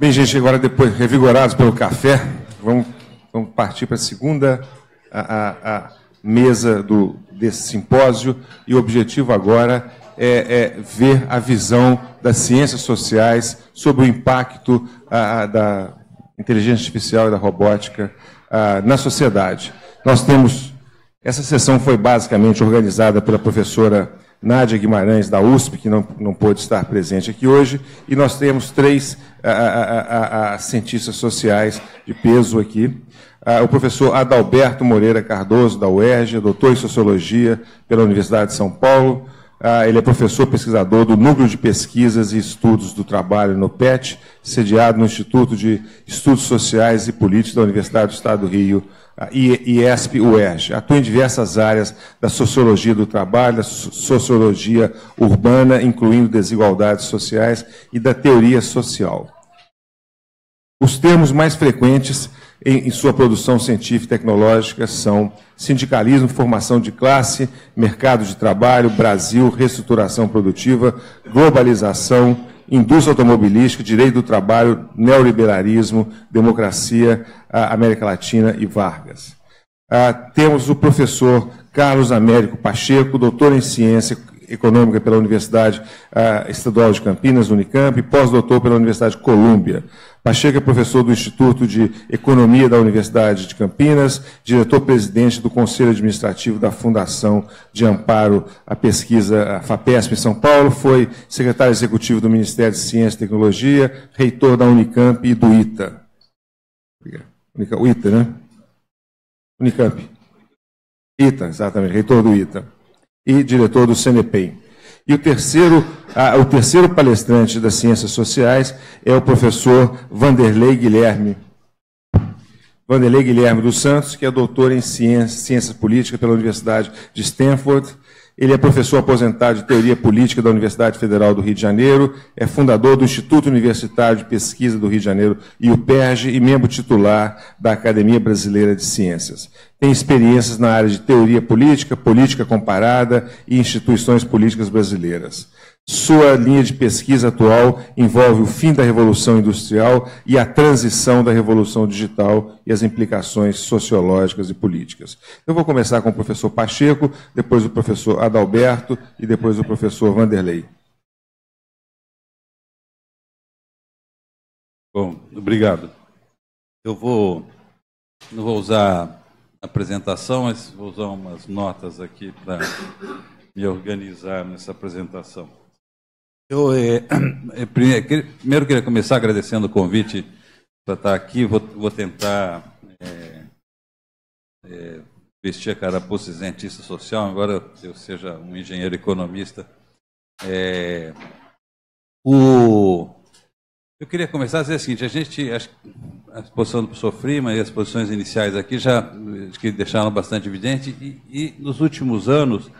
Bem, gente, agora depois, revigorados pelo café, vamos, vamos partir para a segunda a, a, a mesa do, desse simpósio. E o objetivo agora é, é, ver a visão das ciências sociais sobre o impacto a, da inteligência artificial e da robótica na sociedade. Nós temos. Essa sessão foi basicamente organizada pela professora Nádia Guimarães, da USP, que não, não pôde estar presente aqui hoje, e nós temos três a, a, a, cientistas sociais de peso aqui. Ah, o professor Adalberto Moreira Cardoso, da UERJ, doutor em Sociologia pela Universidade de São Paulo. Ah, ele é professor pesquisador do Núcleo de Pesquisas e Estudos do Trabalho no PET, sediado no Instituto de Estudos Sociais e Políticos da Universidade do Estado do Rio, IESP UERJ. Atua em diversas áreas da sociologia do trabalho, da sociologia urbana, incluindo desigualdades sociais e da teoria social. Os termos mais frequentes em, sua produção científica e tecnológica são sindicalismo, formação de classe, mercado de trabalho, Brasil, reestruturação produtiva, globalização, indústria automobilística, direito do trabalho, neoliberalismo, democracia, América Latina e Vargas. Ah, temos o professor Carlos Américo Pacheco, doutor em ciência econômica pela Universidade ah, Estadual de Campinas, Unicamp, pós-doutor pela Universidade de Colômbia. Pacheco é professor do Instituto de Economia da Universidade de Campinas, diretor-presidente do Conselho Administrativo da Fundação de Amparo à Pesquisa FAPESP em São Paulo, foi secretário executivo do Ministério de Ciência e Tecnologia, reitor da Unicamp e do ITA. Obrigado. ITA, né? Unicamp. ITA, exatamente, reitor do ITA e diretor do CNPEI. E o terceiro, o terceiro palestrante das Ciências Sociais é o professor Vanderlei Guilherme. Vanderlei Guilherme dos Santos, que é doutor em ciência, Ciências Políticas pela Universidade de Stanford, ele é professor aposentado de Teoria Política da Universidade Federal do Rio de Janeiro, é fundador do Instituto Universitário de Pesquisa do Rio de Janeiro e o PERJ e membro titular da Academia Brasileira de Ciências. Tem experiências na área de teoria política, política comparada e instituições políticas brasileiras. Sua linha de pesquisa atual envolve o fim da Revolução Industrial e a transição da Revolução Digital e as implicações sociológicas e políticas. Eu vou começar com o professor Pacheco, depois o professor Adalberto e depois o professor Vanderlei. Bom, obrigado. Eu vou, não vou usar a apresentação, mas vou usar umas notas aqui para me organizar nessa apresentação. Eu, é, é, primeiro, queria começar agradecendo o convite para estar aqui. Vou, vou tentar é, vestir a carapuça de cientista social, embora eu seja um engenheiro economista. o, eu queria começar a dizer o seguinte: a gente, a, a exposição do professor Frima e as posições iniciais aqui já que deixaram bastante evidente, e, e nos últimos anos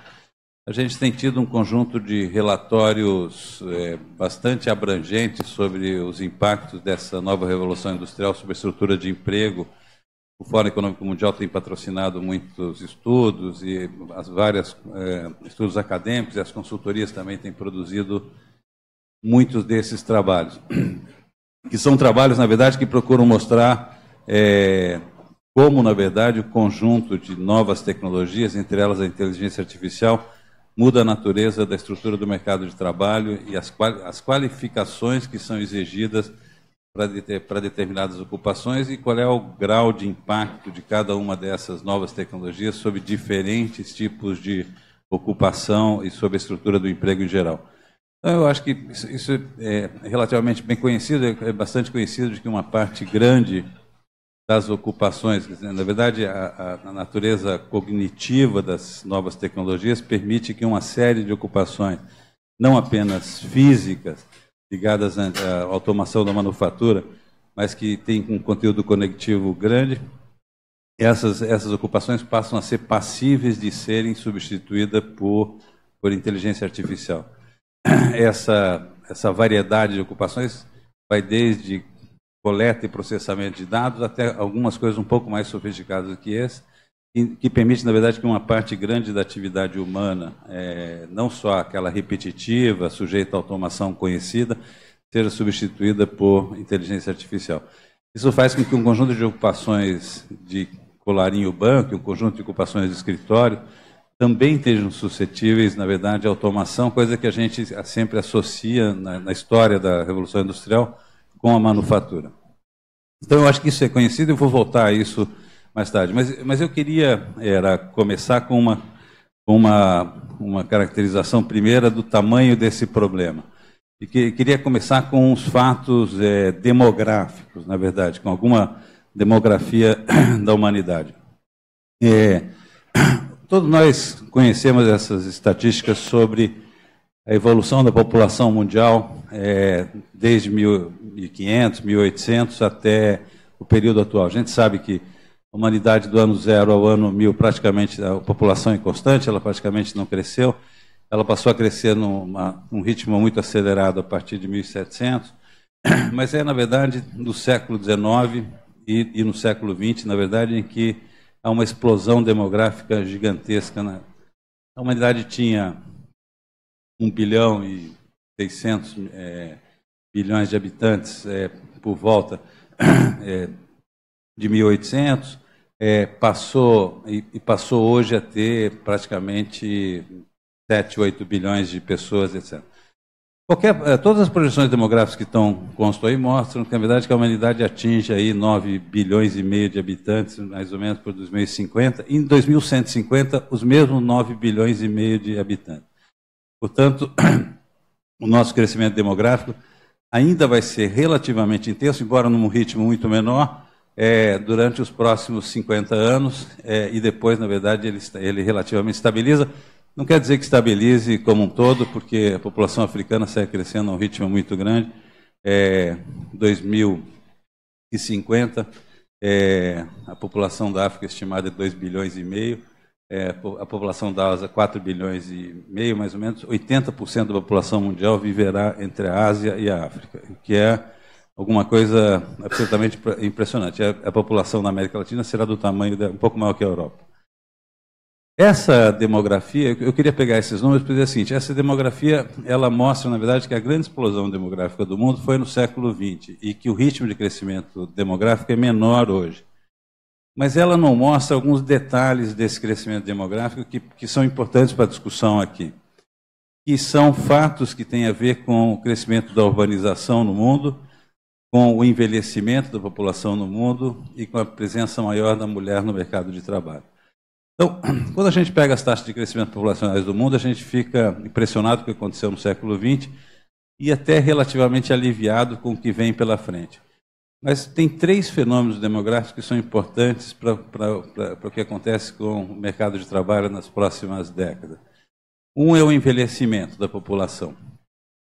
a gente tem tido um conjunto de relatórios é, bastante abrangentes sobre os impactos dessa nova revolução industrial sobre a estrutura de emprego. O Fórum Econômico Mundial tem patrocinado muitos estudos e as várias é, estudos acadêmicos e as consultorias também têm produzido muitos desses trabalhos, que são trabalhos, na verdade, que procuram mostrar é, como, na verdade, o conjunto de novas tecnologias, entre elas a inteligência artificial, muda a natureza da estrutura do mercado de trabalho e as, as qualificações que são exigidas para determinadas ocupações e qual é o grau de impacto de cada uma dessas novas tecnologias sobre diferentes tipos de ocupação e sobre a estrutura do emprego em geral. Então, eu acho que isso é relativamente bem conhecido, é, é bastante conhecido de que uma parte grande das ocupações. na verdade, a, a, natureza cognitiva das novas tecnologias permite que uma série de ocupações, não apenas físicas, ligadas à automação da manufatura, mas que tem um conteúdo conectivo grande, essas, essas ocupações passam a ser passíveis de serem substituídas por, por inteligência artificial. Essa, essa variedade de ocupações vai desde coleta e processamento de dados, até algumas coisas um pouco mais sofisticadas do que esse, que, que permite, na verdade, que uma parte grande da atividade humana, é, não só aquela repetitiva, sujeita à automação conhecida, seja substituída por inteligência artificial. Isso faz com que um conjunto de ocupações de colarinho banco, um conjunto de ocupações de escritório, também estejam suscetíveis, na verdade, à automação, coisa que a gente sempre associa na, na história da Revolução Industrial com a manufatura. Então, eu acho que isso é conhecido, eu vou voltar a isso mais tarde. Mas, mas eu queria era começar com uma, uma, uma caracterização primeira do tamanho desse problema. E que, queria começar com os fatos é, demográficos, na verdade, com alguma demografia da humanidade. É, todos nós conhecemos essas estatísticas sobre a evolução da população mundial é, desde mil, 1500, 1800 até o período atual. A gente sabe que a humanidade do ano zero ao ano mil, praticamente, a população é constante, ela praticamente não cresceu. Ela passou a crescer num ritmo muito acelerado a partir de 1700, mas é, na verdade, no século XIX e, e no século XX, na verdade, em que há uma explosão demográfica gigantesca. Na... Né? A humanidade tinha 1 bilhão e 600 é, eh, bilhões de habitantes é, por volta é, de 1800, é, passou e, e, passou hoje a ter praticamente 7, 8 bilhões de pessoas, etc. Qualquer, é, todas as projeções demográficas que estão constam aí mostram que, na verdade, que a humanidade atinge aí 9 bilhões e meio de habitantes, mais ou menos, por 2050. Em 2150, os mesmos 9 bilhões e meio de habitantes. Portanto, o nosso crescimento demográfico ainda vai ser relativamente intenso, embora num ritmo muito menor, é, durante os próximos 50 anos, é, e depois, na verdade, ele, ele relativamente estabiliza. Não quer dizer que estabilize como um todo, porque a população africana segue crescendo a um ritmo muito grande. É, 2050, é, a população da África é estimada é 2 bilhões e meio é, a população da Ásia, 4 bilhões e meio, mais ou menos, 80% da população mundial viverá entre a Ásia e a África, o que é alguma coisa absolutamente impressionante. A, é, a população da América Latina será do tamanho, um pouco maior que a Europa. Essa demografia, eu queria pegar esses números para dizer o seguinte: essa demografia ela mostra, na verdade, que a grande explosão demográfica do mundo foi no século XX e que o ritmo de crescimento demográfico é menor hoje mas ela não mostra alguns detalhes desse crescimento demográfico que, que são importantes para a discussão aqui, que são fatos que têm a ver com o crescimento da urbanização no mundo, com o envelhecimento da população no mundo e com a presença maior da mulher no mercado de trabalho. Então, quando a gente pega as taxas de crescimento populacionais do mundo, a gente fica impressionado com o que aconteceu no século XX e até relativamente aliviado com o que vem pela frente. Mas tem três fenômenos demográficos que são importantes para o que acontece com o mercado de trabalho nas próximas décadas. Um é o envelhecimento da população.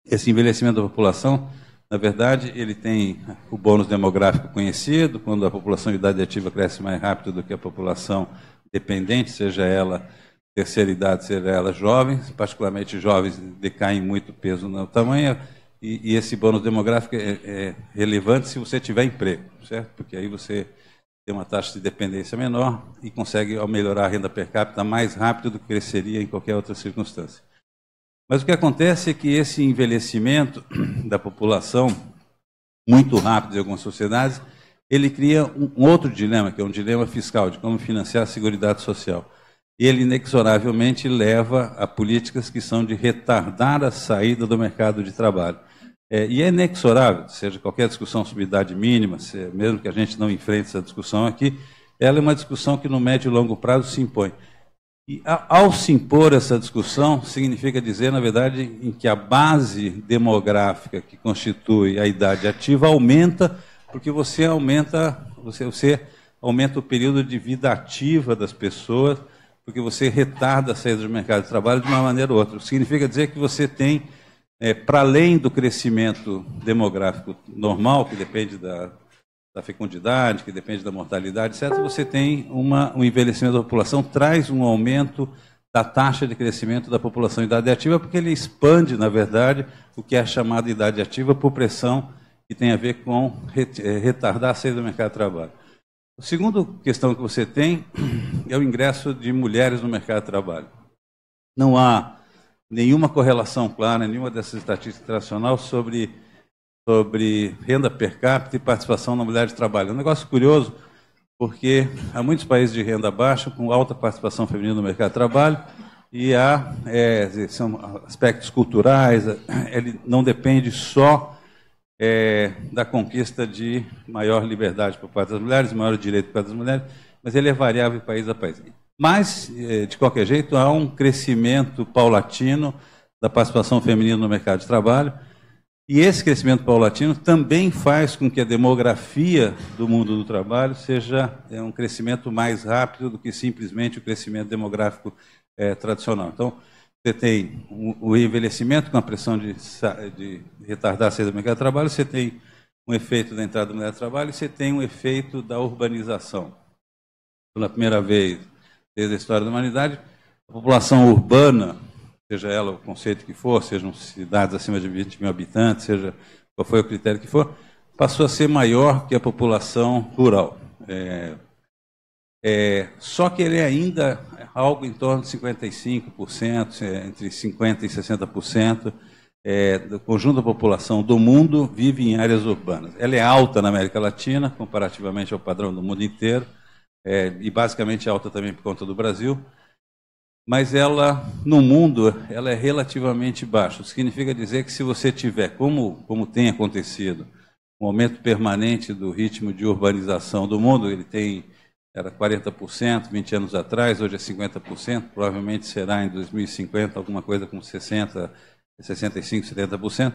Esse envelhecimento da população, na verdade, ele tem o bônus demográfico conhecido, quando a população de idade ativa cresce mais rápido do que a população dependente, seja ela terceira idade, seja ela jovem, particularmente jovens decaem muito peso no tamanho e, e esse bônus demográfico é, é, relevante se você tiver emprego, certo? Porque aí você tem uma taxa de dependência menor e consegue melhorar a renda per capita mais rápido do que cresceria em qualquer outra circunstância. Mas o que acontece é que esse envelhecimento da população, muito rápido em algumas sociedades, ele cria um outro dilema, que é um dilema fiscal, de como financiar a Seguridade Social. E ele inexoravelmente leva a políticas que são de retardar a saída do mercado de trabalho. É, e é inexorável, seja qualquer discussão sobre idade mínima, se, mesmo que a gente não enfrente essa discussão aqui, ela é uma discussão que no médio e longo prazo se impõe. E ao se impor essa discussão, significa dizer, na verdade, em que a base demográfica que constitui a idade ativa aumenta, porque você aumenta, você, você aumenta o período de vida ativa das pessoas, porque você retarda a saída do mercado de trabalho de uma maneira ou outra. Significa dizer que você tem é, para além do crescimento demográfico normal, que depende da, da fecundidade, que depende da mortalidade, certo? você tem uma, um envelhecimento da população, traz um aumento da taxa de crescimento da população em idade ativa, porque ele expande, na verdade, o que é de idade ativa por pressão que tem a ver com é, retardar a saída do mercado de trabalho. A segunda questão que você tem é o ingresso de mulheres no mercado de trabalho. Não há nenhuma correlação clara, nenhuma dessas estatísticas internacionais sobre, sobre renda per capita e participação na mulher de trabalho. É um negócio curioso, porque há muitos países de renda baixa com alta participação feminina no mercado de trabalho e há é, são aspectos culturais, eh, ele não depende só é, da conquista de maior liberdade por parte das mulheres, maior direito por parte das mulheres, mas ele é variável de país a país. Mas, eh, de qualquer jeito, há um crescimento paulatino da participação feminina no mercado de trabalho. E esse crescimento paulatino também faz com que a demografia do mundo do trabalho seja é, um crescimento mais rápido do que simplesmente o crescimento demográfico é, tradicional. Então, você tem o envelhecimento com a pressão de, de retardar a saída do mercado de trabalho, você tem um efeito da entrada do mercado de trabalho e você tem um efeito da urbanização. Pela primeira vez, desde a história da humanidade, a população urbana, seja ela o conceito que for, sejam cidades acima de 20 mil habitantes, seja qual foi o critério que for, passou a ser maior que a população rural. É, é, só que ele é ainda algo em torno de 55%, é, entre 50% e 60% é, do conjunto da população do mundo vive em áreas urbanas. Ela é alta na América Latina, comparativamente ao padrão do mundo inteiro, é, e basicamente é alta também por conta do Brasil, mas ela, no mundo, ela é relativamente baixa. Significa dizer que se você tiver, como, como tem acontecido, um aumento permanente do ritmo de urbanização do mundo, ele tem era 40% 20 anos atrás, hoje é 50%, provavelmente será em 2050 alguma coisa com 60, 65, 70%.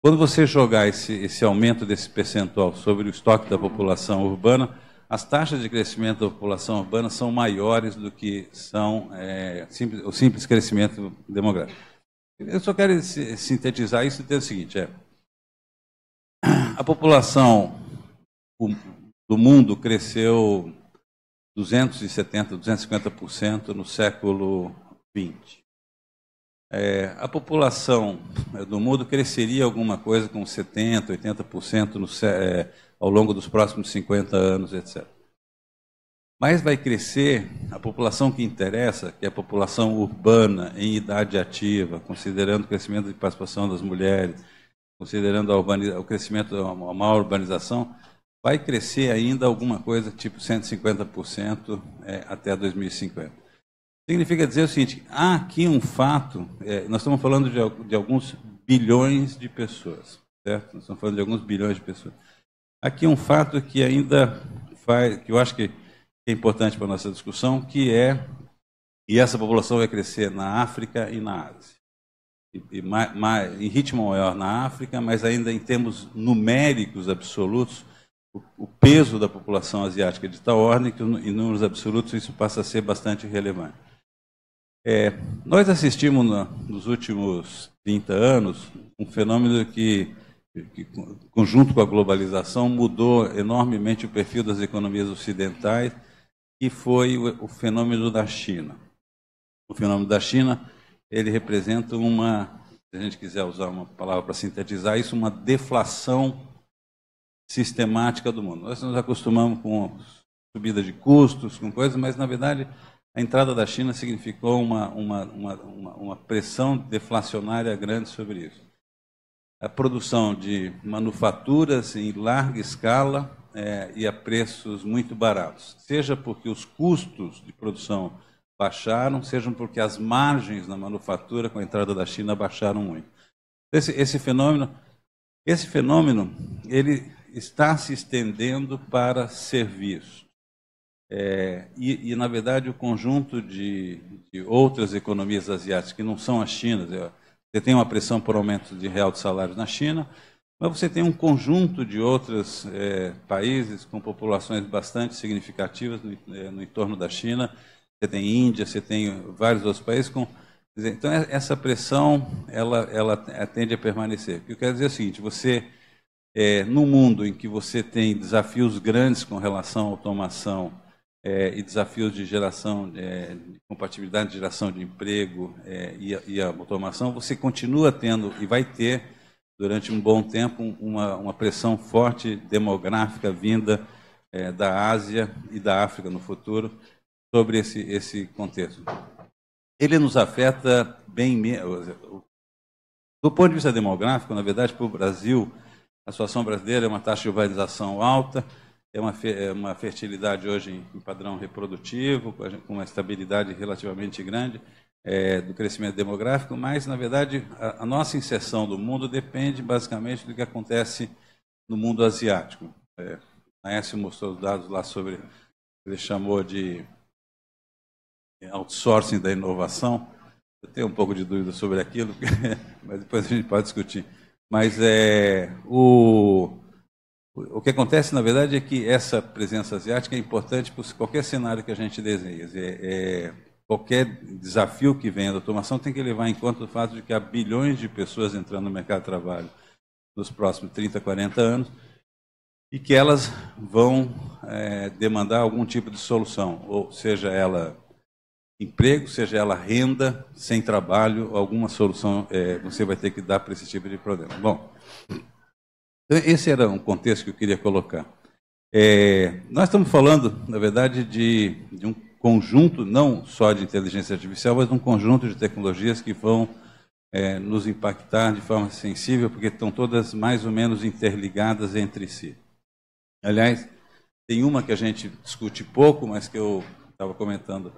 Quando você jogar esse, esse aumento desse percentual sobre o estoque da população urbana, as taxas de crescimento da população urbana são maiores do que são é, simples, o simples crescimento demográfico. Eu só quero sintetizar isso e dizer o seguinte: é, a população do mundo cresceu 270, 250% no século XX é, a população é, do mundo cresceria alguma coisa com 70%, 80% no, é, ao longo dos próximos 50 anos, etc. Mas vai crescer a população que interessa, que é a população urbana em idade ativa, considerando o crescimento de participação das mulheres, considerando o crescimento, da maior urbanização, vai crescer ainda alguma coisa tipo 150% é, até 2050. Significa dizer o seguinte: há aqui um fato, é, nós estamos falando de, de, alguns bilhões de pessoas, certo? Nós estamos falando de alguns bilhões de pessoas. Aqui um fato que ainda faz, que eu acho que é importante para a nossa discussão, que é, e essa população vai crescer na África e na Ásia. E, e mais, mais, em ritmo maior na África, mas ainda em termos numéricos absolutos, o peso da população asiática de tal ordem que, em números absolutos, isso passa a ser bastante relevante. É, nós assistimos na, nos últimos 30 anos um fenômeno que, que, conjunto com a globalização, mudou enormemente o perfil das economias ocidentais, que foi o, o fenômeno da China. O fenômeno da China, ele representa uma, se a gente quiser usar uma palavra para sintetizar isso, uma deflação sistemática do mundo. Nós nos acostumamos com subida de custos, com coisas, mas na verdade a entrada da China significou uma, uma, uma, uma pressão deflacionária grande sobre isso. A produção de manufaturas em larga escala é, e a preços muito baratos, seja porque os custos de produção baixaram, seja porque as margens na manufatura com a entrada da China baixaram muito. Esse, esse fenômeno, esse fenômeno, ele está se estendendo para serviços. É, e, e, na verdade, o conjunto de, de, outras economias asiáticas que não são a China, é, você tem uma pressão por aumento de real de salários na China, mas você tem um conjunto de outros é, países com populações bastante significativas no, é, no, entorno da China. Você tem Índia, você tem vários outros países com. Dizer, então, é, essa pressão ela, ela tende a permanecer. O que eu quero dizer é o seguinte: você. É, no mundo em que você tem desafios grandes com relação à automação é, e desafios de geração, é, de compatibilidade de geração de emprego é, e, a, e, a, automação, você continua tendo e vai ter, durante um bom tempo, uma, uma pressão forte demográfica vinda é, da Ásia e da África no futuro sobre esse, esse contexto. Ele nos afeta bem Do ponto de vista demográfico, na verdade, para o Brasil, a situação brasileira é uma taxa de urbanização alta, é uma, é uma fertilidade hoje em padrão reprodutivo, com uma estabilidade relativamente grande é, do crescimento demográfico, mas, na verdade, a, a, nossa inserção do mundo depende basicamente do que acontece no mundo asiático. É, Aécio mostrou os dados lá sobre, ele chamou de outsourcing da inovação. Eu tenho um pouco de dúvida sobre aquilo, mas depois a gente pode discutir. Mas é, o, o que acontece, na verdade, é que essa presença asiática é importante para qualquer cenário que a gente desenhe. É, é, qualquer desafio que venha da automação tem que levar em conta o fato de que há bilhões de pessoas entrando no mercado de trabalho nos próximos 30, 40 anos e que elas vão é, demandar algum tipo de solução, ou seja ela emprego, seja ela renda, sem trabalho, alguma solução é, você vai ter que dar para esse tipo de problema. Bom. Então, esse era um contexto que eu queria colocar. É, nós estamos falando, na verdade, de, de, um conjunto, não só de inteligência artificial, mas de um conjunto de tecnologias que vão é, nos impactar de forma sensível, porque estão todas mais ou menos interligadas entre si. Aliás, tem uma que a gente discute pouco, mas que eu estava comentando.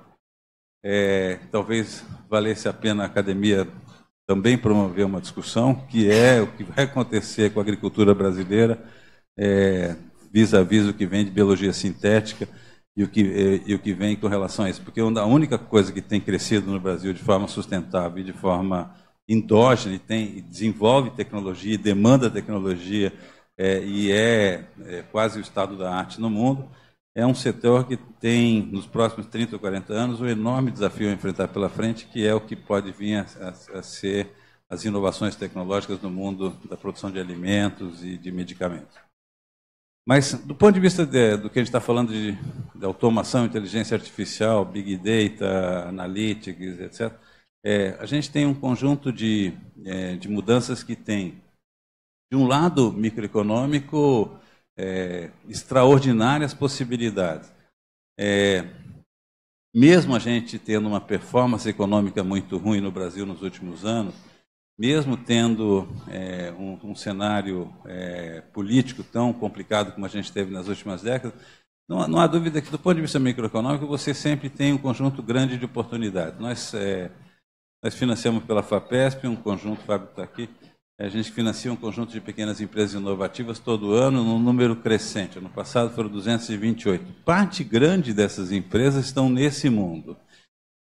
É, talvez valesse a pena a academia também promover uma discussão que é o que vai acontecer com a agricultura brasileira vis a vis o que vem de biologia sintética e o que é, e o que vem com relação a isso, porque a única coisa que tem crescido no Brasil de forma sustentável e de forma endógena e tem desenvolve tecnologia, demanda tecnologia é, e é, é quase o estado da arte no mundo é um setor que tem, nos próximos 30 ou 40 anos, um enorme desafio a enfrentar pela frente, que é o que pode vir a, a, a ser as inovações tecnológicas no mundo da produção de alimentos e de medicamentos. Mas, do ponto de vista de, do que a gente está falando de, de, automação, inteligência artificial, big data, analytics, etc., é, a gente tem um conjunto de, é, de mudanças que tem, de um lado, microeconômico, é, extraordinárias possibilidades. É, mesmo a gente tendo uma performance econômica muito ruim no Brasil nos últimos anos, mesmo tendo é, um, um, cenário é, político tão complicado como a gente teve nas últimas décadas, não, não, há dúvida que, do ponto de vista microeconômico, você sempre tem um conjunto grande de oportunidades. Nós, é, nós financiamos pela FAPESP um conjunto, o Fábio está aqui, é, a gente financia um conjunto de pequenas empresas inovativas todo ano, num número crescente. Ano passado foram 228. Parte grande dessas empresas estão nesse mundo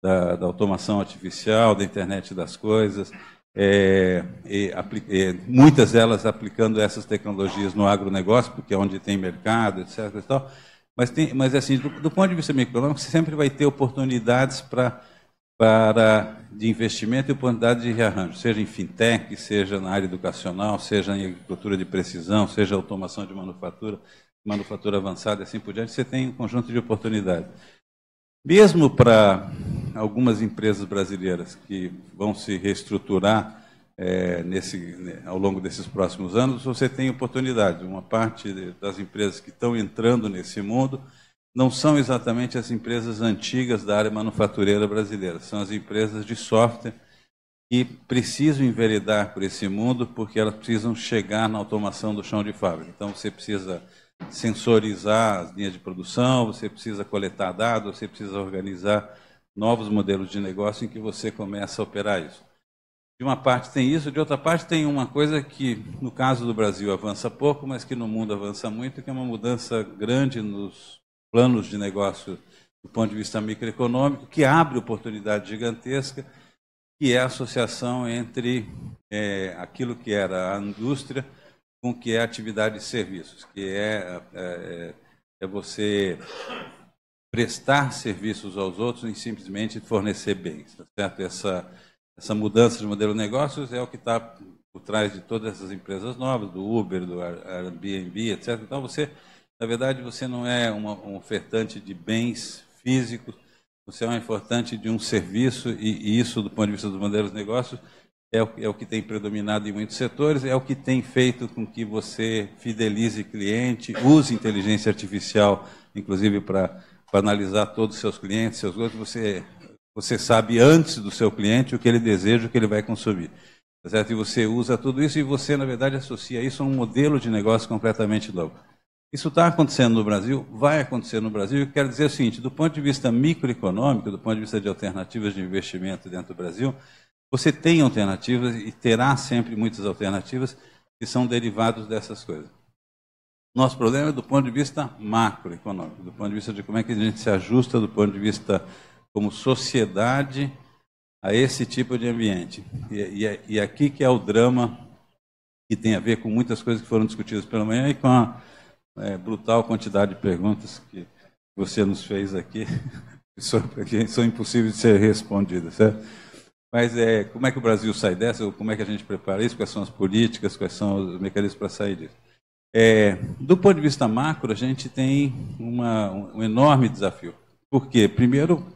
da, da automação artificial, da internet das coisas, é, e, é, muitas delas aplicando essas tecnologias no agronegócio, porque é onde tem mercado, etc. Mas, tem, mas assim, do, do ponto de vista microeconômico, você sempre vai ter oportunidades para para de investimento e oportunidade de rearranjo, seja em fintech, seja na área educacional, seja em agricultura de precisão, seja automação de manufatura, manufatura avançada e assim por diante, você tem um conjunto de oportunidades. Mesmo para algumas empresas brasileiras que vão se reestruturar é, nesse, né, ao longo desses próximos anos, você tem oportunidade. Uma parte das empresas que estão entrando nesse mundo não são exatamente as empresas antigas da área manufatureira brasileira, são as empresas de software que precisam enveredar por esse mundo porque elas precisam chegar na automação do chão de fábrica. Então você precisa sensorizar as linhas de produção, você precisa coletar dados, você precisa organizar novos modelos de negócio em que você começa a operar isso. De uma parte tem isso, de outra parte tem uma coisa que, no caso do Brasil, avança pouco, mas que no mundo avança muito, que é uma mudança grande nos planos de negócio do ponto de vista microeconômico, que abre oportunidade gigantesca, que é a associação entre é, aquilo que era a indústria com o que é a atividade de serviços, que é, é, é, é você prestar serviços aos outros e simplesmente fornecer bens. Tá certo? Essa, essa mudança de modelo de negócios é o que está por trás de todas essas empresas novas, do Uber, do Airbnb, etc. Então, você na verdade, você não é uma, um ofertante de bens físicos, você é um ofertante de um serviço, e, e isso, do ponto de vista dos modelos de negócios, é o, é o, que tem predominado em muitos setores, é o que tem feito com que você fidelize cliente, use inteligência artificial, inclusive para analisar todos os seus clientes, seus gostos, você, você sabe antes do seu cliente o que ele deseja, o que ele vai consumir. Tá certo? E você usa tudo isso e você, na verdade, associa isso a um modelo de negócio completamente novo. Isso está acontecendo no Brasil, vai acontecer no Brasil, e quero dizer o seguinte: do ponto de vista microeconômico, do ponto de vista de alternativas de investimento dentro do Brasil, você tem alternativas e terá sempre muitas alternativas que são derivados dessas coisas. Nosso problema é do ponto de vista macroeconômico, do ponto de vista de como é que a gente se ajusta, do ponto de vista como sociedade, a esse tipo de ambiente. E, e, e aqui que é o drama que tem a ver com muitas coisas que foram discutidas pela manhã e com a é, brutal quantidade de perguntas que você nos fez aqui, que são impossíveis de ser respondidas, certo? Mas é, como é que o Brasil sai dessa? Ou como é que a gente prepara isso? Quais são as políticas? Quais são os mecanismos para sair disso? É, do ponto de vista macro, a gente tem uma, um enorme desafio. Por quê? Primeiro,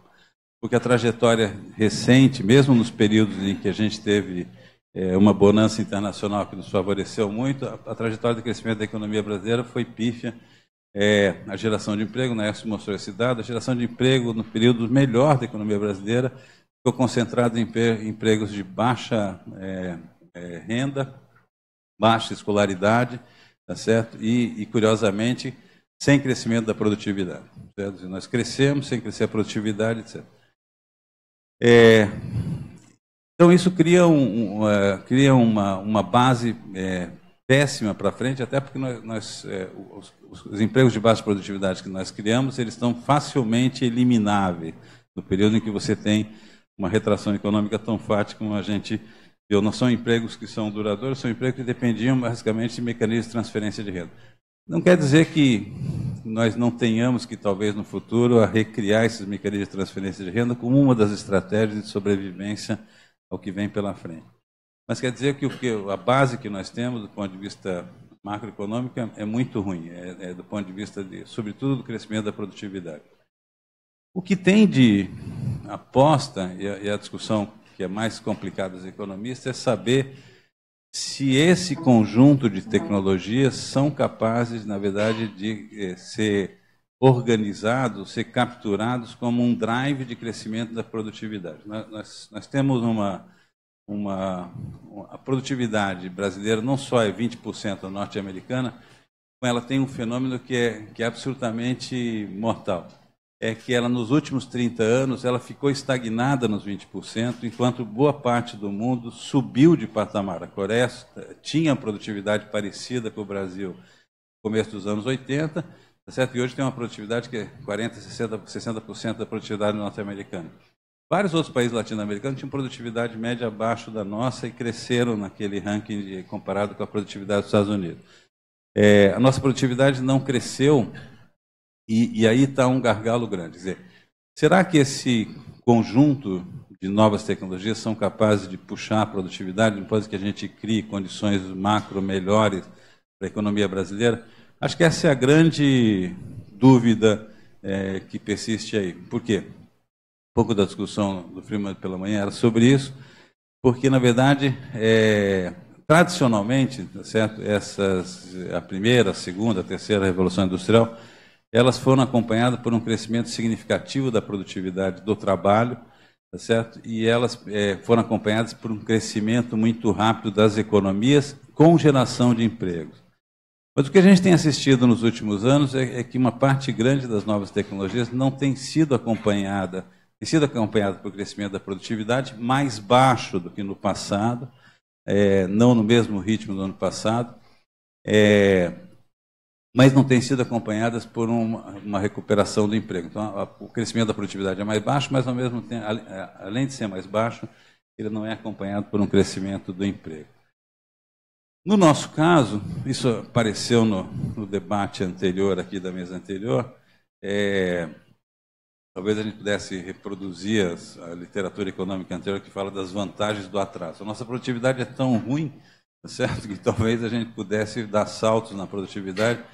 porque a trajetória recente, mesmo nos períodos em que a gente teve é, uma bonança internacional que nos favoreceu muito. A, a, trajetória de crescimento da economia brasileira foi pífia. É, a geração de emprego, na né, ESO mostrou esse dado, a geração de emprego no período melhor da economia brasileira ficou concentrada em empregos de baixa é, é, renda, baixa escolaridade, tá certo? E, e, curiosamente, sem crescimento da produtividade. Certo? Nós crescemos sem crescer a produtividade, etc. É, então, isso cria, um, um, uh, cria uma, uma base é, péssima para frente, até porque nós, nós é, os, os, empregos de baixa produtividade que nós criamos, eles estão facilmente elimináveis no período em que você tem uma retração econômica tão forte como a gente viu. Não são empregos que são duradouros, são empregos que dependiam basicamente de mecanismos de transferência de renda. Não quer dizer que nós não tenhamos que, talvez no futuro, a recriar esses mecanismos de transferência de renda como uma das estratégias de sobrevivência ao que vem pela frente. Mas quer dizer que, o que a base que nós temos do ponto de vista macroeconômico é, é, muito ruim, é, é do ponto de vista, de, sobretudo, do crescimento da produtividade. O que tem de aposta, e a, e a discussão que é mais complicada dos economistas, é saber se esse conjunto de tecnologias são capazes, na verdade, de eh, ser organizados, ser capturados como um drive de crescimento da produtividade. Nós, nós temos uma, uma, A produtividade brasileira não só é 20% norte-americana, mas ela tem um fenômeno que é, que é absolutamente mortal. É que ela, nos últimos 30 anos, ela ficou estagnada nos 20%, enquanto boa parte do mundo subiu de patamar. A Coreia eh, tinha produtividade parecida com o Brasil no começo dos anos 80, Tá certo e hoje tem uma produtividade que é 40%, 60%, 60 da produtividade norte-americana. Vários outros países latino-americanos tinham produtividade média abaixo da nossa e cresceram naquele ranking de, comparado com a produtividade dos Estados Unidos. É, a nossa produtividade não cresceu e, e aí está um gargalo grande. Quer dizer, será que esse conjunto de novas tecnologias são capazes de puxar a produtividade depois que a gente crie condições macro melhores para a economia brasileira? Acho que essa é a grande dúvida é, que persiste aí. Por quê? Um pouco da discussão do Freeman pela manhã era sobre isso, porque, na verdade, é, tradicionalmente, tá certo? Essas, a primeira, a segunda, a terceira revolução industrial, elas foram acompanhadas por um crescimento significativo da produtividade do trabalho, tá certo? E elas é, foram acompanhadas por um crescimento muito rápido das economias com geração de empregos. Mas o que a gente tem assistido nos últimos anos é, é que uma parte grande das novas tecnologias não tem sido acompanhada, tem sido acompanhada por crescimento da produtividade mais baixo do que no passado, é, não no mesmo ritmo do ano passado, é, mas não tem sido acompanhadas por uma, uma recuperação do emprego. Então, a, a, o crescimento da produtividade é mais baixo, mas ao mesmo tempo, além de ser mais baixo, ele não é acompanhado por um crescimento do emprego. No nosso caso, isso apareceu no, no debate anterior, aqui da mesa anterior, é, talvez a gente pudesse reproduzir as, a literatura econômica anterior que fala das vantagens do atraso. A nossa produtividade é tão ruim, tá certo, que talvez a gente pudesse dar saltos na produtividade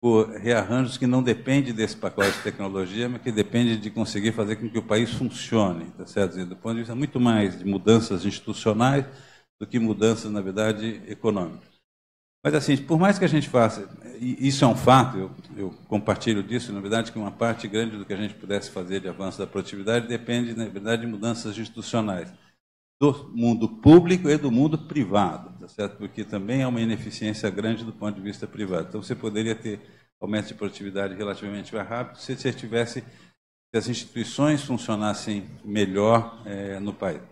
por rearranjos que não dependem desse pacote de tecnologia, mas que dependem de conseguir fazer com que o país funcione, tá certo? Do ponto de vista muito mais de mudanças institucionais do que mudanças, na verdade, econômicas. Mas, assim, por mais que a gente faça, e isso é um fato, eu, eu, compartilho disso, na verdade, que uma parte grande do que a gente pudesse fazer de avanço da produtividade depende, na verdade, de mudanças institucionais do mundo público e do mundo privado, tá certo? Porque também é uma ineficiência grande do ponto de vista privado. Então, você poderia ter aumento de produtividade relativamente mais rápido se você tivesse, se as instituições funcionassem melhor é, no país.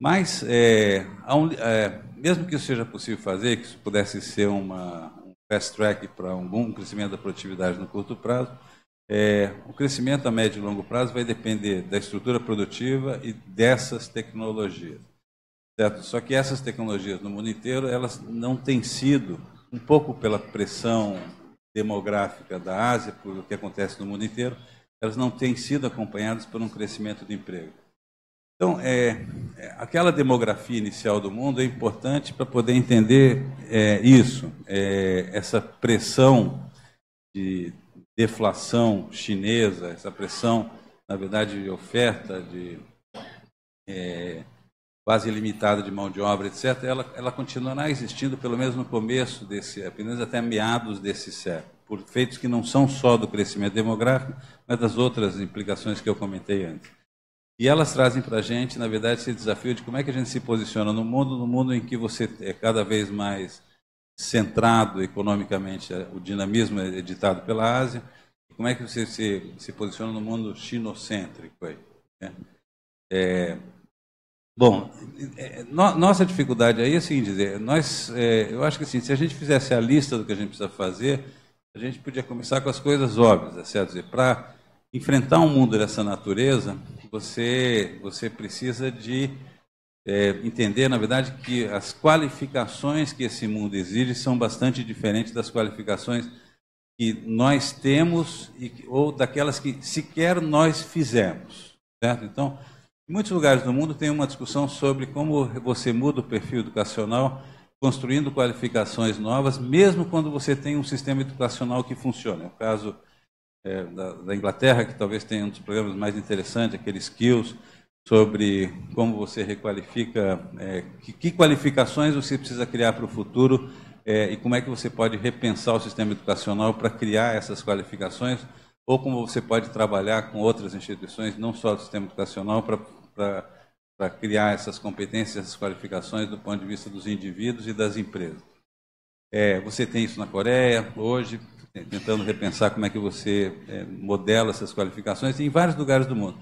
Mas, é, um, é, mesmo que isso seja possível fazer, que isso pudesse ser uma, um fast track para um bom crescimento da produtividade no curto prazo, é, o crescimento a médio e longo prazo vai depender da estrutura produtiva e dessas tecnologias. Certo? Só que essas tecnologias no mundo inteiro, elas não têm sido, um pouco pela pressão demográfica da Ásia, por o que acontece no mundo inteiro, elas não têm sido acompanhadas por um crescimento do emprego. Então, é, é, aquela demografia inicial do mundo é importante para poder entender é, isso, é, essa pressão de deflação chinesa, essa pressão, na verdade, de oferta de é, quase ilimitada de mão de obra, etc., ela, ela continuará existindo, pelo menos no começo desse, apenas até meados desse século, por feitos que não são só do crescimento demográfico, mas das outras implicações que eu comentei antes. E elas trazem para a gente, na verdade, esse desafio de como é que a gente se posiciona no mundo, no mundo em que você é cada vez mais centrado economicamente, é, o dinamismo é ditado pela Ásia, e como é que você se, se posiciona no mundo chinocêntrico aí? Né? É, bom, é, no, nossa dificuldade aí é assim dizer, nós, é, eu acho que assim, se a gente fizesse a lista do que a gente precisa fazer, a gente podia começar com as coisas óbvias, certo? Para enfrentar um mundo dessa natureza, você, você precisa de é, entender, na verdade, que as qualificações que esse mundo exige são bastante diferentes das qualificações que nós temos e, ou daquelas que sequer nós fizemos. Certo? Então, em muitos lugares do mundo tem uma discussão sobre como você muda o perfil educacional construindo qualificações novas, mesmo quando você tem um sistema educacional que funciona. É o caso é, da, da, Inglaterra, que talvez tenha um dos programas mais interessantes, aquele Skills, sobre como você requalifica, é, que, que, qualificações você precisa criar para o futuro é, e como é que você pode repensar o sistema educacional para criar essas qualificações, ou como você pode trabalhar com outras instituições, não só do sistema educacional, para, criar essas competências, essas qualificações do ponto de vista dos indivíduos e das empresas. É, você tem isso na Coreia hoje, tentando repensar como é que você é, modela essas qualificações em vários lugares do mundo.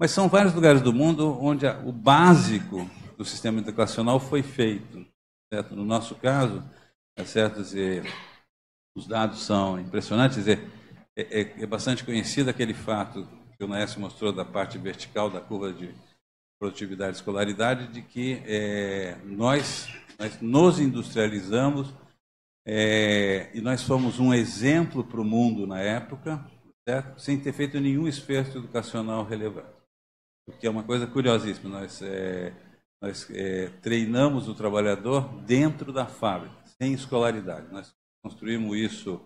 Mas são vários lugares do mundo onde a, o básico do sistema educacional foi feito. Certo? No nosso caso, é certo dizer, os dados são impressionantes, dizer, é, é, é bastante conhecido aquele fato que o Naes mostrou da parte vertical da curva de produtividade e escolaridade, de que é, nós, nós nos industrializamos é, e nós fomos um exemplo para o mundo na época, certo? sem ter feito nenhum esforço educacional relevante. Porque é uma coisa curiosíssima, nós, é, nós é, treinamos o trabalhador dentro da fábrica, sem escolaridade. Nós construímos isso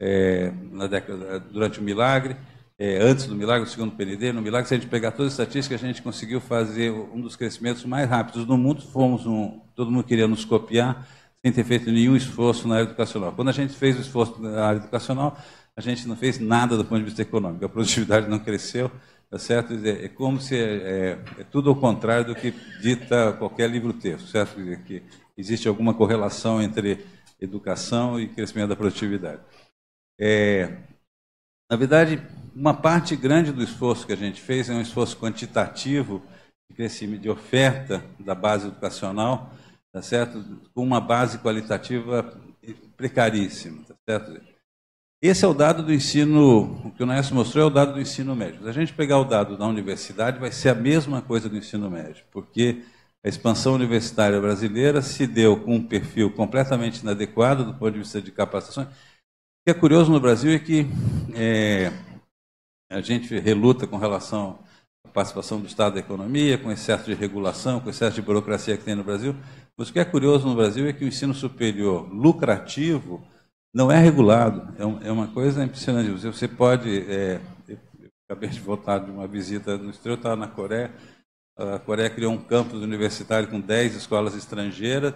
é, na década, durante o milagre, é, antes do milagre, segundo segundo PND. No milagre, se a gente pegar todas as estatísticas, a gente conseguiu fazer um dos crescimentos mais rápidos do mundo. Fomos um, todo mundo queria nos copiar, sem ter feito nenhum esforço na área educacional. Quando a gente fez o esforço na área educacional, a gente não fez nada do ponto de vista econômico. A produtividade não cresceu, tá certo? É como se é, é, é tudo ao contrário do que dita qualquer livro-texto, certo? Que existe alguma correlação entre educação e crescimento da produtividade. É, na verdade, uma parte grande do esforço que a gente fez é um esforço quantitativo de crescimento de oferta da base educacional tá certo? com uma base qualitativa precaríssima. Tá certo? Esse é o dado do ensino, o que o Naes mostrou é o dado do ensino médio. Se a gente pegar o dado da universidade, vai ser a mesma coisa do ensino médio, porque a expansão universitária brasileira se deu com um perfil completamente inadequado do ponto de vista de capacitação O que é curioso no Brasil é que é, a gente reluta com relação à participação do Estado da economia, com excesso de regulação, com excesso de burocracia que tem no Brasil. Mas o que é curioso no Brasil é que o ensino superior lucrativo não é regulado. É, um, é uma coisa impressionante. Você pode. É, eu acabei de voltar de uma visita no exterior, estava na Coreia. A Coreia criou um campus universitário com 10 escolas estrangeiras.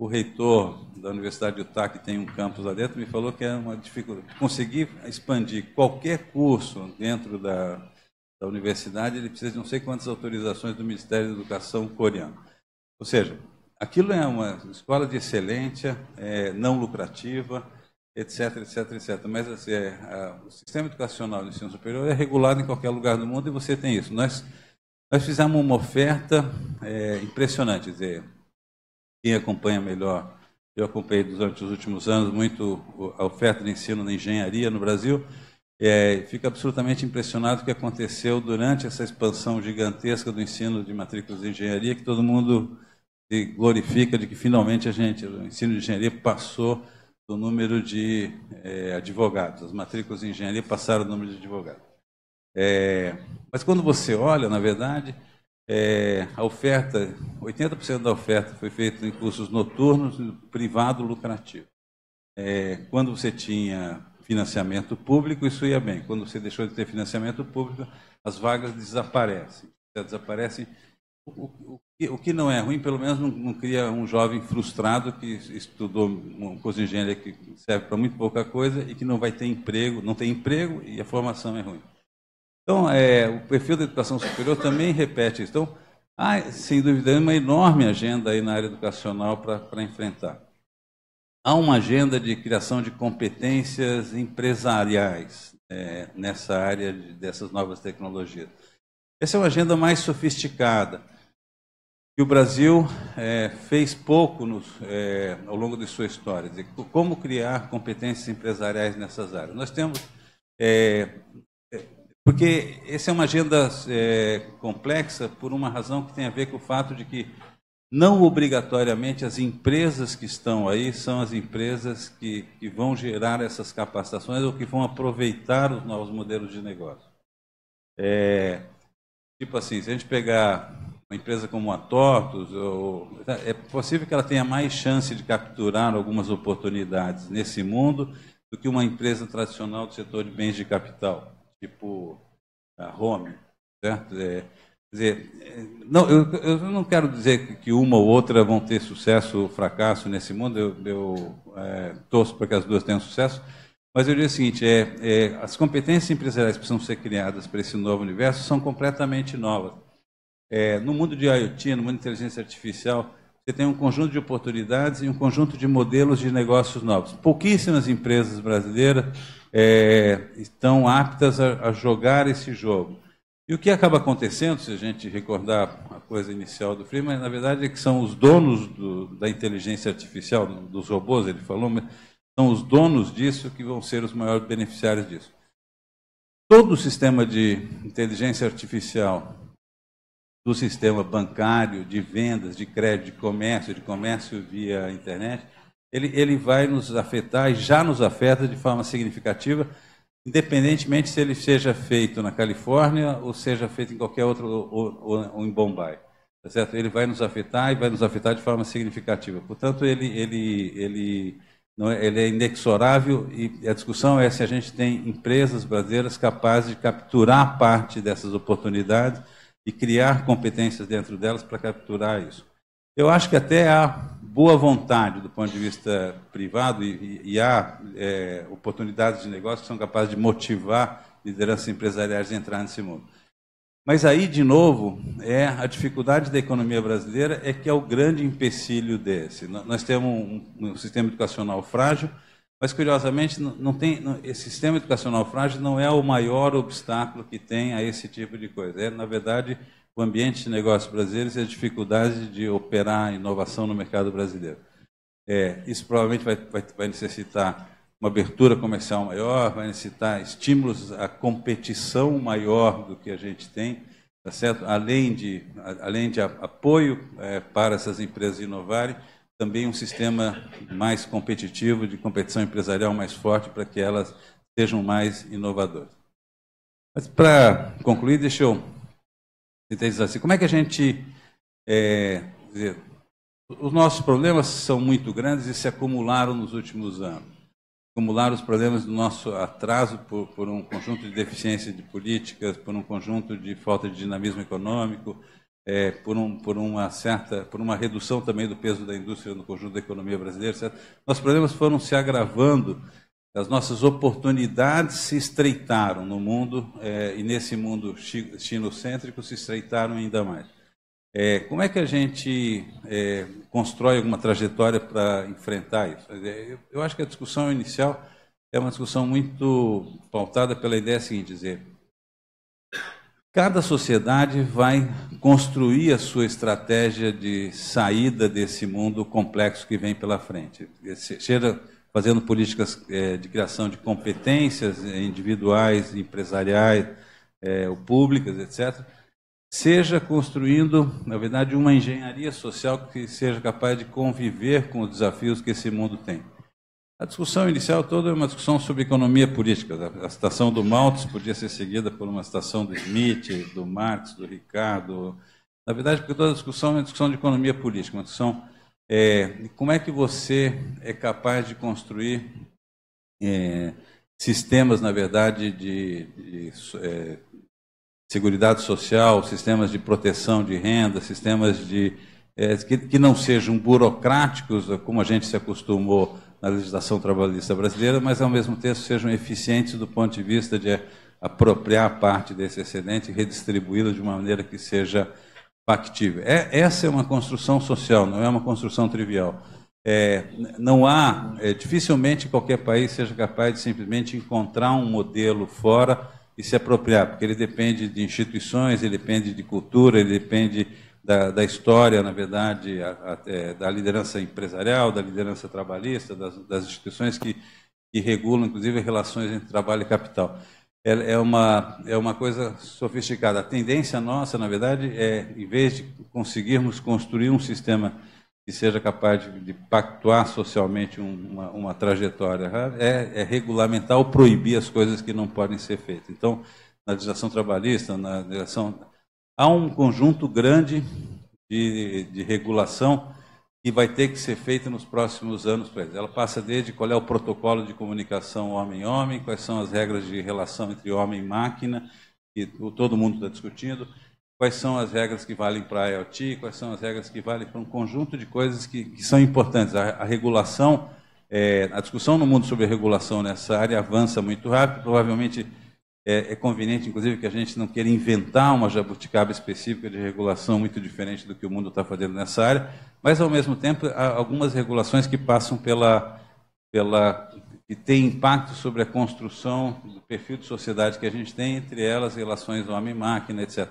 O reitor da Universidade de Utah, que tem um campus lá dentro, me falou que é uma dificuldade. Conseguir expandir qualquer curso dentro da, da universidade, ele precisa de não sei quantas autorizações do Ministério da Educação coreano. Ou seja, Aquilo é uma escola de excelência, é, não lucrativa, etc, etc, etc. Mas assim, é, a, o sistema educacional de ensino superior é regulado em qualquer lugar do mundo e você tem isso. Nós, nós fizemos uma oferta é, impressionante. Dizer, quem acompanha melhor, eu acompanhei durante os últimos anos muito a oferta de ensino na engenharia no Brasil. É, absolutamente impressionado com o que aconteceu durante essa expansão gigantesca do ensino de matrículas de engenharia, que todo mundo se glorifica de que finalmente a gente, o ensino de engenharia passou do número de é, advogados, as matrículas de engenharia passaram o número de advogados. É, mas quando você olha, na verdade, é, a oferta, 80% da oferta foi feita em cursos noturnos, privado lucrativo. quando você tinha financiamento público, isso ia bem. Quando você deixou de ter financiamento público, as vagas desaparecem. Desaparecem o, o que não é ruim, pelo menos não, não cria um jovem frustrado que estudou uma coisa engenharia que serve para muito pouca coisa e que não vai ter emprego, não tem emprego e a formação é ruim. Então, é, o perfil da educação superior também repete isso. Então, há, sem dúvida, é uma enorme agenda aí na área educacional para enfrentar. Há uma agenda de criação de competências empresariais é, nessa área de, dessas novas tecnologias. Essa é uma agenda mais sofisticada que o Brasil é, fez pouco nos, é, ao longo de sua história, de como criar competências empresariais nessas áreas. Nós temos, é, é porque essa é uma agenda é, complexa por uma razão que tem a ver com o fato de que não obrigatoriamente as empresas que estão aí são as empresas que, que vão gerar essas capacitações ou que vão aproveitar os novos modelos de negócio. É, tipo assim, se a gente pegar uma empresa como a TOTUS, ou, é possível que ela tenha mais chance de capturar algumas oportunidades nesse mundo do que uma empresa tradicional do setor de bens de capital, tipo a Home, certo? É, Quer dizer, não, eu, eu, não quero dizer que uma ou outra vão ter sucesso ou fracasso nesse mundo, eu, eu é, torço para que as duas tenham sucesso, mas eu diria o seguinte: é, é, as competências empresariais que precisam ser criadas para esse novo universo são completamente novas. É, no mundo de IoT, no mundo de inteligência artificial, você tem um conjunto de oportunidades e um conjunto de modelos de negócios novos. Pouquíssimas empresas brasileiras é, estão aptas a, a jogar esse jogo. E o que acaba acontecendo, se a gente recordar a coisa inicial do Freeman, na verdade é que são os donos do, da inteligência artificial, dos robôs, ele falou, mas são os donos disso que vão ser os maiores beneficiários disso. Todo o sistema de inteligência artificial do sistema bancário, de vendas, de crédito, de comércio, de comércio via internet, ele, ele vai nos afetar e já nos afeta de forma significativa, independentemente se ele seja feito na Califórnia ou seja feito em qualquer outro, ou, ou, ou em Bombay. Tá certo? Ele vai nos afetar e vai nos afetar de forma significativa. Portanto, ele, ele, ele, não, é, ele é inexorável e a discussão é se a gente tem empresas brasileiras capazes de capturar parte dessas oportunidades e criar competências dentro delas para capturar isso. Eu acho que até há boa vontade do ponto de vista privado e, e, e há é, oportunidades de negócio que são capazes de motivar lideranças empresariais a entrar nesse mundo. Mas aí, de novo, é a dificuldade da economia brasileira é que é o grande empecilho desse. Nós temos um, um sistema educacional frágil, mas, curiosamente, não tem, não, esse sistema educacional frágil não é o maior obstáculo que tem a esse tipo de coisa. É, na verdade, o ambiente de negócios brasileiro e a dificuldade de operar inovação no mercado brasileiro. É, isso provavelmente vai, vai, vai necessitar uma abertura comercial maior, vai necessitar estímulos à competição maior do que a gente tem, tá certo? além de, além de apoio é, para essas empresas inovarem também um sistema mais competitivo, de competição empresarial mais forte, para que elas sejam mais inovadoras. Mas para concluir, deixa eu sintetizar assim: como é que a gente. É, dizer, os nossos problemas são muito grandes e se acumularam nos últimos anos. Acumularam os problemas do nosso atraso por, por um conjunto de deficiência de políticas, por um conjunto de falta de dinamismo econômico, é, por, um, por uma certa, por uma redução também do peso da indústria no conjunto da economia brasileira, certo? nossos problemas foram se agravando, as nossas oportunidades se estreitaram no mundo é, e nesse mundo chinocêntrico se estreitaram ainda mais. É, como é que a gente é, constrói alguma trajetória para enfrentar isso? Eu acho que a discussão inicial é uma discussão muito pautada pela ideia seguinte, dizer, Cada sociedade vai construir a sua estratégia de saída desse mundo complexo que vem pela frente. Seja fazendo políticas é, de criação de competências individuais, empresariais, é, públicas, etc. Seja construindo, na verdade, uma engenharia social que seja capaz de conviver com os desafios que esse mundo tem. A discussão inicial toda é uma discussão sobre economia política. A citação do Maltes podia ser seguida por uma citação do Smith, do Marx, do Ricardo. Na verdade, porque toda a discussão é uma discussão de economia política, uma discussão é, como é que você é capaz de construir é, sistemas, na verdade, de, de é, seguridade social, sistemas de proteção de renda, sistemas de é, que, que não sejam burocráticos, como a gente se acostumou na legislação trabalhista brasileira, mas ao mesmo tempo sejam eficientes do ponto de vista de apropriar parte desse excedente e redistribuí-lo de uma maneira que seja factível. É, essa é uma construção social, não é uma construção trivial. É, não há, é, dificilmente qualquer país seja capaz de simplesmente encontrar um modelo fora e se apropriar, porque ele depende de instituições, ele depende de cultura, ele depende da, da história, na verdade, a, a, é, da liderança empresarial, da liderança trabalhista, das, das instituições que, que regulam, inclusive, relações entre trabalho e capital é, é, uma, é uma coisa sofisticada. A tendência nossa, na verdade, é, em vez de conseguirmos construir um sistema que seja capaz de, de pactuar socialmente uma, uma trajetória, é, é, regulamentar ou proibir as coisas que não podem ser feitas. Então, na legislação trabalhista, na legislação há um conjunto grande de, de regulação que vai ter que ser feita nos próximos anos para Ela passa desde qual é o protocolo de comunicação homem-homem, quais são as regras de relação entre homem e máquina, que todo mundo está discutindo, quais são as regras que valem para a IoT, quais são as regras que valem para um conjunto de coisas que, que são importantes. A, a regulação, é, a discussão no mundo sobre a regulação nessa área avança muito rápido, provavelmente é, é, conveniente, inclusive, que a gente não queira inventar uma jabuticaba específica de regulação muito diferente do que o mundo está fazendo nessa área, mas, ao mesmo tempo, há algumas regulações que passam pela. pela que têm impacto sobre a construção do perfil de sociedade que a gente tem, entre elas relações homem-máquina, etc.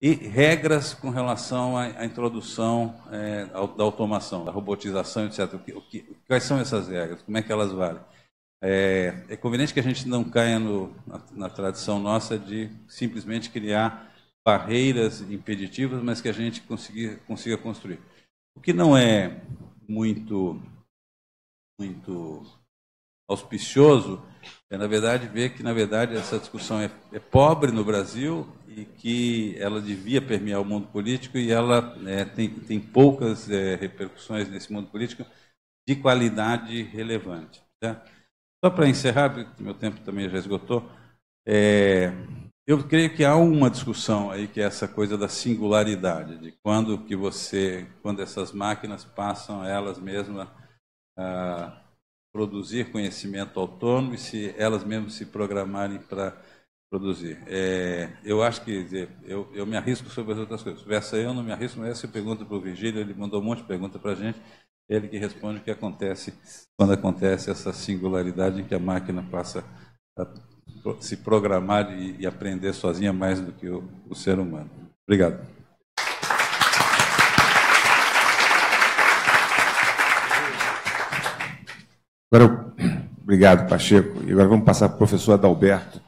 E regras com relação à, à introdução é, da automação, da robotização, etc. O que, o que, quais são essas regras? Como é que elas valem? É, é conveniente que a gente não caia no, na, na tradição nossa de simplesmente criar barreiras impeditivas, mas que a gente consiga, consiga construir. O que não é muito, muito auspicioso é, na verdade, ver que, na verdade, essa discussão é, é, pobre no Brasil e que ela devia permear o mundo político e ela é, tem, tem poucas é, repercussões nesse mundo político de qualidade relevante. Tá? Só para encerrar, porque meu tempo também já esgotou, é, eu creio que há uma discussão aí que é essa coisa da singularidade, de quando que você, quando essas máquinas passam elas mesmas a produzir conhecimento autônomo e se elas mesmas se programarem para produzir. É, eu acho que eu, eu me arrisco sobre as outras coisas. Essa eu não me arrisco, mas essa pergunta para o Virgílio, ele mandou um monte de pergunta para a gente ele que responde o que acontece quando acontece essa singularidade em que a máquina passa a se programar e, aprender sozinha mais do que o, o ser humano. Obrigado. Agora, obrigado, Pacheco. E agora vamos passar para o professor Adalberto.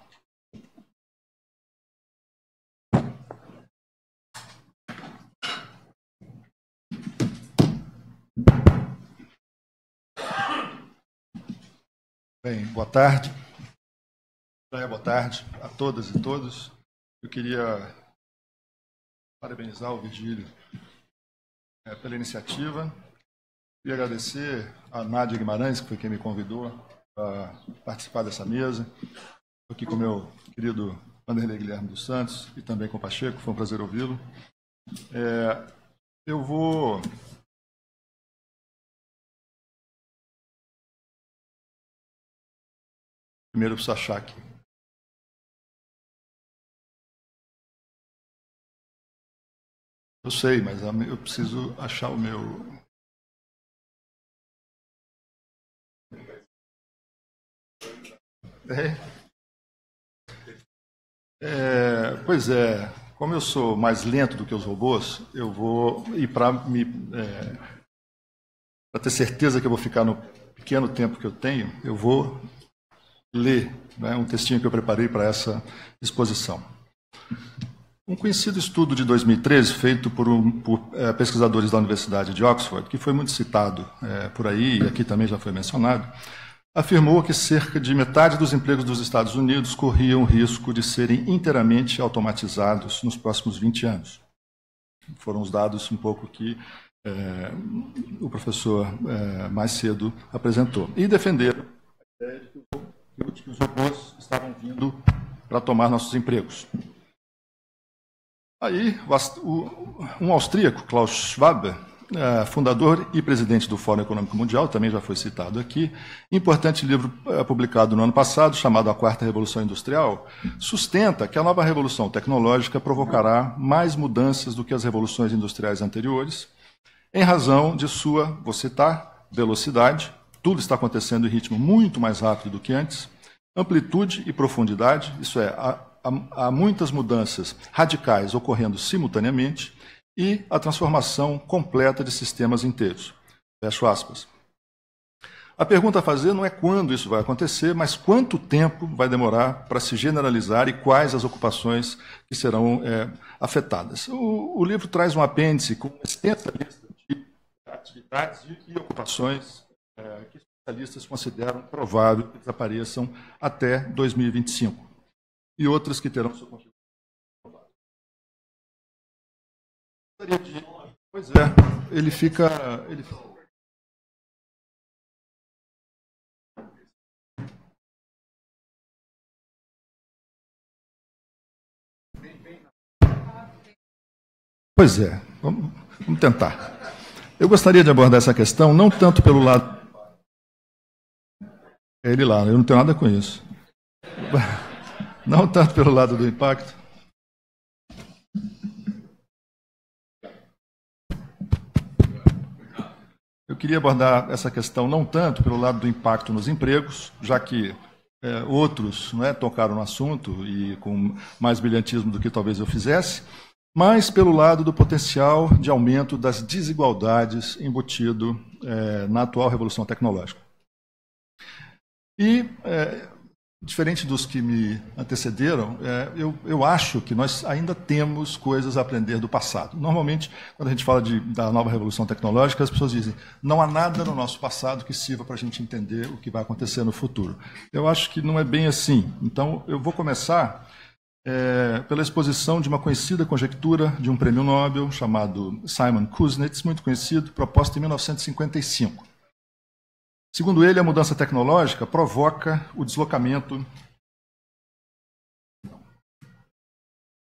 Bem, boa tarde. boa tarde a todas e todos. Eu queria parabenizar o Virgílio é, pela iniciativa e agradecer a Nádia Guimarães, que foi quem me convidou a participar dessa mesa. Estou aqui com meu querido Vanderlei Guilherme dos Santos e também com o Pacheco, foi um prazer ouvi-lo. É, eu vou Primeiro eu preciso achar aqui. Eu sei, mas eu preciso achar o meu. É. é pois é, como eu sou mais lento do que os robôs, eu vou. E para me. É, para ter certeza que eu vou ficar no pequeno tempo que eu tenho, eu vou ler né, um textinho que eu preparei para essa exposição. Um conhecido estudo de 2013, feito por, um, por é, pesquisadores da Universidade de Oxford, que foi muito citado é, por aí e aqui também já foi mencionado, afirmou que cerca de metade dos empregos dos Estados Unidos corriam o risco de serem inteiramente automatizados nos próximos 20 anos. Foram os dados um pouco que é, o professor mais cedo apresentou. E defenderam a ideia de que os robôs estavam vindo para tomar nossos empregos. Aí, um austríaco, Klaus Schwab, é, fundador e presidente do Fórum Econômico Mundial, também já foi citado aqui, importante livro é, publicado no ano passado, chamado A Quarta Revolução Industrial, sustenta que a nova revolução tecnológica provocará mais mudanças do que as revoluções industriais anteriores, em razão de sua, vou citar, velocidade, tudo está acontecendo em ritmo muito mais rápido do que antes. Amplitude e profundidade, isso é, há, há, há muitas mudanças radicais ocorrendo simultaneamente e a transformação completa de sistemas inteiros. Fecho aspas. A pergunta a fazer não é quando isso vai acontecer, mas quanto tempo vai demorar para se generalizar e quais as ocupações que serão é, afetadas. O, o, livro traz um apêndice com uma extensa lista de atividades e ocupações é, que especialistas consideram provável que desapareçam até 2025, e outras que terão seu contributo de... Pois é, ele fica. Ele... Pois é, vamos, vamos tentar. Eu gostaria de abordar essa questão não tanto pelo lado é Ele lá, eu não tenho nada com isso. Não tanto pelo lado do impacto. Eu queria abordar essa questão não tanto pelo lado do impacto nos empregos, já que é, outros não né, tocaram no assunto e com mais brilhantismo do que talvez eu fizesse, mas pelo lado do potencial de aumento das desigualdades embutido é, na atual revolução tecnológica. E, é, diferente dos que me antecederam, é, eu, eu acho que nós ainda temos coisas a aprender do passado. Normalmente, quando a gente fala de, da nova revolução tecnológica, as pessoas dizem não há nada no nosso passado que sirva para a gente entender o que vai acontecer no futuro. Eu acho que não é bem assim. Então, eu vou começar é, pela exposição de uma conhecida conjectura de um prêmio Nobel chamado Simon Kuznets, muito conhecido, proposta em 1955. Segundo ele, a mudança tecnológica provoca o deslocamento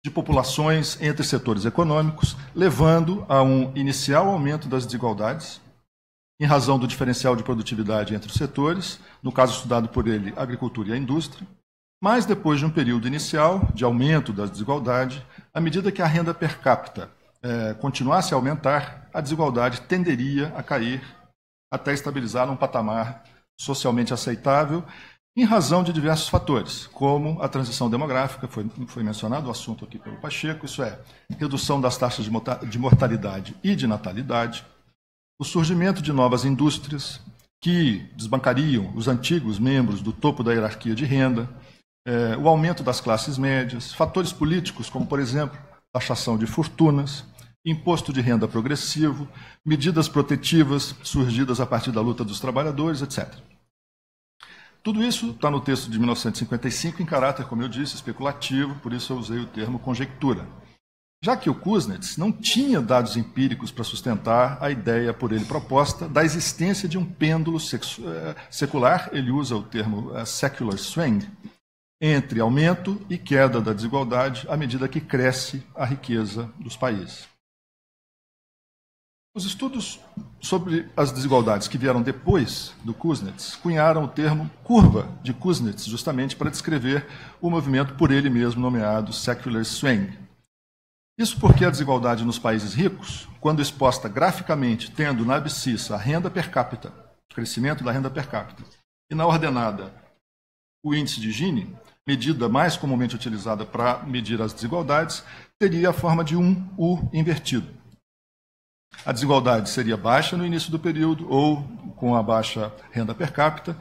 de populações entre setores econômicos, levando a um inicial aumento das desigualdades, em razão do diferencial de produtividade entre os setores, no caso estudado por ele, agricultura e a indústria, mas depois de um período inicial de aumento da desigualdade, à medida que a renda per capita eh, continuasse a aumentar, a desigualdade tenderia a cair até estabilizar num patamar socialmente aceitável, em razão de diversos fatores, como a transição demográfica, foi, foi mencionado o assunto aqui pelo Pacheco, isso é, redução das taxas de mortalidade e de natalidade, o surgimento de novas indústrias que desbancariam os antigos membros do topo da hierarquia de renda, é, o aumento das classes médias, fatores políticos, como, por exemplo, taxação de fortunas, imposto de renda progressivo, medidas protetivas surgidas a partir da luta dos trabalhadores, etc. Tudo isso está no texto de 1955, em caráter, como eu disse, especulativo, por isso eu usei o termo conjectura. Já que o Kuznets não tinha dados empíricos para sustentar a ideia por ele proposta da existência de um pêndulo eh, secular, ele usa o termo eh, secular swing, entre aumento e queda da desigualdade à medida que cresce a riqueza dos países. Os estudos sobre as desigualdades que vieram depois do Kuznets cunharam o termo curva de Kuznets, justamente para descrever o movimento por ele mesmo nomeado secular swing. Isso porque a desigualdade nos países ricos, quando exposta graficamente, tendo na abscissa a renda per capita, o crescimento da renda per capita, e na ordenada o índice de Gini, medida mais comumente utilizada para medir as desigualdades, teria a forma de um U invertido. A desigualdade seria baixa no início do período ou com a baixa renda per capita,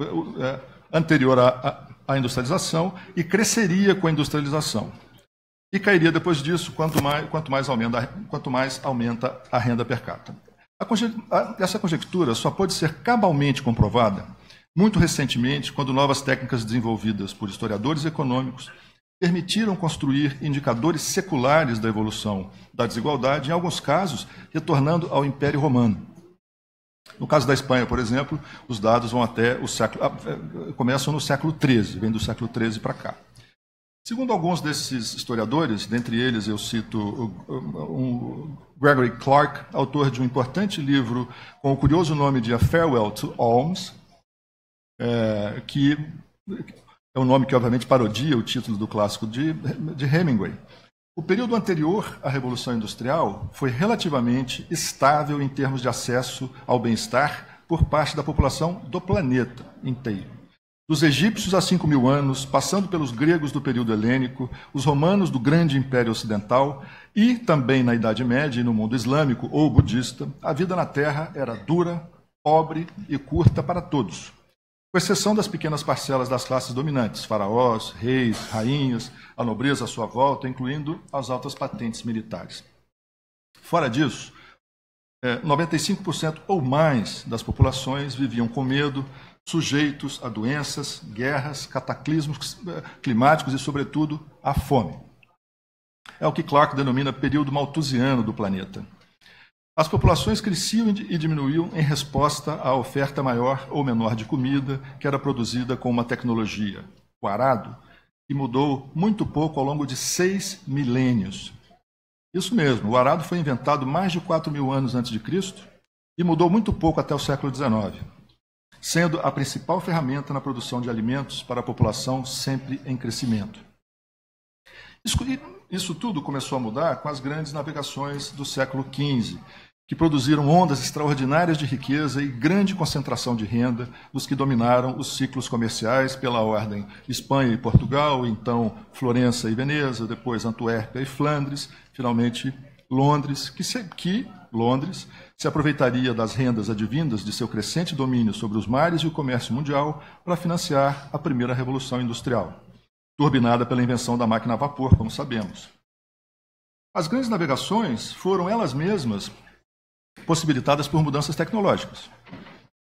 é, anterior à, industrialização, e cresceria com a industrialização. E cairia depois disso, quanto mais, quanto mais, aumenta, quanto mais aumenta a renda per capita. A, essa conjectura só pode ser cabalmente comprovada muito recentemente, quando novas técnicas desenvolvidas por historiadores econômicos permitiram construir indicadores seculares da evolução da desigualdade, em alguns casos, retornando ao Império Romano. No caso da Espanha, por exemplo, os dados vão até o século, ah, eh, começam no século XIII, vem do século XIII para cá. Segundo alguns desses historiadores, dentre eles eu cito Gregory Clark, autor de um importante livro com o curioso nome de A Farewell to Alms, é, que é um nome que, obviamente, parodia o título do clássico de, de Hemingway. O período anterior à Revolução Industrial foi relativamente estável em termos de acesso ao bem-estar por parte da população do planeta inteiro. Dos egípcios há 5 mil anos, passando pelos gregos do período helênico, os romanos do grande império ocidental e também na Idade Média e no mundo islâmico ou budista, a vida na Terra era dura, pobre e curta para todos. Com exceção das pequenas parcelas das classes dominantes, faraós, reis, rainhas, a nobreza à sua volta, incluindo as altas patentes militares. Fora disso, 95% é, ou mais das populações viviam com medo, sujeitos a doenças, guerras, cataclismos é, climáticos e, sobretudo, à fome. É o que Clark denomina período malthusiano do planeta. As populações cresciam e diminuíam em resposta à oferta maior ou menor de comida que era produzida com uma tecnologia, o arado, que mudou muito pouco ao longo de seis milênios. Isso mesmo, o arado foi inventado mais de 4 mil anos antes de Cristo e mudou muito pouco até o século XIX, sendo a principal ferramenta na produção de alimentos para a população sempre em crescimento. Isso, isso tudo começou a mudar com as grandes navegações do século XV, que produziram ondas extraordinárias de riqueza e grande concentração de renda os que dominaram os ciclos comerciais pela ordem Espanha e Portugal, então Florença e Veneza, depois Antuérpia e Flandres, finalmente Londres, que, se, que Londres se aproveitaria das rendas advindas de seu crescente domínio sobre os mares e o comércio mundial para financiar a primeira revolução industrial, turbinada pela invenção da máquina a vapor, como sabemos. As grandes navegações foram elas mesmas possibilitadas por mudanças tecnológicas.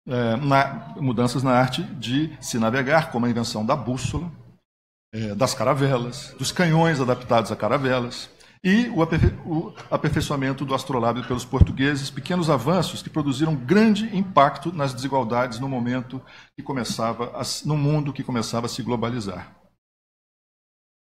É, na, mudanças na arte de se navegar, como a invenção da bússola, é, das caravelas, dos canhões adaptados a caravelas, e o, aperfei o aperfeiçoamento do astrolábio pelos portugueses, pequenos avanços que produziram grande impacto nas desigualdades no momento que começava a, no mundo que começava a se globalizar.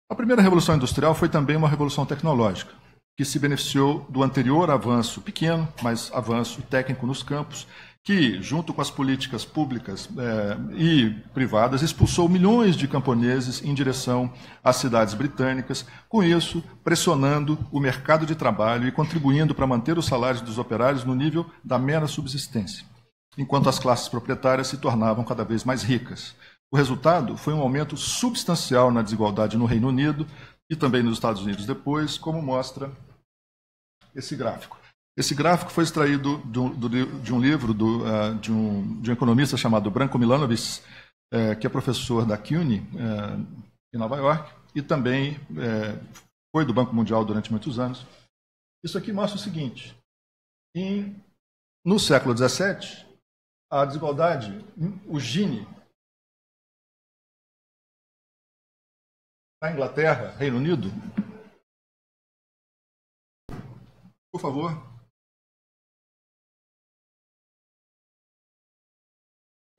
A primeira revolução industrial foi também uma revolução tecnológica que se beneficiou do anterior avanço pequeno, mas avanço técnico nos campos, que, junto com as políticas públicas eh, e privadas, expulsou milhões de camponeses em direção às cidades britânicas, com isso pressionando o mercado de trabalho e contribuindo para manter os salários dos operários no nível da mera subsistência, enquanto as classes proprietárias se tornavam cada vez mais ricas. O resultado foi um aumento substancial na desigualdade no Reino Unido, e também nos Estados Unidos depois, como mostra esse gráfico. Esse gráfico foi extraído de um, de um livro do, uh, de, um, de, um, economista chamado Branco Milanovic, uh, eh, que é professor da CUNY, uh, em Nova York, e também eh, foi do Banco Mundial durante muitos anos. Isso aqui mostra o seguinte: em, no século XVII, a desigualdade, o Gini, Inglaterra, Reino Unido. Por favor.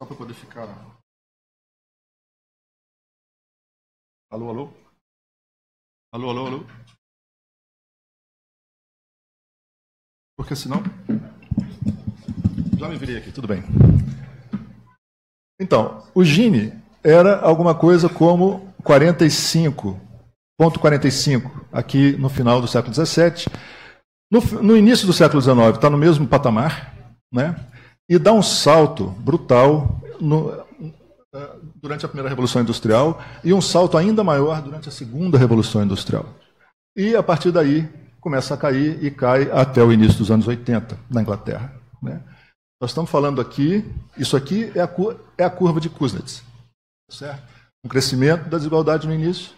Só para poder ficar. Alô, alô? Alô, alô, alô? Porque senão. Já me virei aqui, tudo bem. Então, o Gini era alguma coisa como 45, 45, aqui no final do século XVII. No, no início do século XIX está no mesmo patamar, né? e dá um salto brutal no, eh, durante a primeira Revolução Industrial e um salto ainda maior durante a segunda Revolução Industrial. E a partir daí começa a cair e cai até o início dos anos 80 na Inglaterra. Né? Nós estamos falando aqui, isso aqui é a, é a curva de Kuznets, certo? um crescimento da desigualdade no início,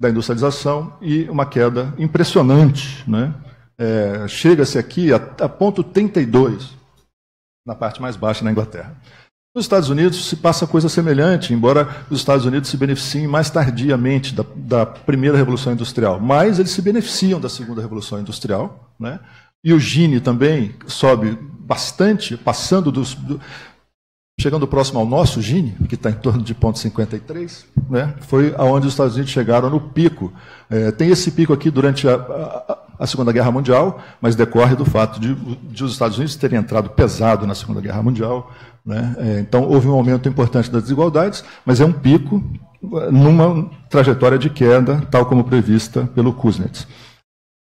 da industrialização e uma queda impressionante. Né? É, Chega-se aqui a, a ponto 32, na parte mais baixa na Inglaterra. Nos Estados Unidos se passa coisa semelhante, embora os Estados Unidos se beneficiem mais tardiamente da, da primeira Revolução Industrial, mas eles se beneficiam da segunda Revolução Industrial. Né? E o Gini também sobe bastante, passando dos, Chegando próximo ao nosso Gini, que está em torno de 0,53, né, foi aonde os Estados Unidos chegaram no pico. É, tem esse pico aqui durante a, a, a, Segunda Guerra Mundial, mas decorre do fato de, de, os Estados Unidos terem entrado pesado na Segunda Guerra Mundial. Né, é, então, houve um aumento importante das desigualdades, mas é um pico é, numa trajetória de queda, tal como prevista pelo Kuznets.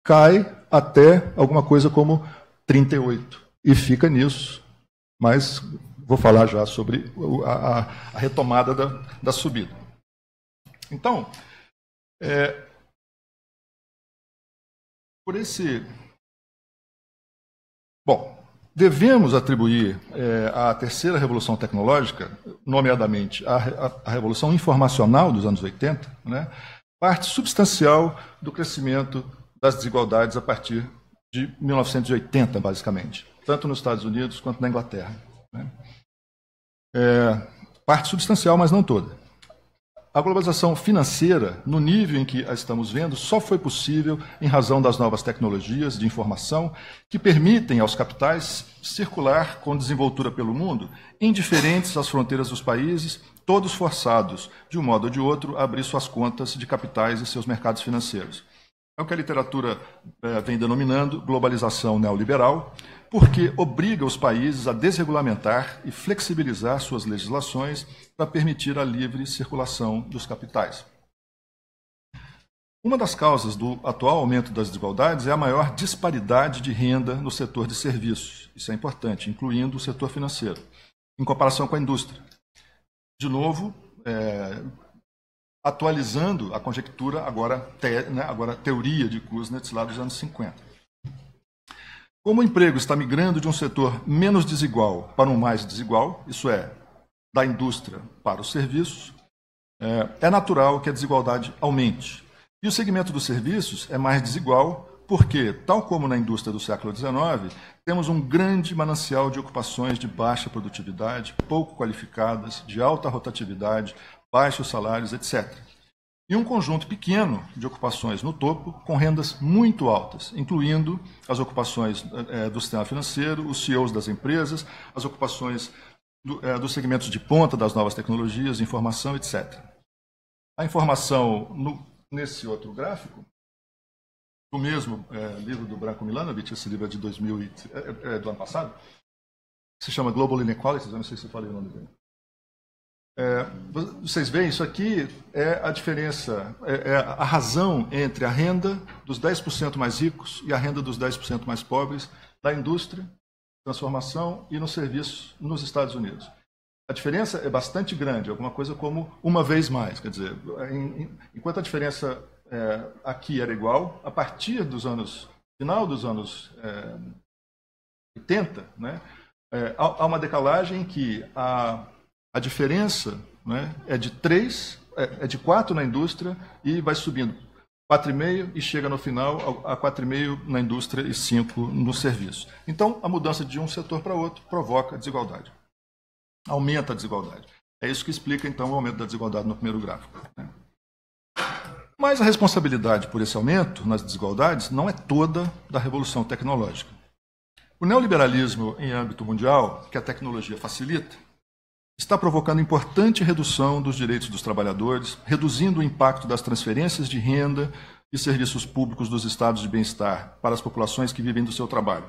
Cai até alguma coisa como 38 e fica nisso, mas vou falar já sobre a, a retomada da, da, subida. Então, é, por esse. Bom, devemos atribuir é, à terceira revolução tecnológica, nomeadamente à, revolução informacional dos anos 80, né, parte substancial do crescimento das desigualdades a partir de 1980, basicamente, tanto nos Estados Unidos quanto na Inglaterra. Né é, parte substancial, mas não toda. A globalização financeira, no nível em que a estamos vendo, só foi possível em razão das novas tecnologias de informação que permitem aos capitais circular com desenvoltura pelo mundo, indiferentes às fronteiras dos países, todos forçados, de um modo ou de outro, a abrir suas contas de capitais e seus mercados financeiros. É o que a literatura é, vem denominando globalização neoliberal, porque obriga os países a desregulamentar e flexibilizar suas legislações para permitir a livre circulação dos capitais. Uma das causas do atual aumento das desigualdades é a maior disparidade de renda no setor de serviços. Isso é importante, incluindo o setor financeiro, em comparação com a indústria. De novo, é, atualizando a conjectura, agora, te, né, agora teoria de Kuznets, lá dos anos 50. Como o emprego está migrando de um setor menos desigual para um mais desigual, isso é, da indústria para os serviços, é, é natural que a desigualdade aumente. E o segmento dos serviços é mais desigual porque, tal como na indústria do século XIX, temos um grande manancial de ocupações de baixa produtividade, pouco qualificadas, de alta rotatividade, baixos salários, etc e um conjunto pequeno de ocupações no topo com rendas muito altas, incluindo as ocupações é, do sistema financeiro, os CEOs das empresas, as ocupações do, é, dos segmentos de ponta das novas tecnologias, informação, etc. A informação no, nesse outro gráfico, do mesmo é, livro do Branco Milanovic, esse livro é de 2000 e, é, é, é do ano passado, se chama Global Inequalities, eu não sei se eu falei o nome dele. É, vocês veem, isso aqui é a diferença, é, é a razão entre a renda dos 10% mais ricos e a renda dos 10% mais pobres na indústria, transformação e nos serviços nos Estados Unidos. A diferença é bastante grande, alguma coisa como uma vez mais. Quer dizer, em, em, enquanto a diferença é, aqui era igual, a partir dos anos, final dos anos é, 80, né, é, há, há uma decalagem que a a diferença né, é de 3, é, é de 4 na indústria e vai subindo. 4,5 e chega no final a 4,5 na indústria e 5 no serviço. Então, a mudança de um setor para outro provoca desigualdade. Aumenta a desigualdade. É isso que explica, então, o aumento da desigualdade no primeiro gráfico. Né? Mas a responsabilidade por esse aumento nas desigualdades não é toda da revolução tecnológica. O neoliberalismo em âmbito mundial, que a tecnologia facilita, está provocando importante redução dos direitos dos trabalhadores, reduzindo o impacto das transferências de renda e serviços públicos dos estados de bem-estar para as populações que vivem do seu trabalho.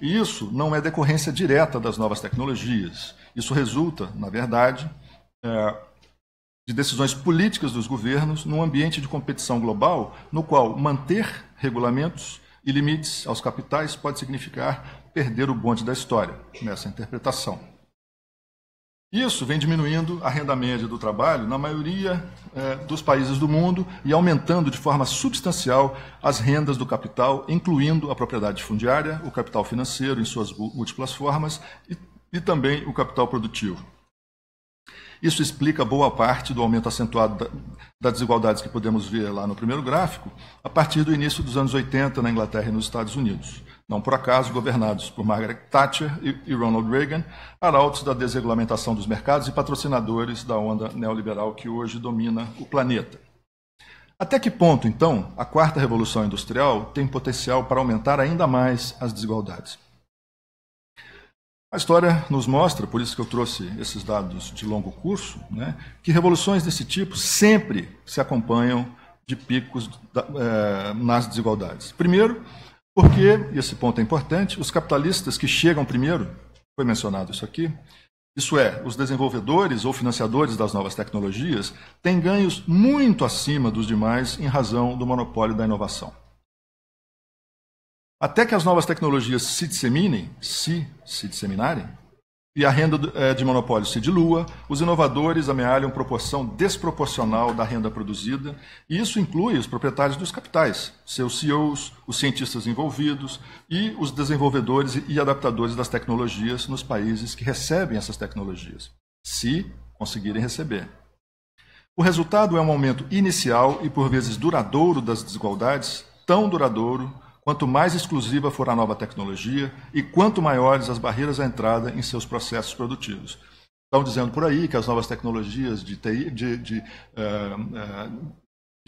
E isso não é decorrência direta das novas tecnologias. Isso resulta, na verdade, é, de decisões políticas dos governos num ambiente de competição global no qual manter regulamentos e limites aos capitais pode significar perder o bonde da história, nessa interpretação. Isso vem diminuindo a renda média do trabalho na maioria é, dos países do mundo e aumentando de forma substancial as rendas do capital, incluindo a propriedade fundiária, o capital financeiro em suas múltiplas formas e, e também o capital produtivo. Isso explica boa parte do aumento acentuado da, das desigualdades que podemos ver lá no primeiro gráfico, a partir do início dos anos 80 na Inglaterra e nos Estados Unidos não por acaso governados por Margaret Thatcher e Ronald Reagan, arautos da desregulamentação dos mercados e patrocinadores da onda neoliberal que hoje domina o planeta. Até que ponto, então, a quarta revolução industrial tem potencial para aumentar ainda mais as desigualdades? A história nos mostra, por isso que eu trouxe esses dados de longo curso, né, que revoluções desse tipo sempre se acompanham de picos eh, nas desigualdades. Primeiro, porque, e esse ponto é importante, os capitalistas que chegam primeiro, foi mencionado isso aqui, isso é, os desenvolvedores ou financiadores das novas tecnologias, têm ganhos muito acima dos demais em razão do monopólio da inovação. Até que as novas tecnologias se disseminem, se se disseminarem, e a renda é, de monopólio se dilua, os inovadores amealham proporção desproporcional da renda produzida, e isso inclui os proprietários dos capitais, seus CEOs, os cientistas envolvidos e os desenvolvedores e adaptadores das tecnologias nos países que recebem essas tecnologias, se conseguirem receber. O resultado é um aumento inicial e por vezes duradouro das desigualdades, tão duradouro Quanto mais exclusiva for a nova tecnologia e quanto maiores as barreiras à entrada em seus processos produtivos. Estão dizendo por aí que as novas tecnologias de TI, de, de, uh, uh,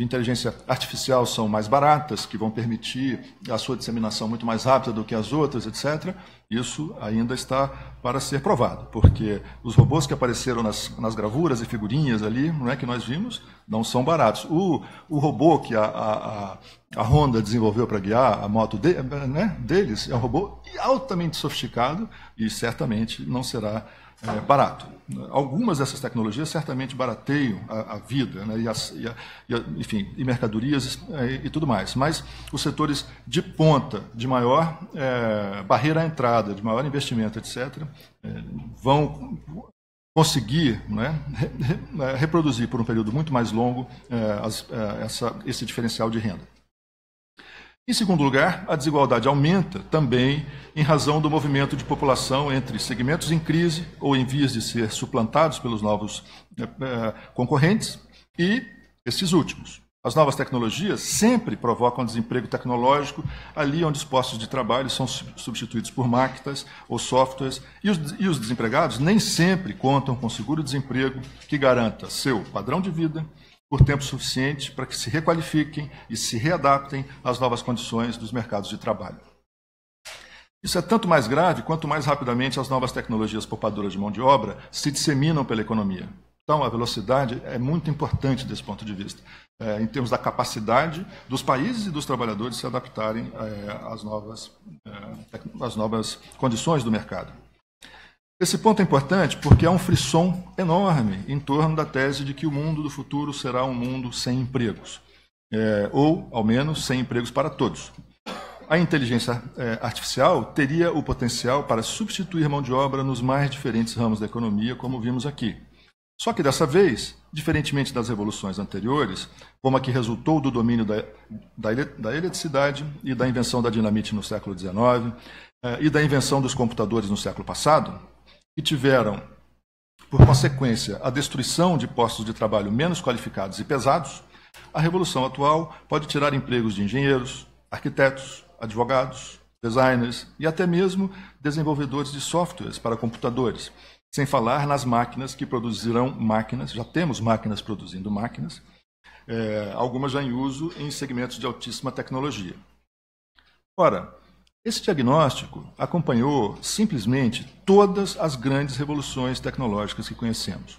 de inteligência artificial são mais baratas, que vão permitir a sua disseminação muito mais rápida do que as outras, etc. Isso ainda está para ser provado, porque os robôs que apareceram nas, nas gravuras e figurinhas ali, não é que nós vimos, não são baratos. O, o robô que a, a, a Honda desenvolveu para guiar a moto de, né, deles é um robô altamente sofisticado e certamente não será é, barato. Algumas dessas tecnologias certamente barateiam a, a vida, né, e, as, e, a, e a, enfim, e mercadorias e, é, e, tudo mais. Mas os setores de ponta, de maior é, barreira à entrada, de maior investimento, etc., é, vão conseguir né, é, reproduzir por um período muito mais longo é, as, essa, esse diferencial de renda. Em segundo lugar, a desigualdade aumenta também em razão do movimento de população entre segmentos em crise ou em vias de ser suplantados pelos novos eh, eh concorrentes e esses últimos. As novas tecnologias sempre provocam desemprego tecnológico ali onde os postos de trabalho são substituídos por máquinas ou softwares e os, e os desempregados nem sempre contam com seguro-desemprego que garanta seu padrão de vida, por tempo suficiente para que se requalifiquem e se readaptem às novas condições dos mercados de trabalho. Isso é tanto mais grave quanto mais rapidamente as novas tecnologias poupadoras de mão de obra se disseminam pela economia. Então, a velocidade é muito importante desse ponto de vista, é, em termos da capacidade dos países e dos trabalhadores se adaptarem é, às, novas, é, às novas condições do mercado. Esse ponto é importante porque há um frisson enorme em torno da tese de que o mundo do futuro será um mundo sem empregos, é, ou, ao menos, sem empregos para todos. A inteligência é, artificial teria o potencial para substituir mão de obra nos mais diferentes ramos da economia, como vimos aqui. Só que dessa vez, diferentemente das revoluções anteriores, como a que resultou do domínio da, da, da eletricidade e da invenção da dinamite no século XIX, é, e da invenção dos computadores no século passado, que tiveram, por consequência, a destruição de postos de trabalho menos qualificados e pesados, a revolução atual pode tirar empregos de engenheiros, arquitetos, advogados, designers e até mesmo desenvolvedores de softwares para computadores, sem falar nas máquinas que produzirão máquinas, já temos máquinas produzindo máquinas, é, algumas já em uso em segmentos de altíssima tecnologia. Ora, esse diagnóstico acompanhou simplesmente todas as grandes revoluções tecnológicas que conhecemos.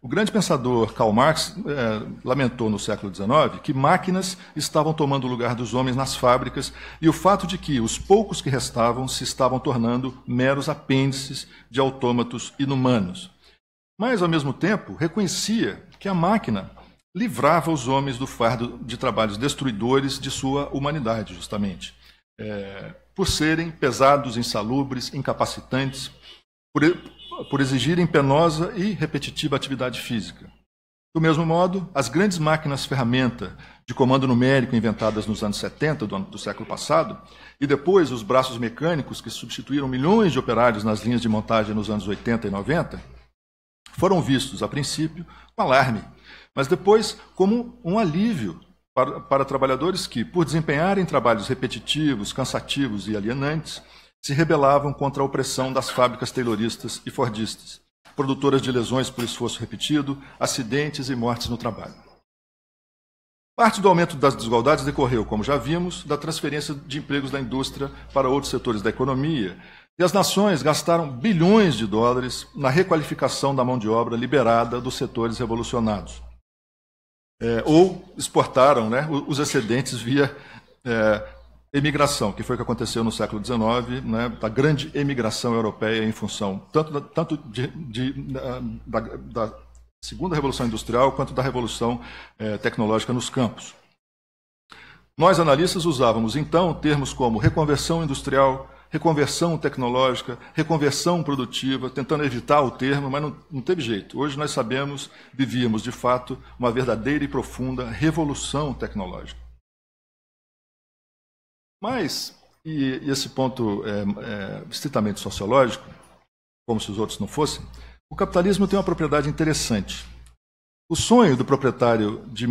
O grande pensador Karl Marx eh, lamentou no século XIX que máquinas estavam tomando o lugar dos homens nas fábricas e o fato de que os poucos que restavam se estavam tornando meros apêndices de autômatos inumanos. Mas, ao mesmo tempo, reconhecia que a máquina livrava os homens do fardo de trabalhos destruidores de sua humanidade, justamente é, por serem pesados, insalubres, incapacitantes, por, por exigirem penosa e repetitiva atividade física. Do mesmo modo, as grandes máquinas ferramenta de comando numérico inventadas nos anos 70 do, do, século passado, e depois os braços mecânicos que substituíram milhões de operários nas linhas de montagem nos anos 80 e 90, foram vistos, a princípio, com um alarme, mas depois como um alívio para, para trabalhadores que, por desempenharem trabalhos repetitivos, cansativos e alienantes, se rebelavam contra a opressão das fábricas tayloristas e fordistas, produtoras de lesões por esforço repetido, acidentes e mortes no trabalho. Parte do aumento das desigualdades decorreu, como já vimos, da transferência de empregos da indústria para outros setores da economia, e as nações gastaram bilhões de dólares na requalificação da mão de obra liberada dos setores revolucionados, é, ou exportaram né, os excedentes via é, emigração, que foi o que aconteceu no século XIX, né, da grande emigração europeia em função tanto, da, tanto de, de, da, da, segunda revolução industrial quanto da revolução é, tecnológica nos campos. Nós, analistas, usávamos então termos como reconversão industrial, reconversão tecnológica, reconversão produtiva, tentando evitar o termo, mas não, não teve jeito. Hoje nós sabemos, vivíamos de fato, uma verdadeira e profunda revolução tecnológica. Mas, e, e esse ponto é, é, estritamente sociológico, como se os outros não fossem, o capitalismo tem uma propriedade interessante. O sonho do proprietário de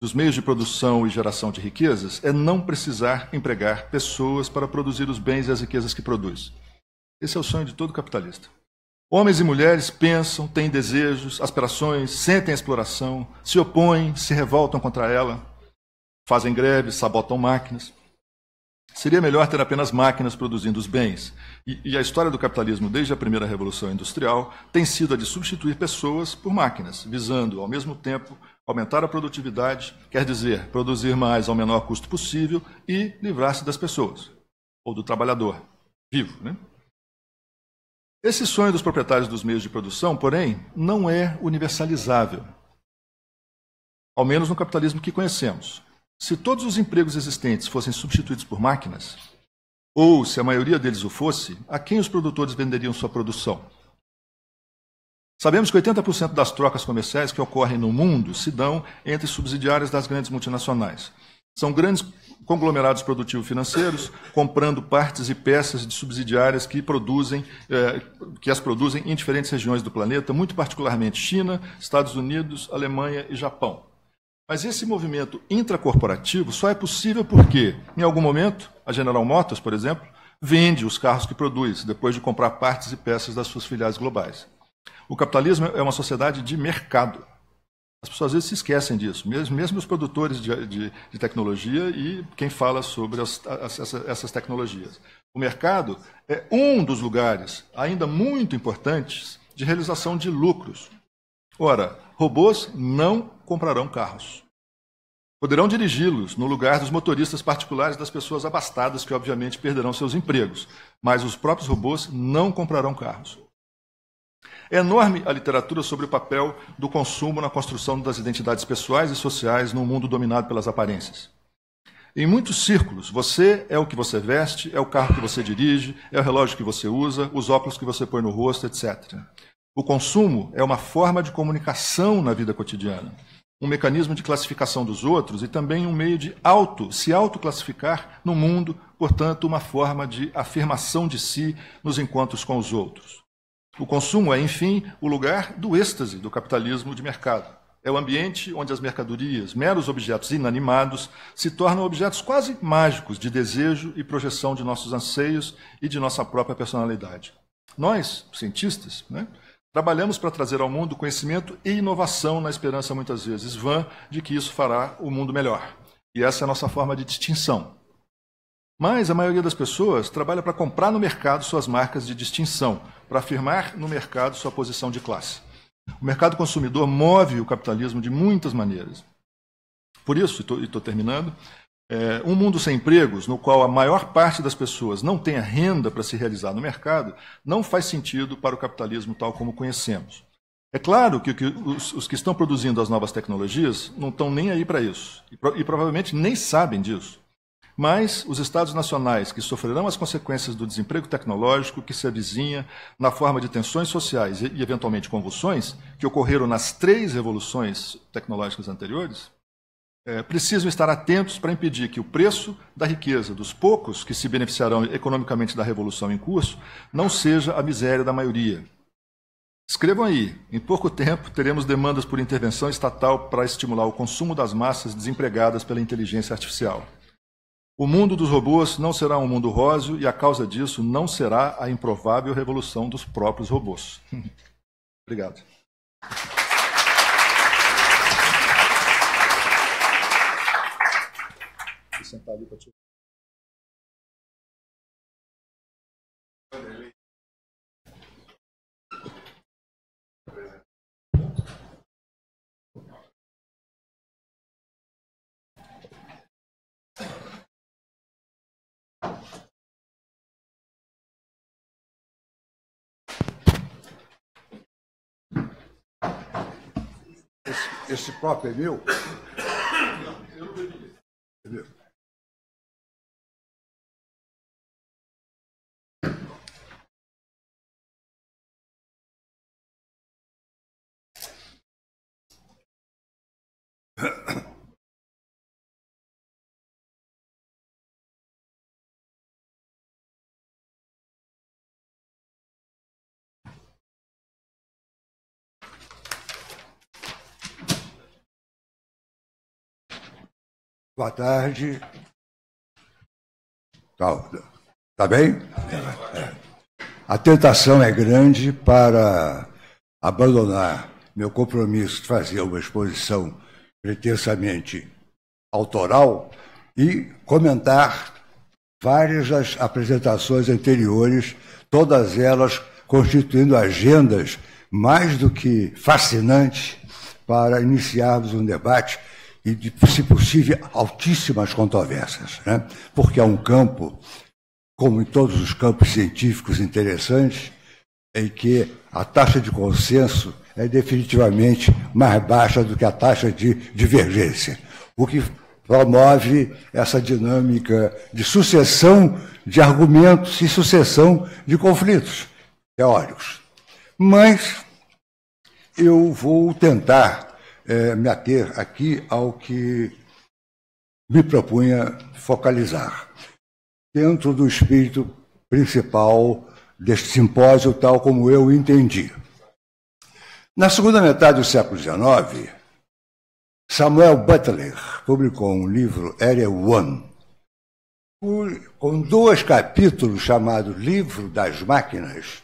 dos meios de produção e geração de riquezas é não precisar empregar pessoas para produzir os bens e as riquezas que produz. Esse é o sonho de todo capitalista. Homens e mulheres pensam, têm desejos, aspirações, sentem a exploração, se opõem, se revoltam contra ela, fazem greves, sabotam máquinas. Seria melhor ter apenas máquinas produzindo os bens. E, e, a história do capitalismo desde a primeira revolução industrial tem sido a de substituir pessoas por máquinas, visando ao mesmo tempo aumentar a produtividade, quer dizer, produzir mais ao menor custo possível e livrar-se das pessoas, ou do trabalhador vivo. Né? Esse sonho dos proprietários dos meios de produção, porém, não é universalizável, ao menos no capitalismo que conhecemos. Se todos os empregos existentes fossem substituídos por máquinas, ou se a maioria deles o fosse, a quem os produtores venderiam sua produção? Sabemos que 80% das trocas comerciais que ocorrem no mundo se dão entre subsidiárias das grandes multinacionais. São grandes conglomerados produtivos financeiros comprando partes e peças de subsidiárias que produzem, eh, que as produzem em diferentes regiões do planeta, muito particularmente China, Estados Unidos, Alemanha e Japão. Mas esse movimento intracorporativo só é possível porque, em algum momento, a General Motors, por exemplo, vende os carros que produz, depois de comprar partes e peças das suas filiais globais. O capitalismo é uma sociedade de mercado. As pessoas às vezes se esquecem disso, mesmo, mesmo os produtores de, de, de tecnologia e quem fala sobre as, as, essas tecnologias. O mercado é um dos lugares ainda muito importantes de realização de lucros. Ora, robôs não comprarão carros. Poderão dirigi-los no lugar dos motoristas particulares das pessoas abastadas, que obviamente perderão seus empregos. Mas os próprios robôs não comprarão carros. É enorme a literatura sobre o papel do consumo na construção das identidades pessoais e sociais num mundo dominado pelas aparências. Em muitos círculos, você é o que você veste, é o carro que você dirige, é o relógio que você usa, os óculos que você põe no rosto, etc. O consumo é uma forma de comunicação na vida cotidiana, um mecanismo de classificação dos outros e também um meio de auto, se autoclassificar no mundo, portanto, uma forma de afirmação de si nos encontros com os outros. O consumo é, enfim, o lugar do êxtase do capitalismo de mercado. É o ambiente onde as mercadorias, meros objetos inanimados, se tornam objetos quase mágicos de desejo e projeção de nossos anseios e de nossa própria personalidade. Nós, cientistas, né, trabalhamos para trazer ao mundo conhecimento e inovação na esperança, muitas vezes vã, de que isso fará o mundo melhor. E essa é a nossa forma de distinção. Mas a maioria das pessoas trabalha para comprar no mercado suas marcas de distinção, para afirmar no mercado sua posição de classe. O mercado consumidor move o capitalismo de muitas maneiras. Por isso, e estou terminando, é, um mundo sem empregos, no qual a maior parte das pessoas não tenha renda para se realizar no mercado, não faz sentido para o capitalismo tal como conhecemos. É claro que, que os, os, que estão produzindo as novas tecnologias não estão nem aí para isso, e, pro, e provavelmente nem sabem disso mas os estados nacionais que sofrerão as consequências do desemprego tecnológico que se avizinha na forma de tensões sociais e, eventualmente, convulsões, que ocorreram nas três revoluções tecnológicas anteriores, é, precisam estar atentos para impedir que o preço da riqueza dos poucos que se beneficiarão economicamente da revolução em curso não seja a miséria da maioria. Escrevam aí, em pouco tempo teremos demandas por intervenção estatal para estimular o consumo das massas desempregadas pela inteligência artificial. O mundo dos robôs não será um mundo róseo e a causa disso não será a improvável revolução dos próprios robôs. Obrigado. Vou sentar ali para te... esse, esse próprio Emil, Boa tarde. Tá, tá bem? É. A tentação é grande para abandonar meu compromisso de fazer uma exposição pretensamente autoral e comentar várias das apresentações anteriores, todas elas constituindo agendas mais do que fascinantes para iniciarmos um debate e, de, se possível, altíssimas controvérsias, né? porque é um campo, como em todos os campos científicos interessantes, em que a taxa de consenso é definitivamente mais baixa do que a taxa de divergência, o que promove essa dinâmica de sucessão de argumentos e sucessão de conflitos teóricos. Mas eu vou tentar é, me ater aqui ao que me propunha focalizar. Dentro do espírito principal deste simpósio, tal como eu entendi. Na segunda metade do século XIX, Samuel Butler publicou um livro, Area One, com dois capítulos chamados Livro das Máquinas,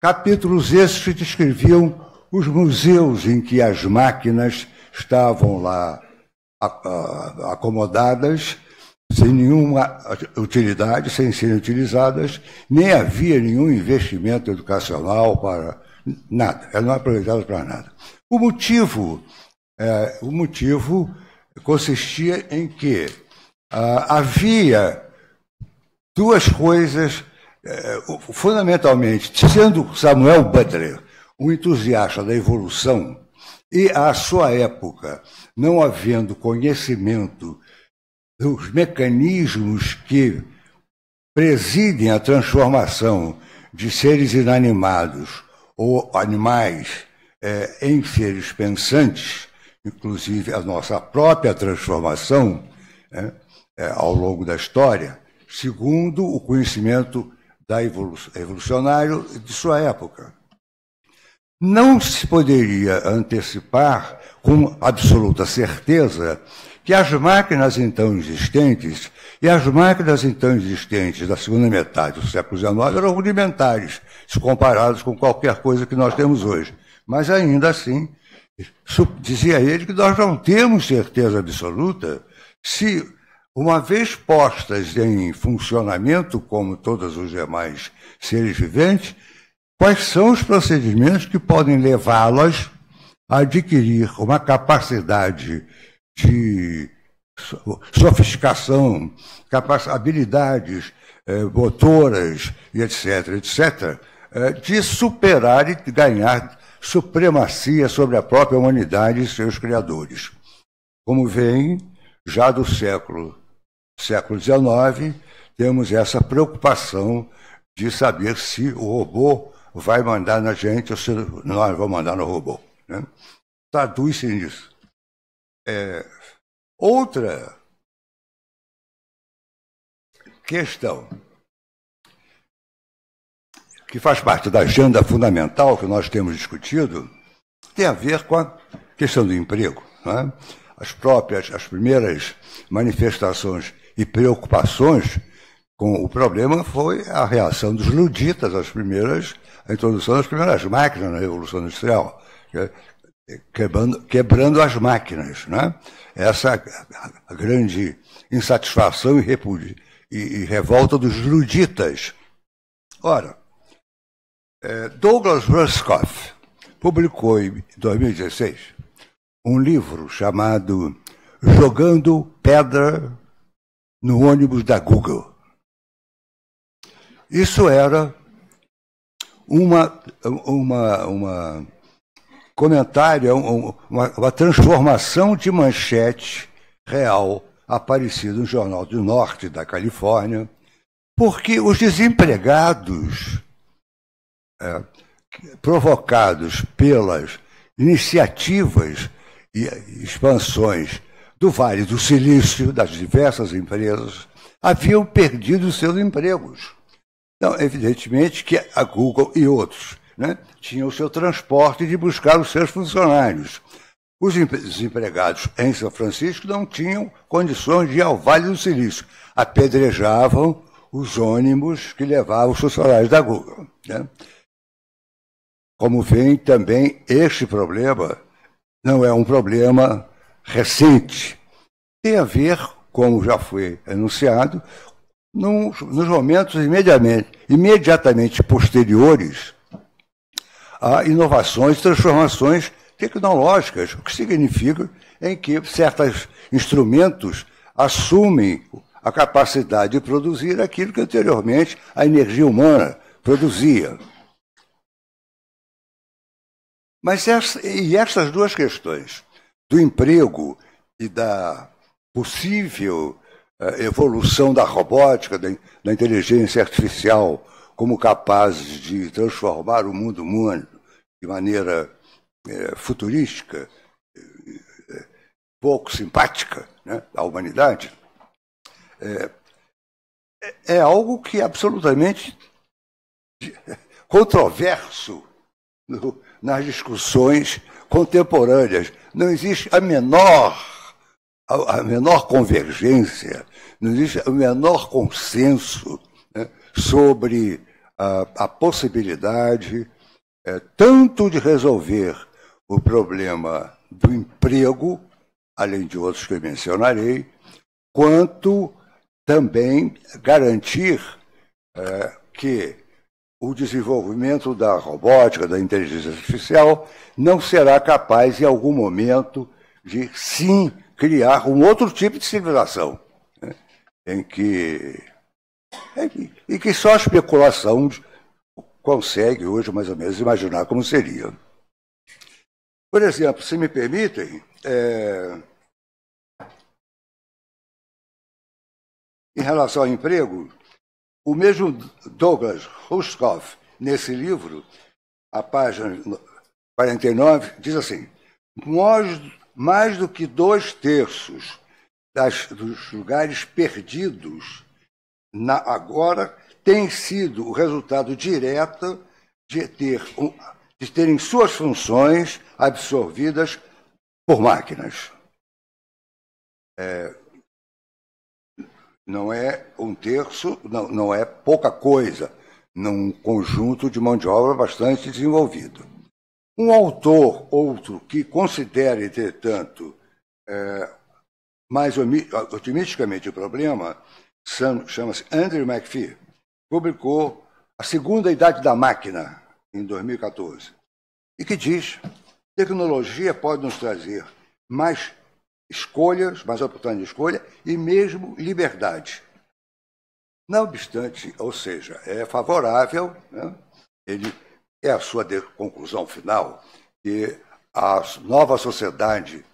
capítulos esses que descreviam os museus em que as máquinas estavam lá acomodadas, sem nenhuma utilidade, sem serem utilizadas, nem havia nenhum investimento educacional para nada, elas não aproveitadas para nada. O motivo, é, o motivo consistia em que ah, havia duas coisas, é, fundamentalmente, sendo Samuel Butler um entusiasta da evolução e, à sua época, não havendo conhecimento dos mecanismos que presidem a transformação de seres inanimados ou animais é, em seres pensantes, inclusive a nossa própria transformação é, é, ao longo da história, segundo o conhecimento da evolucionário de sua época. Não se poderia antecipar com absoluta certeza que as máquinas então existentes, e as máquinas então existentes da segunda metade do século XIX eram rudimentares, se comparadas com qualquer coisa que nós temos hoje. Mas ainda assim, dizia ele que nós não temos certeza absoluta se, uma vez postas em funcionamento, como todos os demais seres viventes, quais são os procedimentos que podem levá-las a adquirir uma capacidade de sofisticação, habilidades eh, motoras e etc., etc., eh, de superar e ganhar supremacia sobre a própria humanidade e seus criadores. Como vem, já do século século XIX, temos essa preocupação de saber se o robô vai mandar na gente, ou se nós vamos mandar no robô. Né? Traduz-se nisso. É, outra questão que faz parte da agenda fundamental que nós temos discutido tem a ver com a questão do emprego. né? As próprias, as primeiras manifestações e preocupações com o problema foi a reação dos luditas às primeiras a introdução das primeiras máquinas na Revolução Industrial, quebrando, quebrando as máquinas. Né? Essa a grande insatisfação e, e, e revolta dos luditas. Ora, é, Douglas Ruskoff publicou em 2016 um livro chamado Jogando Pedra no ônibus da Google. Isso era uma, uma, uma comentário, é uma, uma transformação de manchete real aparecida no Jornal do Norte da Califórnia, porque os desempregados é, provocados pelas iniciativas e expansões do Vale do Silício, das diversas empresas, haviam perdido seus empregos. Então, evidentemente que a Google e outros né, tinham o seu transporte de buscar os seus funcionários. Os desempregados em São Francisco não tinham condições de ir ao Vale do Silício. Apedrejavam os ônibus que levavam os funcionários da Google. Né? Como vem também, este problema não é um problema recente. Tem a ver, como já foi anunciado, nos momentos imediatamente, imediatamente posteriores a inovações, transformações tecnológicas, o que significa em que certos instrumentos assumem a capacidade de produzir aquilo que anteriormente a energia humana produzia. Mas essa, e essas duas questões, do emprego e da possível evolução da robótica, da, inteligência artificial, como capazes de transformar o mundo humano de maneira é, futurística, é, é, pouco simpática né, à humanidade, é, é algo que é absolutamente controverso no, nas discussões contemporâneas. Não existe a menor a, a menor convergência, não existe o menor consenso né, sobre a, a possibilidade é, tanto de resolver o problema do emprego, além de outros que eu mencionarei, quanto também garantir é, que o desenvolvimento da robótica, da inteligência artificial, não será capaz, em algum momento, de sim criar um outro tipo de civilização, né? em é que, e que só a especulação consegue hoje mais ou menos imaginar como seria. Por exemplo, se me permitem, é, em relação ao emprego, o mesmo Douglas Rushkoff, nesse livro, a página 49, diz assim: Nós mais do que dois terços das, dos lugares perdidos na, agora tem sido o resultado direto de, ter um, de terem suas funções absorvidas por máquinas. É, não é um terço, não, não é pouca coisa, num conjunto de mão de obra bastante desenvolvido. Um autor, outro, que considere, entretanto, é, mais otimisticamente o problema, chama-se Andrew McPhee, publicou A Segunda Idade da Máquina, em 2014, e que diz tecnologia pode nos trazer mais escolhas, mais oportunidade de escolha e mesmo liberdade. Não obstante, ou seja, é favorável, né? ele é a sua conclusão final que a nova sociedade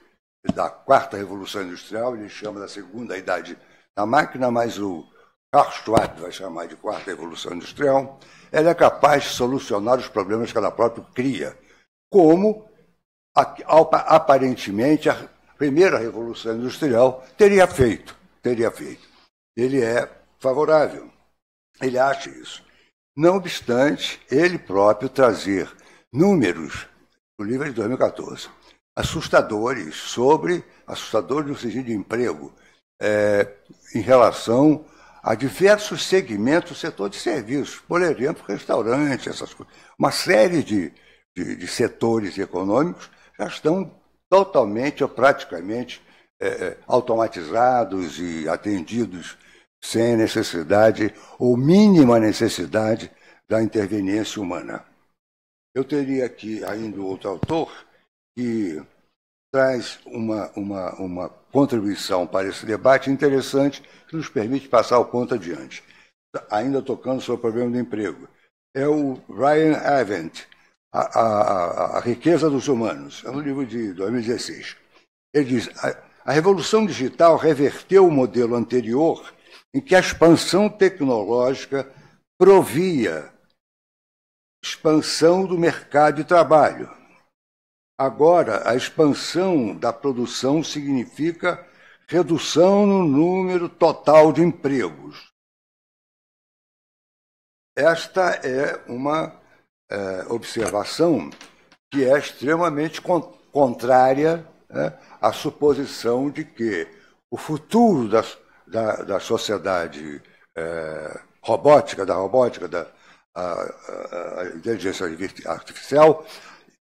da quarta revolução industrial, ele chama da segunda idade da máquina, mas o Karl Schwab vai chamar de quarta revolução industrial, ela é capaz de solucionar os problemas que ela própria cria, como aparentemente a primeira revolução industrial teria feito, teria feito. Ele é favorável. Ele acha isso. Não obstante, ele próprio trazer números do livro de 2014 assustadores sobre assustadores no sentido de emprego é, em relação a diversos segmentos do setor de serviços, por exemplo, restaurante, essas coisas. Uma série de, de, de setores econômicos já estão totalmente ou praticamente é, é automatizados e atendidos sem necessidade ou mínima necessidade da interveniência humana. Eu teria aqui ainda outro autor que traz uma, uma, uma contribuição para esse debate interessante que nos permite passar o ponto adiante. Ainda tocando sobre o problema do emprego. É o Ryan Avent, a, a, a, Riqueza dos Humanos. É um livro de 2016. Ele diz: a, a revolução digital reverteu o modelo anterior em que a expansão tecnológica provia expansão do mercado de trabalho. Agora, a expansão da produção significa redução no número total de empregos. Esta é uma é, observação que é extremamente contrária né, à suposição de que o futuro das da, da sociedade é, robótica, da robótica, da a, a, a inteligência artificial,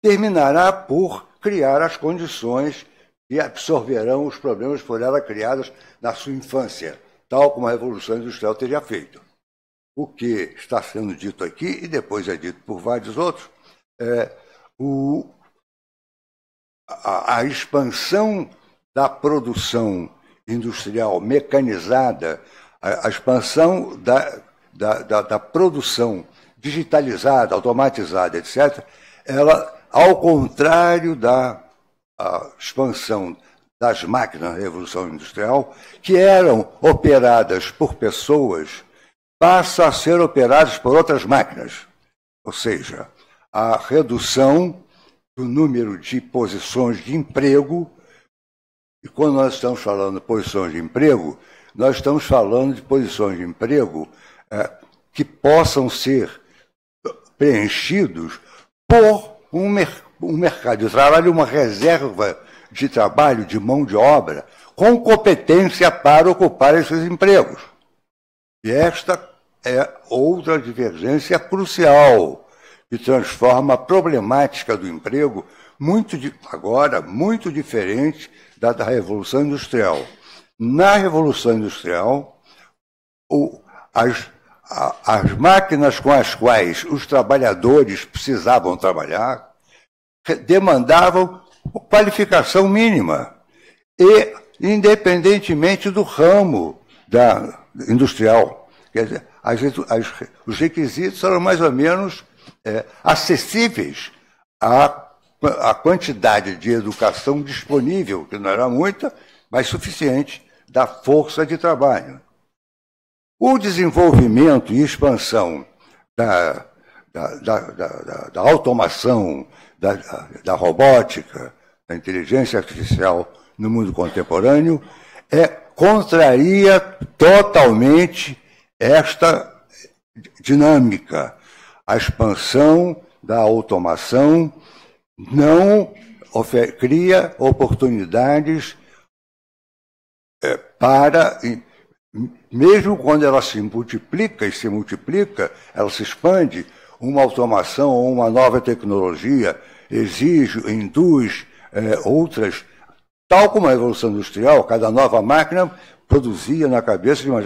terminará por criar as condições que absorverão os problemas por ela criados na sua infância, tal como a Revolução Industrial teria feito. O que está sendo dito aqui, e depois é dito por vários outros, é o, a, a expansão da produção industrial mecanizada, a, a expansão da, da, da, da produção digitalizada, automatizada, etc., ela, ao contrário da expansão das máquinas da Revolução Industrial, que eram operadas por pessoas, passa a ser operadas por outras máquinas. Ou seja, a redução do número de posições de emprego e quando nós estamos falando de posições de emprego, nós estamos falando de posições de emprego é, que possam ser preenchidos por um, mer um mercado de trabalho, uma reserva de trabalho, de mão de obra, com competência para ocupar esses empregos. E esta é outra divergência crucial que transforma a problemática do emprego muito agora muito diferente da, da Revolução Industrial. Na Revolução Industrial, o, as, a, as máquinas com as quais os trabalhadores precisavam trabalhar demandavam qualificação mínima. E independentemente do ramo da industrial. Quer dizer, as, as, os requisitos eram mais ou menos é, acessíveis a a quantidade de educação disponível, que não era muita, mas suficiente, da força de trabalho. O desenvolvimento e expansão da, da, da, da automação, da robótica, da inteligência artificial no mundo contemporâneo, é, contraria totalmente esta dinâmica, a expansão da automação não cria oportunidades eh, para, mesmo quando ela se multiplica e se multiplica, ela se expande, uma automação ou uma nova tecnologia exige, induz é, outras, tal como a Revolução Industrial, cada nova máquina produzia na cabeça de uma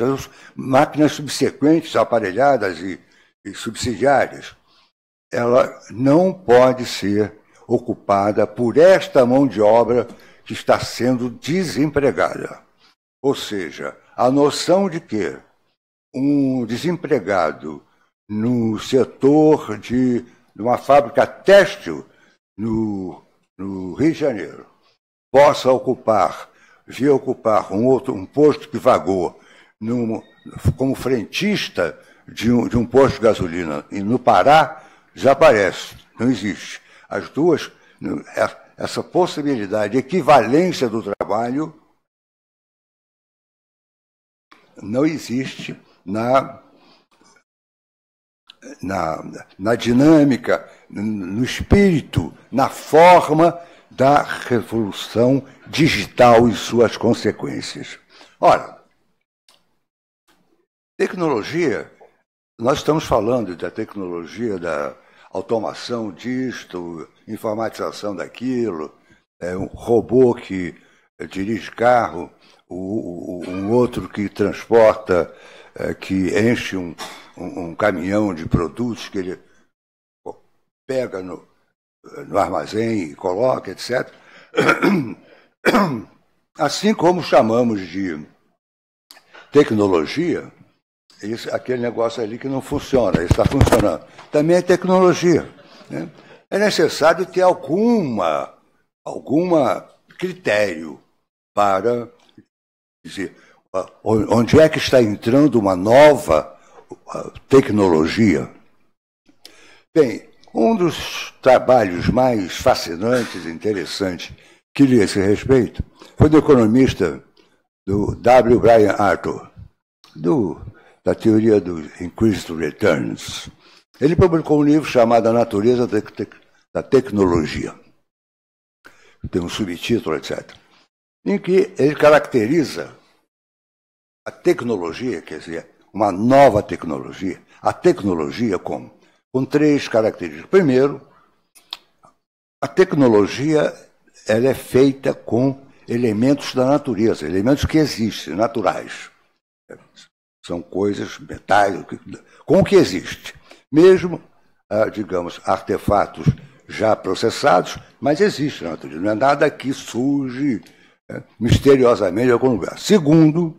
máquinas subsequentes, aparelhadas e, e subsidiárias. Ela não pode ser ocupada por esta mão de obra que está sendo desempregada. Ou seja, a noção de que um desempregado no setor de, de uma fábrica têxtil no, no Rio de Janeiro possa ocupar, vir ocupar um outro um posto que vagou num, como frentista de um, de um posto de gasolina e no Pará, desaparece, não existe as duas, é, essa possibilidade, equivalência do trabalho, não existe na, na, na dinâmica, no espírito, na forma da revolução digital e suas consequências. Ora, tecnologia, nós estamos falando da tecnologia da automação disto, informatização daquilo, é, um robô que dirige carro, o, o, um outro que transporta, é, que enche um, um, um, caminhão de produtos que ele pega no, no armazém e coloca, etc. Assim como chamamos de tecnologia, isso, aquele negócio ali que não funciona, está funcionando. Também é tecnologia. Né? É necessário ter alguma, alguma critério para dizer onde é que está entrando uma nova tecnologia. Bem, um dos trabalhos mais fascinantes e interessantes que li a esse respeito foi do economista do W. Brian Arthur, do da teoria do Increased Returns. Ele publicou um livro chamado A Natureza da Tecnologia. Tem um subtítulo, etc. Em que ele caracteriza a tecnologia, quer dizer, uma nova tecnologia, a tecnologia como? Com três características. Primeiro, a tecnologia ela é feita com elementos da natureza, elementos que existem, naturais. São coisas, metais, com o que existe. Mesmo, ah, digamos, artefatos já processados, mas existe na é, natureza. Não é nada que surge né, misteriosamente em algum lugar. Segundo,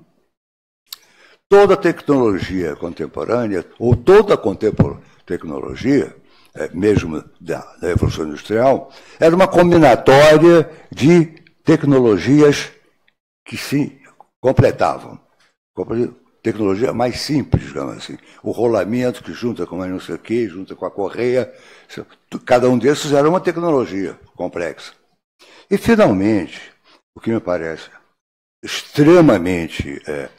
toda tecnologia contemporânea, ou toda tecnologia, é, mesmo da, da Revolução Industrial, era uma combinatória de tecnologias que se completavam tecnologia mais simples, digamos assim. O rolamento que junta com mais não sei o quê, junta com a correia. Cada um desses era uma tecnologia complexa. E, finalmente, o que me parece extremamente é,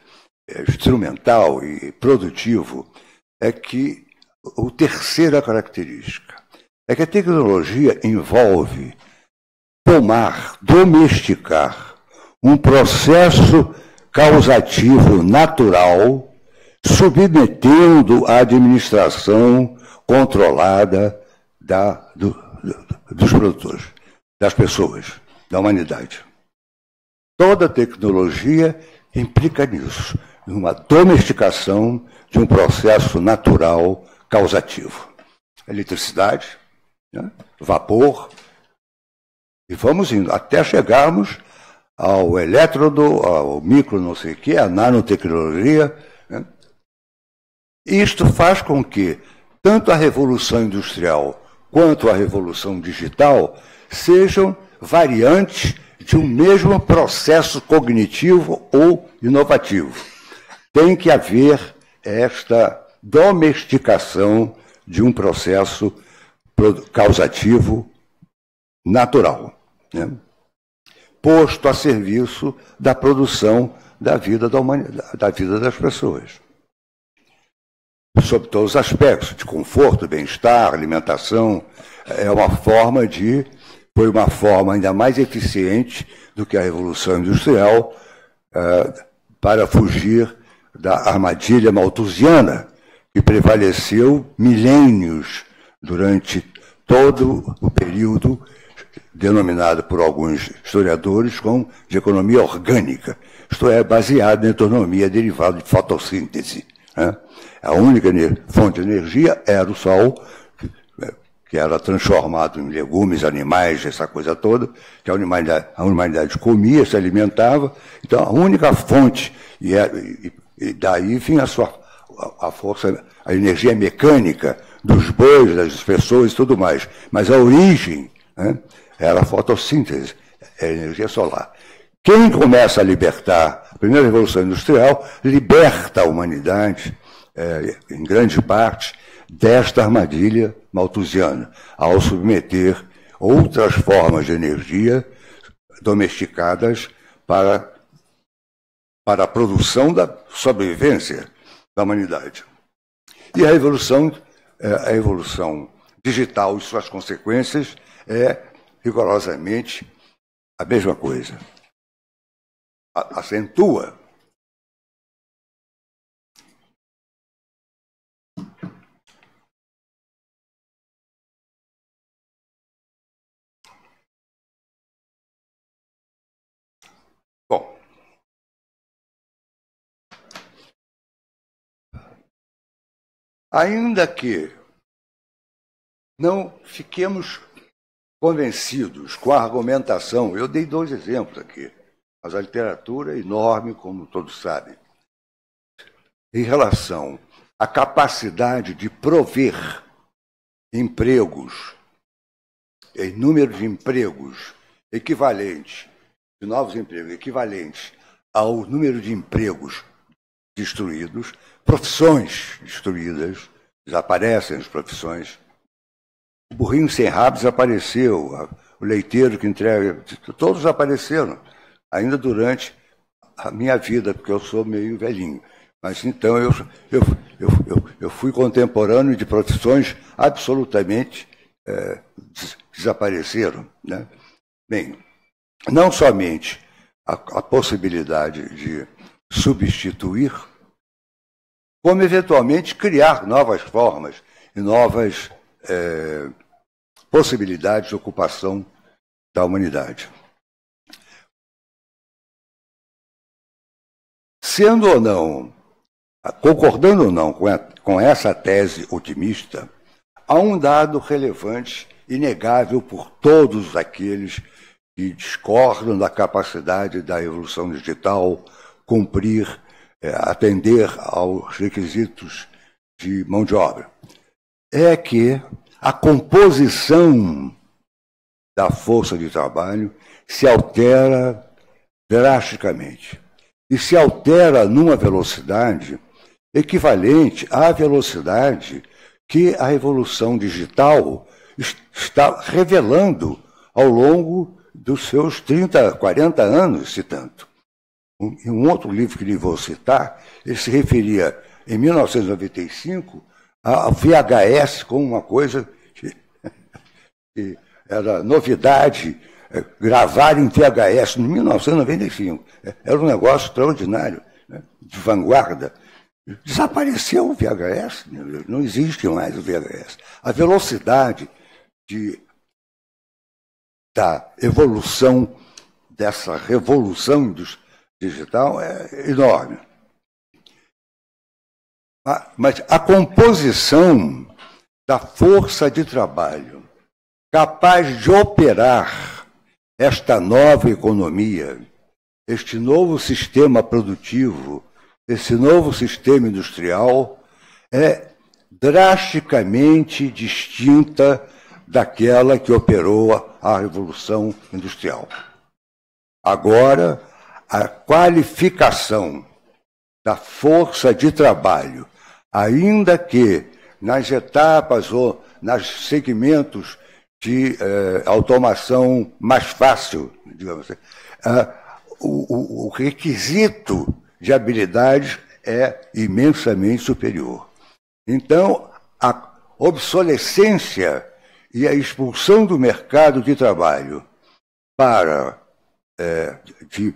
é, instrumental e produtivo é que o terceira característica é que a tecnologia envolve tomar, domesticar um processo causativo natural, submetendo a administração controlada da, do, dos produtores, das pessoas, da humanidade. Toda tecnologia implica nisso, numa domesticação de um processo natural causativo. Eletricidade, né? vapor, e vamos indo até chegarmos ao elétrodo, ao micro não sei o que, à nanotecnologia. Né? Isto faz com que tanto a revolução industrial quanto a revolução digital sejam variantes de um mesmo processo cognitivo ou inovativo. Tem que haver esta domesticação de um processo causativo natural. Né? posto a serviço da produção da vida, da humanidade, da vida das pessoas. Sob todos os aspectos, de conforto, bem-estar, alimentação, é uma forma de, foi uma forma ainda mais eficiente do que a Revolução Industrial é, para fugir da armadilha maltusiana que prevaleceu milênios durante todo o período denominada por alguns historiadores como de economia orgânica, isto é, baseada na economia derivada de fotossíntese. Né? A única fonte de energia era o sol, que era transformado em legumes, animais, essa coisa toda, que a humanidade, a humanidade comia, se alimentava. Então, a única fonte, e, é, e, e daí, vinha a, sua, a, a força, a energia mecânica dos bois, das pessoas e tudo mais. Mas a origem né, era a fotossíntese, é a energia solar. Quem começa a libertar a primeira revolução industrial liberta a humanidade, é, em grande parte, desta armadilha malthusiana, ao submeter outras formas de energia domesticadas para, para a produção da sobrevivência da humanidade. E a revolução, é, a evolução digital e suas consequências é rigorosamente a mesma coisa. Acentua. Bom, ainda que não fiquemos convencidos com a argumentação. Eu dei dois exemplos aqui, mas a literatura é enorme, como todos sabem, em relação à capacidade de prover empregos, em número de empregos equivalente, de novos empregos equivalentes ao número de empregos destruídos, profissões destruídas, desaparecem as profissões o burrinho sem rabos apareceu, o leiteiro que entrega, todos apareceram, ainda durante a minha vida, porque eu sou meio velhinho. Mas então eu, eu, eu, eu, eu fui contemporâneo de profissões absolutamente é, des desapareceram. Né? Bem, não somente a, a possibilidade de substituir, como eventualmente criar novas formas e novas é, possibilidades de ocupação da humanidade. Sendo ou não, ah, concordando ou não com, a, com essa tese otimista, há um dado relevante, inegável por todos aqueles que discordam da capacidade da evolução digital cumprir, é, atender aos requisitos de mão de obra é que a composição da força de trabalho se altera drasticamente. E se altera numa velocidade equivalente à velocidade que a revolução digital está revelando ao longo dos seus 30, 40 anos, se tanto. Em um outro livro que lhe vou citar, ele se referia, em 1995, a VHS como uma coisa que era novidade, é, gravar em VHS em 1995. Era um negócio extraordinário, né? de vanguarda. Desapareceu o VHS, né, não existe mais o VHS. A velocidade de, da evolução, dessa revolução digital é enorme. Ah, mas a composição da força de trabalho capaz de operar esta nova economia, este novo sistema produtivo, esse novo sistema industrial, é drasticamente distinta daquela que operou a Revolução Industrial. Agora, a qualificação da força de trabalho ainda que nas etapas ou nos segmentos de eh, automação mais fácil, digamos assim, ah, o, o, requisito de habilidades é imensamente superior. Então, a obsolescência e a expulsão do mercado de trabalho para eh, de,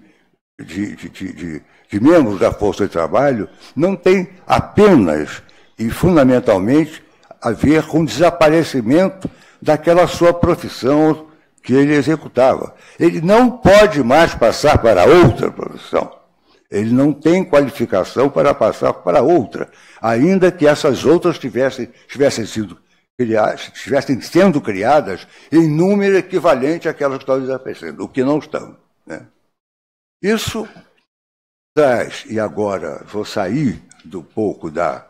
de, de, de membros da força de trabalho não tem apenas e fundamentalmente a ver com o desaparecimento daquela sua profissão que ele executava. Ele não pode mais passar para outra profissão. Ele não tem qualificação para passar para outra, ainda que essas outras tivessem, tivessem sido criadas, estivessem sendo criadas em número equivalente àquelas que estão desaparecendo, o que não estão. Né? Isso e agora vou sair do pouco da,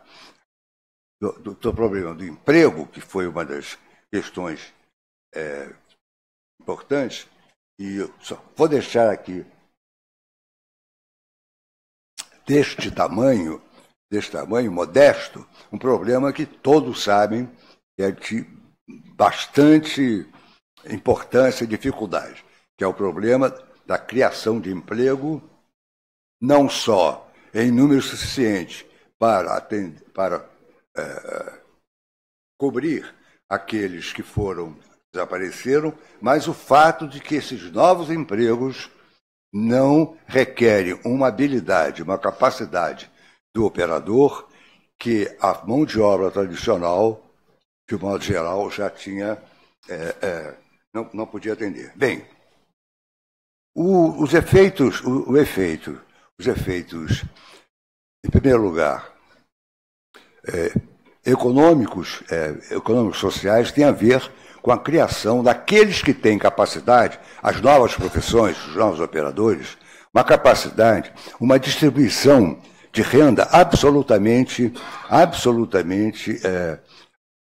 do, do, do problema do emprego, que foi uma das questões é, importantes, e vou deixar aqui deste tamanho, deste tamanho modesto, um problema que todos sabem que é de bastante importância e dificuldade, que é o problema da criação de emprego não só em número suficiente para, atender, para é, cobrir aqueles que foram desapareceram, mas o fato de que esses novos empregos não requerem uma habilidade, uma capacidade do operador que a mão de obra tradicional, de modo geral, já tinha é, é, não, não podia atender. Bem, o, os efeitos, o, o efeito os efeitos, em primeiro lugar, é, econômicos, é, econômicos sociais têm a ver com a criação daqueles que têm capacidade, as novas profissões, os novos operadores, uma capacidade, uma distribuição de renda absolutamente, absolutamente é,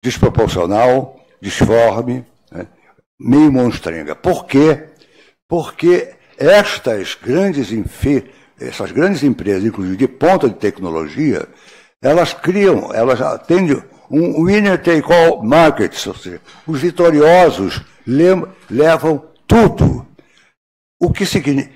desproporcional, disforme, né? meio monstrenga. Por quê? Porque estas grandes essas grandes empresas, inclusive de ponta de tecnologia, elas criam, elas atendem um winner take all market, ou seja, os vitoriosos levam tudo. O que significa,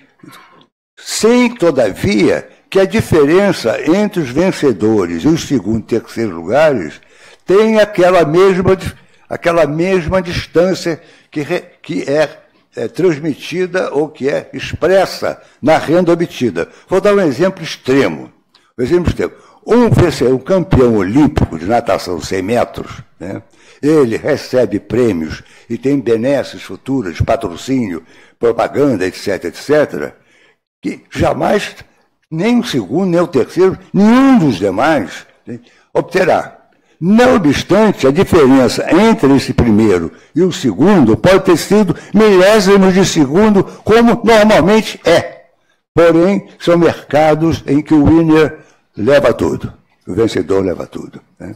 sem todavia que a diferença entre os vencedores e os segundo e terceiro lugares tem aquela mesma, aquela mesma distância que, re, que é é, transmitida ou que é expressa na renda obtida. Vou dar um exemplo extremo. Um exemplo extremo. Um, um campeão olímpico de natação 100 metros, né, ele recebe prêmios e tem benesses futuras, patrocínio, propaganda, etc., etc., que jamais, nem o segundo, nem o terceiro, nenhum dos demais né, obterá. Não obstante, a diferença entre esse primeiro e o segundo pode ter sido milésimos de segundo, como normalmente é. Porém, são mercados em que o winner leva tudo, o vencedor leva tudo. Né?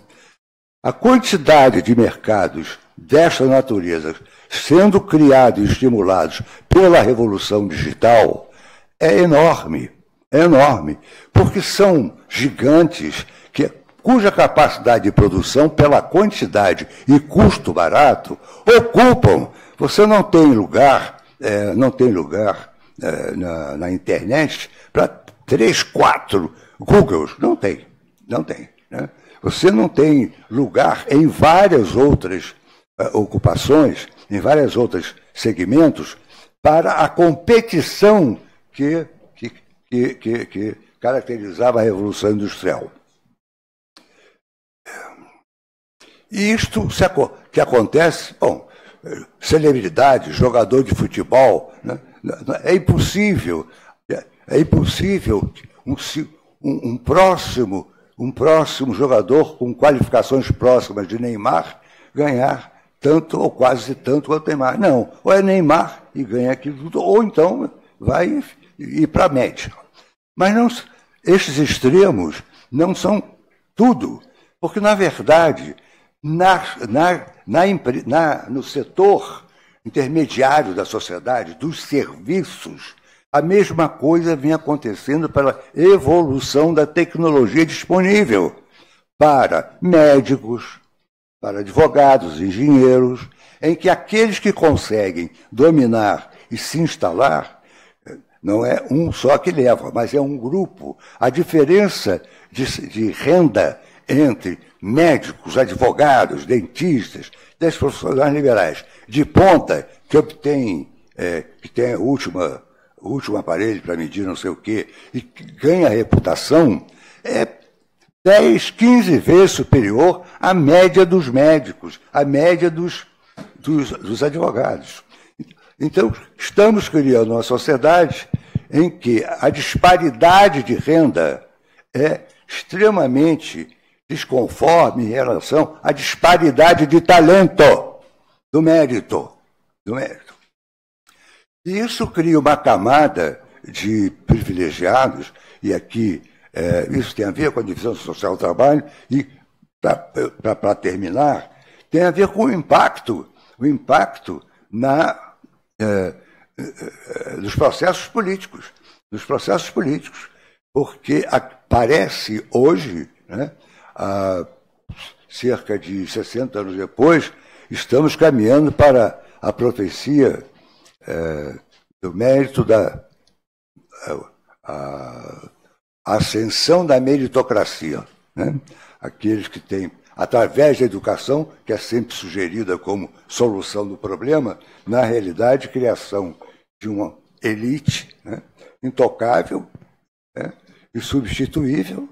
A quantidade de mercados desta natureza sendo criados e estimulados pela revolução digital é enorme, é enorme, porque são gigantes cuja capacidade de produção, pela quantidade e custo barato, ocupam. Você não tem lugar, é, não tem lugar é, na, na, internet para três, quatro Googles. Não tem, não tem. Né? Você não tem lugar em várias outras é, ocupações, em várias outras segmentos, para a competição que, que, que, que caracterizava a Revolução Industrial. E isto que acontece, bom, celebridade, jogador de futebol, né? né, né é impossível, é, é impossível um, um, próximo um próximo jogador com qualificações próximas de Neymar ganhar tanto ou quase tanto quanto Neymar. Não, ou é Neymar e ganha aquilo tudo, ou então vai ir para a média. Mas não, estes extremos não são tudo, porque na verdade na, na, na, na, no setor intermediário da sociedade, dos serviços, a mesma coisa vem acontecendo pela evolução da tecnologia disponível para médicos, para advogados, engenheiros, em que aqueles que conseguem dominar e se instalar, eh, não é um só que leva, mas é um grupo. A diferença de, de renda entre médicos, advogados, dentistas, das profissionais liberais de ponta que obtém, é, que tem a última, o último aparelho para medir não sei o quê, e que ganha reputação, é 10, 15 vezes superior à média dos médicos, à média dos, dos, dos advogados. Então, estamos criando uma sociedade em que a disparidade de renda é extremamente desconforme em relação à disparidade de talento, do mérito, do mérito. E isso cria uma camada de privilegiados, e aqui é, isso tem a ver com a divisão social do trabalho, e para terminar, tem a ver com o impacto, o impacto na, é, é, nos processos políticos, dos processos políticos, porque parece hoje né, há cerca de 60 anos depois, estamos caminhando para a profecia é, do mérito da é, a, a ascensão da meritocracia. Né? Aqueles que têm, através da educação, que é sempre sugerida como solução do problema, na realidade, criação de uma elite né? intocável né? e substituível,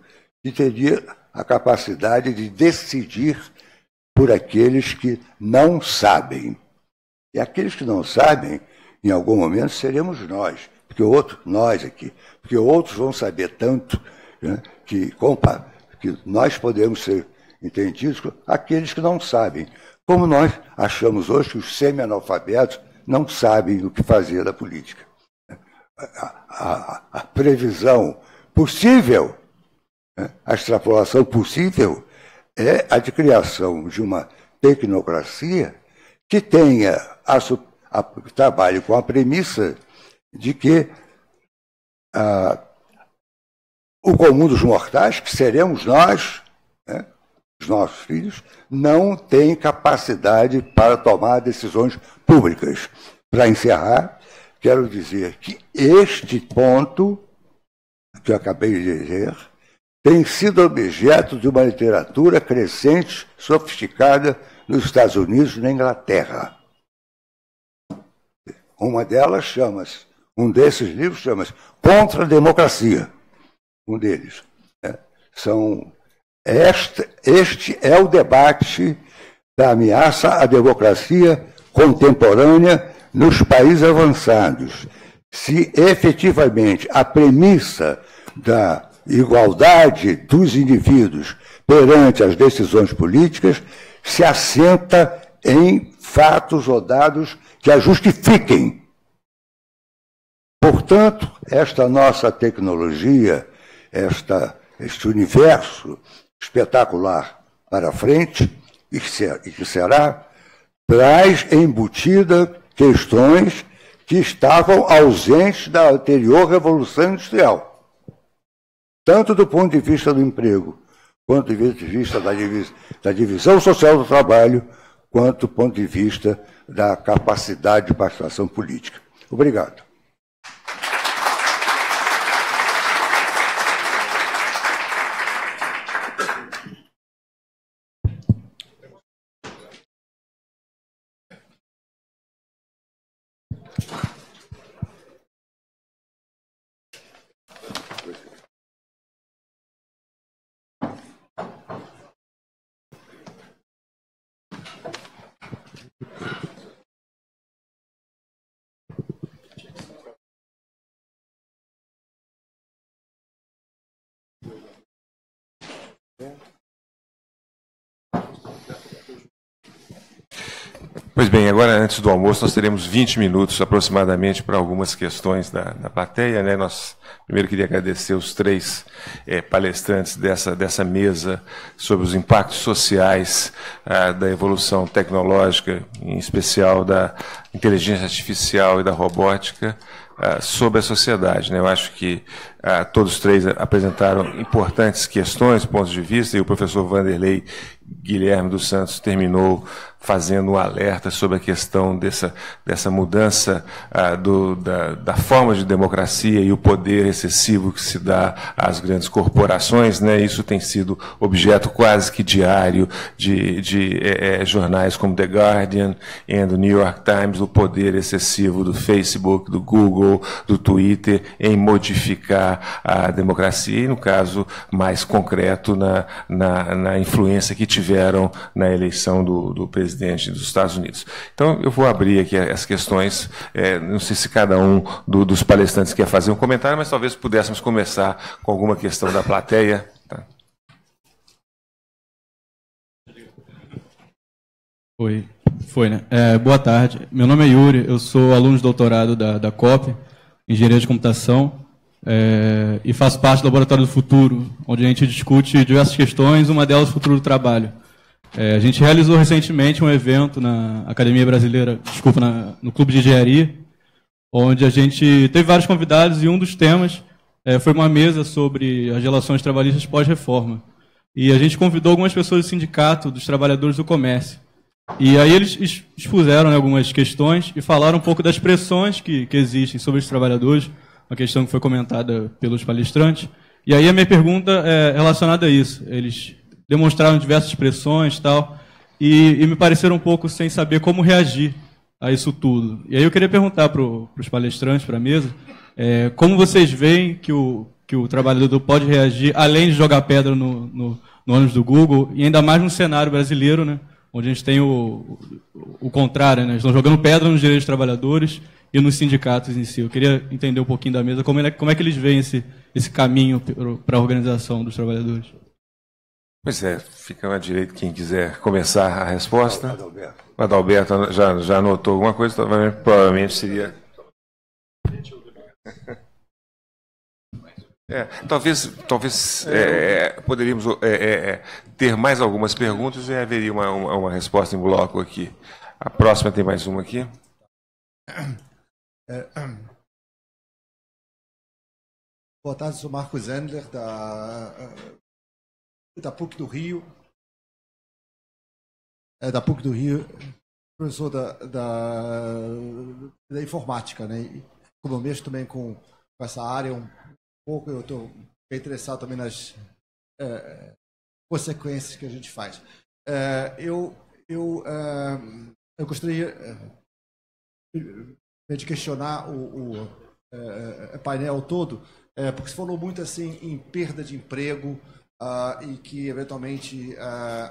de ter a capacidade de decidir por aqueles que não sabem. E aqueles que não sabem, em algum momento, seremos nós, porque outro, nós aqui, porque outros vão saber tanto né, que, compa, que nós podemos ser entendidos aqueles que não sabem. Como nós achamos hoje que os semi-analfabetos não sabem o que fazer da política. a, a, a previsão possível é? A extrapolação possível é a de criação de uma tecnocracia que tenha a, a, trabalhe com a premissa de que a, ah, o comum dos mortais, que seremos nós, né, os nossos filhos, não tem capacidade para tomar decisões públicas. Para encerrar, quero dizer que este ponto que eu acabei de dizer tem sido objeto de uma literatura crescente, sofisticada nos Estados Unidos e na Inglaterra. Uma delas chama-se, um desses livros chama-se Contra a Democracia. Um deles. Né? São este, este é o debate da ameaça à democracia contemporânea nos países avançados. Se efetivamente a premissa da igualdade dos indivíduos perante as decisões políticas se assenta em fatos ou dados que a justifiquem. Portanto, esta nossa tecnologia, esta, este universo espetacular para frente, e que será, traz embutida questões que estavam ausentes da anterior Revolução Industrial tanto do ponto de vista do emprego, quanto do ponto de vista da, divis da divisão social do trabalho, quanto do ponto de vista da capacidade de participação política. Obrigado. Bem, agora antes do almoço nós teremos 20 minutos aproximadamente para algumas questões da, da plateia. Né? Nós, primeiro queria agradecer os três é, palestrantes dessa, dessa mesa sobre os impactos sociais ah, da evolução tecnológica, em especial da inteligência artificial e da robótica. Ah, sobre a sociedade. Né? Eu acho que ah, todos três apresentaram importantes questões, pontos de vista, e o professor Vanderlei Guilherme dos Santos terminou fazendo um alerta sobre a questão dessa, dessa mudança ah, do, da, da, forma de democracia e o poder excessivo que se dá às grandes corporações. Né? Isso tem sido objeto quase que diário de, de é, é jornais como The Guardian e The New York Times, o poder excessivo do Facebook, do Google, do Twitter em modificar a democracia e, no caso mais concreto, na, na, na influência que tiveram na eleição do, do presidente presidente dos Estados Unidos. Então, eu vou abrir aqui as questões. É, não sei se cada um do, dos palestrantes quer fazer um comentário, mas talvez pudéssemos começar com alguma questão da plateia. Tá. Foi, foi, né? É, boa tarde. Meu nome é Yuri, eu sou aluno de doutorado da, da COP, Engenharia de Computação. É, e faço parte do Laboratório do Futuro, onde a gente discute diversas questões, uma delas o futuro do trabalho. É, a gente realizou recentemente um evento na Academia Brasileira, desculpa, na, no Clube de Engenharia, onde a gente teve vários convidados e um dos temas é, foi uma mesa sobre as relações trabalhistas pós-reforma. E a gente convidou algumas pessoas do Sindicato dos Trabalhadores do Comércio. E aí eles expuseram né, algumas questões e falaram um pouco das pressões que, que existem sobre os trabalhadores, uma questão que foi comentada pelos palestrantes. E aí a minha pergunta é relacionada a isso. Eles demonstraram diversas expressões tal, e, e me pareceram um pouco sem saber como reagir a isso tudo. E aí eu queria perguntar para os palestrantes, para a mesa, é, como vocês veem que o, que o trabalhador pode reagir, além de jogar pedra no, no, no ônibus do Google, e ainda mais no cenário brasileiro, né, onde a gente tem o, o, o contrário, né, estão jogando pedra nos direitos dos trabalhadores e nos sindicatos em si. Eu queria entender um pouquinho da mesa como é, como é que eles veem esse, esse caminho para a organização dos trabalhadores. Pois é, fica à direita quem quiser começar a resposta. Adalberto. Adalberto já, já anotou alguma coisa, então provavelmente seria. É, talvez talvez é, é poderíamos é, é, é, ter mais algumas perguntas e haveria uma, uma, uma, resposta em bloco aqui. A próxima tem mais uma aqui. Boa tarde, sou Marcos Endler, da é da PUC do Rio. É, da PUC do Rio, professor da, da, da informática, né? como eu mexo também com, com essa área um pouco, eu estou interessado também nas é, consequências que a gente faz. É, eu, eu, é, eu gostaria é, de questionar o, o é, painel todo, porque se falou muito assim em perda de emprego, uh, e que eventualmente uh,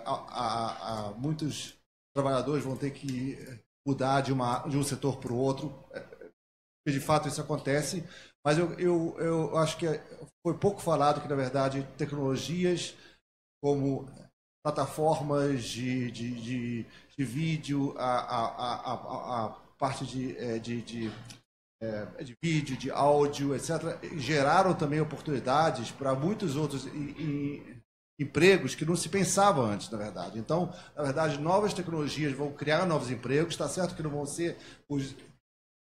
a, a, a, muitos trabalhadores vão ter que mudar de, uma, de um setor para o outro. É, é, de fato, isso acontece, mas eu, eu, eu acho que foi pouco falado que, na verdade, tecnologias como plataformas de, de, de, de vídeo, a, a, a, a parte de, é, de, de é, de vídeo, de áudio, etc., geraram também oportunidades para muitos outros em, em, empregos que não se pensava antes, na verdade. Então, na verdade, novas tecnologias vão criar novos empregos. Está certo que não vão ser os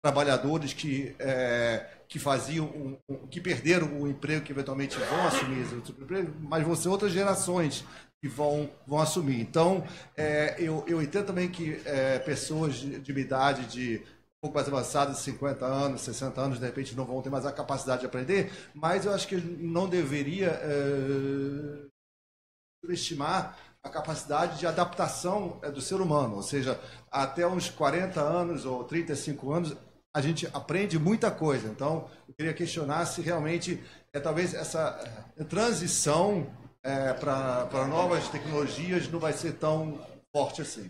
trabalhadores que, é, que faziam, um, um, que perderam o emprego, que eventualmente vão assumir esse emprego, mas vão ser outras gerações que vão, vão assumir. Então, é, eu, eu entendo também que é, pessoas de, de idade de pouco mais avançados, 50 anos, 60 anos, de repente não vão ter mais a capacidade de aprender, mas eu acho que não deveria é, subestimar a capacidade de adaptação eh, do ser humano, ou seja, até uns 40 anos ou 35 anos a gente aprende muita coisa. Então, eu queria questionar se realmente é talvez essa eh, transição é, para novas tecnologias não vai ser tão forte assim.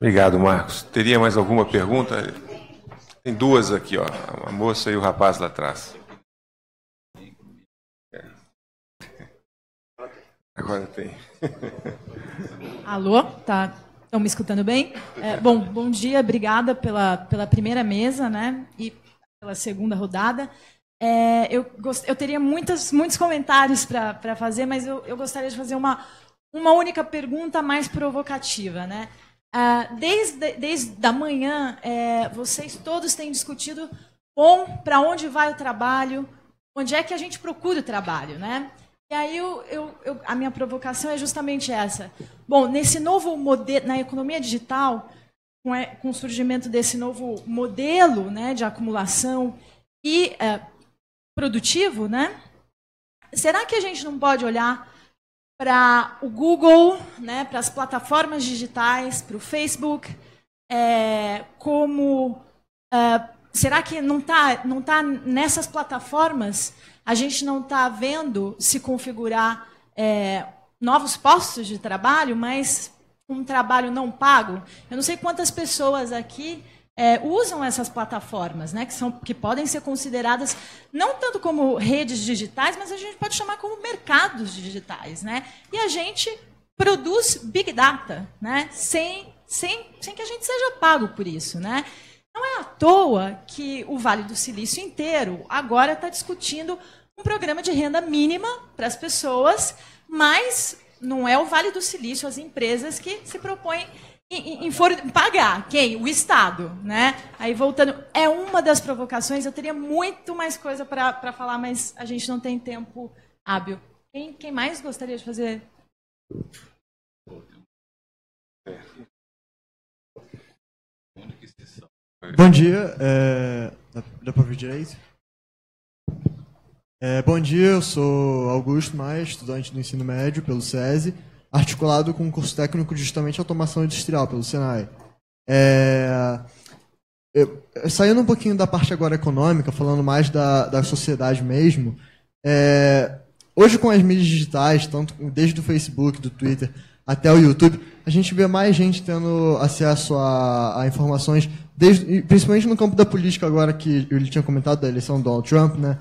Obrigado, Marcos. Teria mais alguma pergunta? Tem duas aqui, ó, a moça e o rapaz lá atrás. É. Agora tem. Alô, tá? Estão me escutando bem? É, bom, bom dia, obrigada pela, pela primeira mesa, né? E pela segunda rodada. É, eu, gost, eu teria muitas, muitos comentários para fazer, mas eu, eu gostaria de fazer uma, uma única pergunta mais provocativa, né? Ah, desde, desde manhã, é, vocês todos têm discutido bom para onde vai o trabalho, onde é que a gente procura o trabalho, né? E aí eu, eu, eu, a minha provocação é justamente essa. Bom, nesse novo modelo, na economia digital, com, é, com o surgimento desse novo modelo né, de acumulação e é, produtivo, né? Será que a gente não pode olhar para o Google, né, para as plataformas digitais, para o Facebook, é, como é, será que não está não tá nessas plataformas a gente não está vendo se configurar é, novos postos de trabalho, mas um trabalho não pago? Eu não sei quantas pessoas aqui é, usam essas plataformas, né, que, são, que podem ser consideradas não tanto como redes digitais, mas a gente pode chamar como mercados digitais. Né? E a gente produz big data, né, sem, sem, sem que a gente seja pago por isso. Né? Não é à toa que o Vale do Silício inteiro agora está discutindo um programa de renda mínima para as pessoas, mas não é o Vale do Silício, as empresas que se propõem em, for pagar, quem? É o Estado, né? Aí voltando, é uma das provocações. Eu teria muito mais coisa para falar, mas a gente não tem tempo hábil. Quem, quem mais gostaria de fazer? Bom dia, é... dá para ouvir direito? É, bom dia, eu sou Augusto Maia, estudante do ensino médio pelo SESI articulado com o um curso técnico justamente automação industrial pelo Senai. É, é, saindo um pouquinho da parte agora econômica, falando mais da, da sociedade mesmo, é, hoje com as mídias digitais, tanto desde o Facebook, do Twitter até o YouTube, a gente vê mais gente tendo acesso a, a informações, desde, principalmente no campo da política agora que ele tinha comentado da eleição do Donald Trump, né?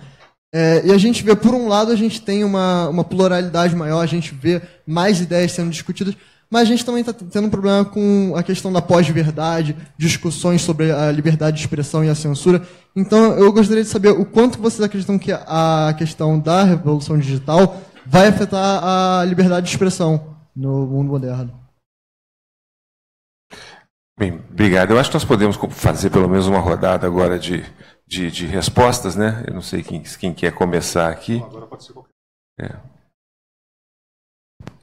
É, e a gente vê, por um lado, a gente tem uma, uma pluralidade maior, a gente vê mais ideias sendo discutidas, mas a gente também está tendo um problema com a questão da pós-verdade, discussões sobre a liberdade de expressão e a censura. Então, eu gostaria de saber o quanto vocês acreditam que a questão da revolução digital vai afetar a liberdade de expressão no mundo moderno. Bem, obrigado. Eu acho que nós podemos fazer pelo menos uma rodada agora de de, de respostas, né? Eu não sei quem, quem quer começar aqui. Agora pode ser qualquer. É.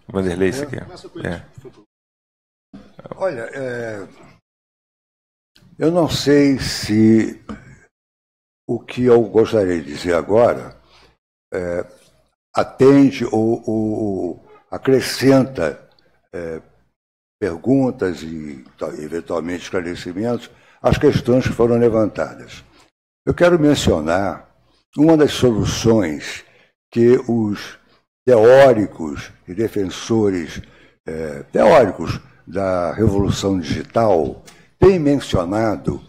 Vanderlei, você é, quer? É. Olha, é... eu não sei se o que eu gostaria de dizer agora é, atende ou, ou acrescenta é, perguntas e eventualmente esclarecimentos às questões que foram levantadas. Eu quero mencionar uma das soluções que os teóricos e defensores é, teóricos da revolução digital têm mencionado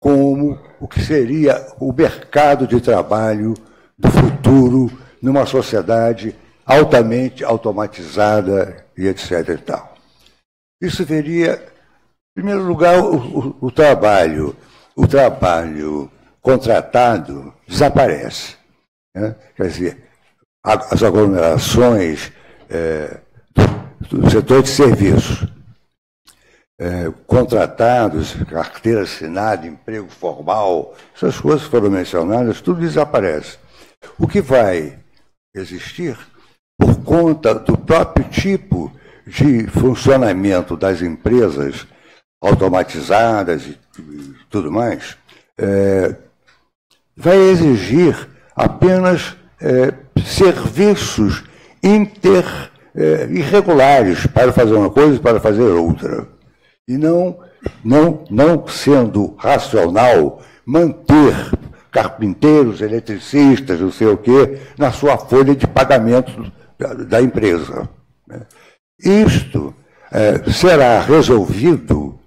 como o que seria o mercado de trabalho do futuro numa sociedade altamente automatizada e etc. E tal. Isso veria, em primeiro lugar, o, o, o trabalho. O trabalho contratado desaparece. Né? Quer dizer, as aglomerações é, do, do, setor de serviços, é, contratados, carteira assinada, emprego formal, essas coisas que foram mencionadas, tudo desaparece. O que vai existir por conta do próprio tipo de funcionamento das empresas automatizadas e tudo mais, é, vai exigir apenas é, serviços inter, é, irregulares para fazer uma coisa e para fazer outra. E não, não, não sendo racional manter carpinteiros, eletricistas, não sei o quê, na sua folha de pagamento da, da empresa. Né? Isto é, será resolvido,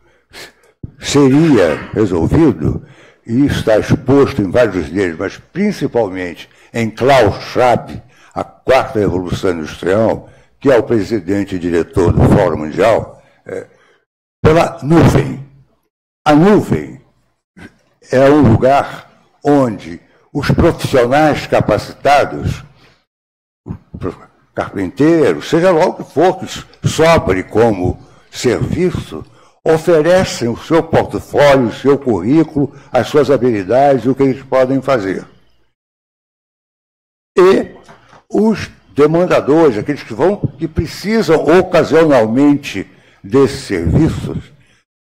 seria resolvido, e está exposto em vários deles, mas principalmente em Klaus Schwab, a quarta revolução industrial, que é o presidente e diretor do Fórum Mundial, é, pela nuvem. A nuvem é um lugar onde os profissionais capacitados, carpinteiros, seja lá o que for, que sobre como serviço, oferecem o seu portfólio, o seu currículo, as suas habilidades, o que eles podem fazer. E os demandadores, aqueles que vão, que precisam ocasionalmente desses serviços,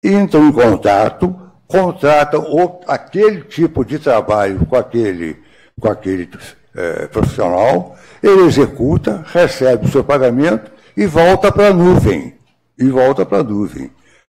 entram em contato, contratam o, aquele tipo de trabalho com aquele, com aquele é, profissional, ele executa, recebe o seu pagamento e volta para a nuvem. E volta para a nuvem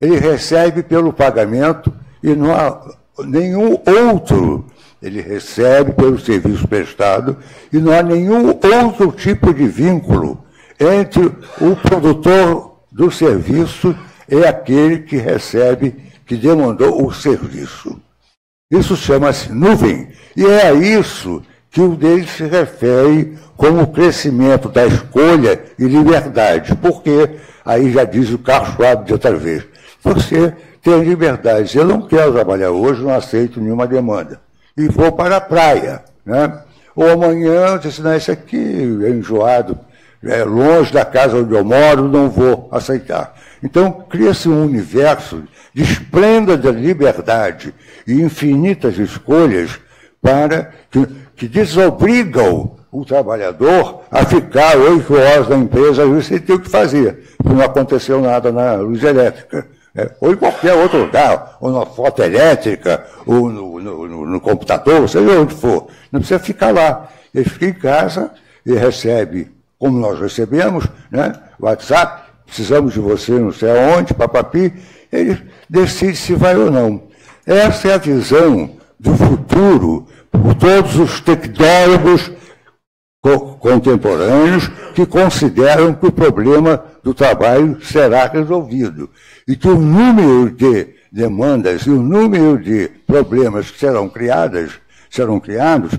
ele recebe pelo pagamento e não há nenhum outro. Ele recebe pelo serviço prestado e não há nenhum outro tipo de vínculo entre o produtor do serviço e aquele que recebe, que demandou o serviço. Isso chama-se nuvem, e é a isso que o dele se refere como crescimento da escolha e liberdade, porque aí já diz o Carl Schwab de outra vez, você tem liberdade. Eu não quero trabalhar hoje, não aceito nenhuma demanda. E vou para a praia. Né? Ou amanhã eu disse, não, isso aqui é enjoado, é longe da casa onde eu moro, não vou aceitar. Então, cria-se um universo de esplêndida de liberdade e infinitas escolhas para que, que desobrigam o trabalhador a ficar oito horas na empresa, às vezes tem o que fazer, não aconteceu nada na luz elétrica. É, ou em qualquer outro lugar, ou na foto elétrica, ou no, no, no, no computador, seja onde for. Não precisa ficar lá. Ele fica em casa e recebe, como nós recebemos, né? WhatsApp, precisamos de você não sei aonde, papapi, ele decide se vai ou não. Essa é a visão do futuro por todos os tecnólogos co contemporâneos que consideram que o problema do trabalho será resolvido e que o número de demandas e o número de problemas que serão criadas, serão criados,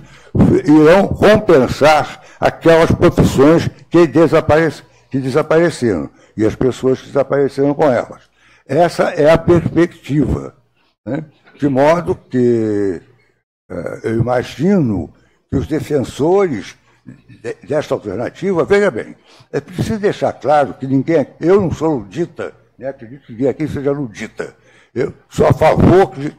irão compensar aquelas profissões que, que desapareceram e as pessoas que desapareceram com elas. Essa é a perspectiva. Né? De modo que eh, eu imagino que os defensores desta alternativa, veja bem, é preciso deixar claro que ninguém, eu não sou ludita, né? acredito que ninguém aqui seja ludita. Eu sou a favor, de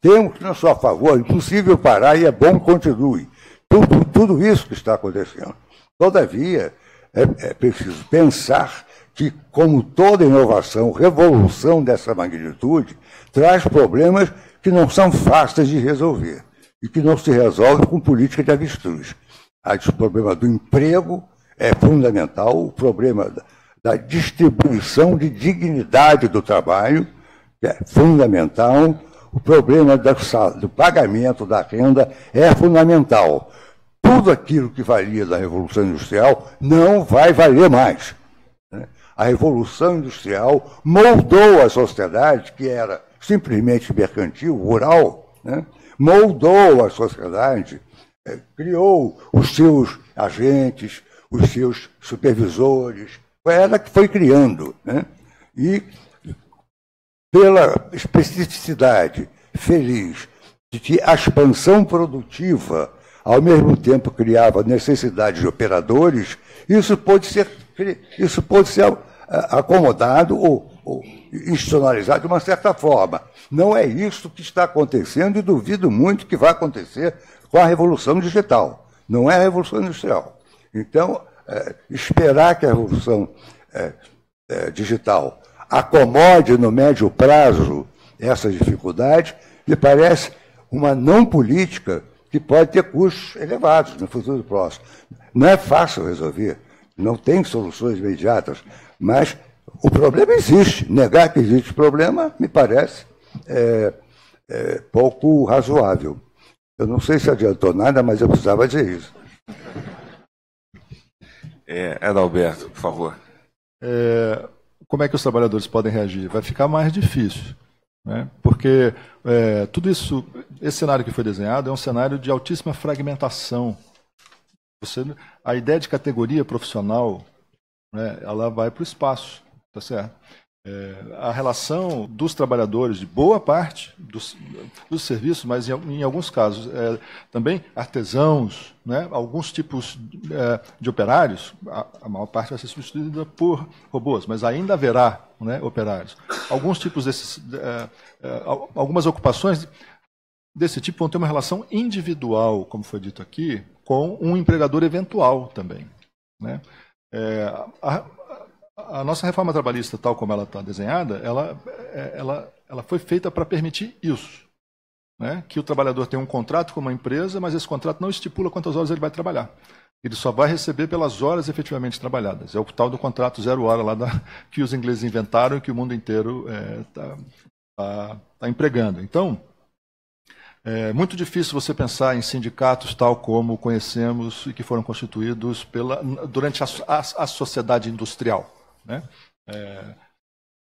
temos que não sou a favor, é impossível parar e é bom que continue. Tudo, tudo isso que está acontecendo. Todavia, é, é preciso pensar que, como toda inovação, revolução dessa magnitude, traz problemas que não são fáceis de resolver e que não se resolve com política de avestruz o ah, problema do emprego é fundamental, o problema da distribuição de dignidade do trabalho é fundamental, o problema do pagamento da renda é fundamental. Tudo aquilo que valia da Revolução Industrial não vai valer mais. Né? A Revolução Industrial moldou a sociedade, que era simplesmente mercantil, rural, né? moldou a sociedade é, criou os seus agentes, os seus supervisores. Foi ela que foi criando. Né? E pela especificidade feliz de que a expansão produtiva, ao mesmo tempo, criava necessidades de operadores, isso pode ser, isso pode ser é, acomodado ou, ou institucionalizado de uma certa forma. Não é isso que está acontecendo e duvido muito que vai acontecer com a revolução digital, não é a revolução industrial. Então, é, esperar que a revolução é, é, digital acomode no médio prazo essa dificuldade me parece uma não política que pode ter custos elevados no futuro próximo. Não é fácil resolver, não tem soluções imediatas, mas o problema existe. Negar que existe problema me parece é, é, pouco razoável. Eu não sei se adiantou nada, mas eu precisava dizer isso. É, Adalberto, por favor. É, como é que os trabalhadores podem reagir? Vai ficar mais difícil. Né? Porque é, tudo isso, esse cenário que foi desenhado é um cenário de altíssima fragmentação. Você, a ideia de categoria profissional, né, ela vai para o espaço, tá certo? É, a relação dos trabalhadores, de boa parte dos, dos serviços, mas em, em, alguns casos é, também artesãos, né, alguns tipos é, de operários, a, a, maior parte vai ser substituída por robôs, mas ainda haverá né, operários. Alguns tipos desses, é, é, algumas ocupações desse tipo vão ter uma relação individual, como foi dito aqui, com um empregador eventual também. Né? É, a nossa reforma trabalhista, tal como ela está desenhada, ela, é, ela, ela foi feita para permitir isso. Né? Que o trabalhador tem um contrato com uma empresa, mas esse contrato não estipula quantas horas ele vai trabalhar. Ele só vai receber pelas horas efetivamente trabalhadas. É o tal do contrato zero hora lá da, que os ingleses inventaram e que o mundo inteiro está é, tá, tá, tá empregando. Então, é muito difícil você pensar em sindicatos tal como conhecemos e que foram constituídos pela, durante a, a, a sociedade industrial. Né? É,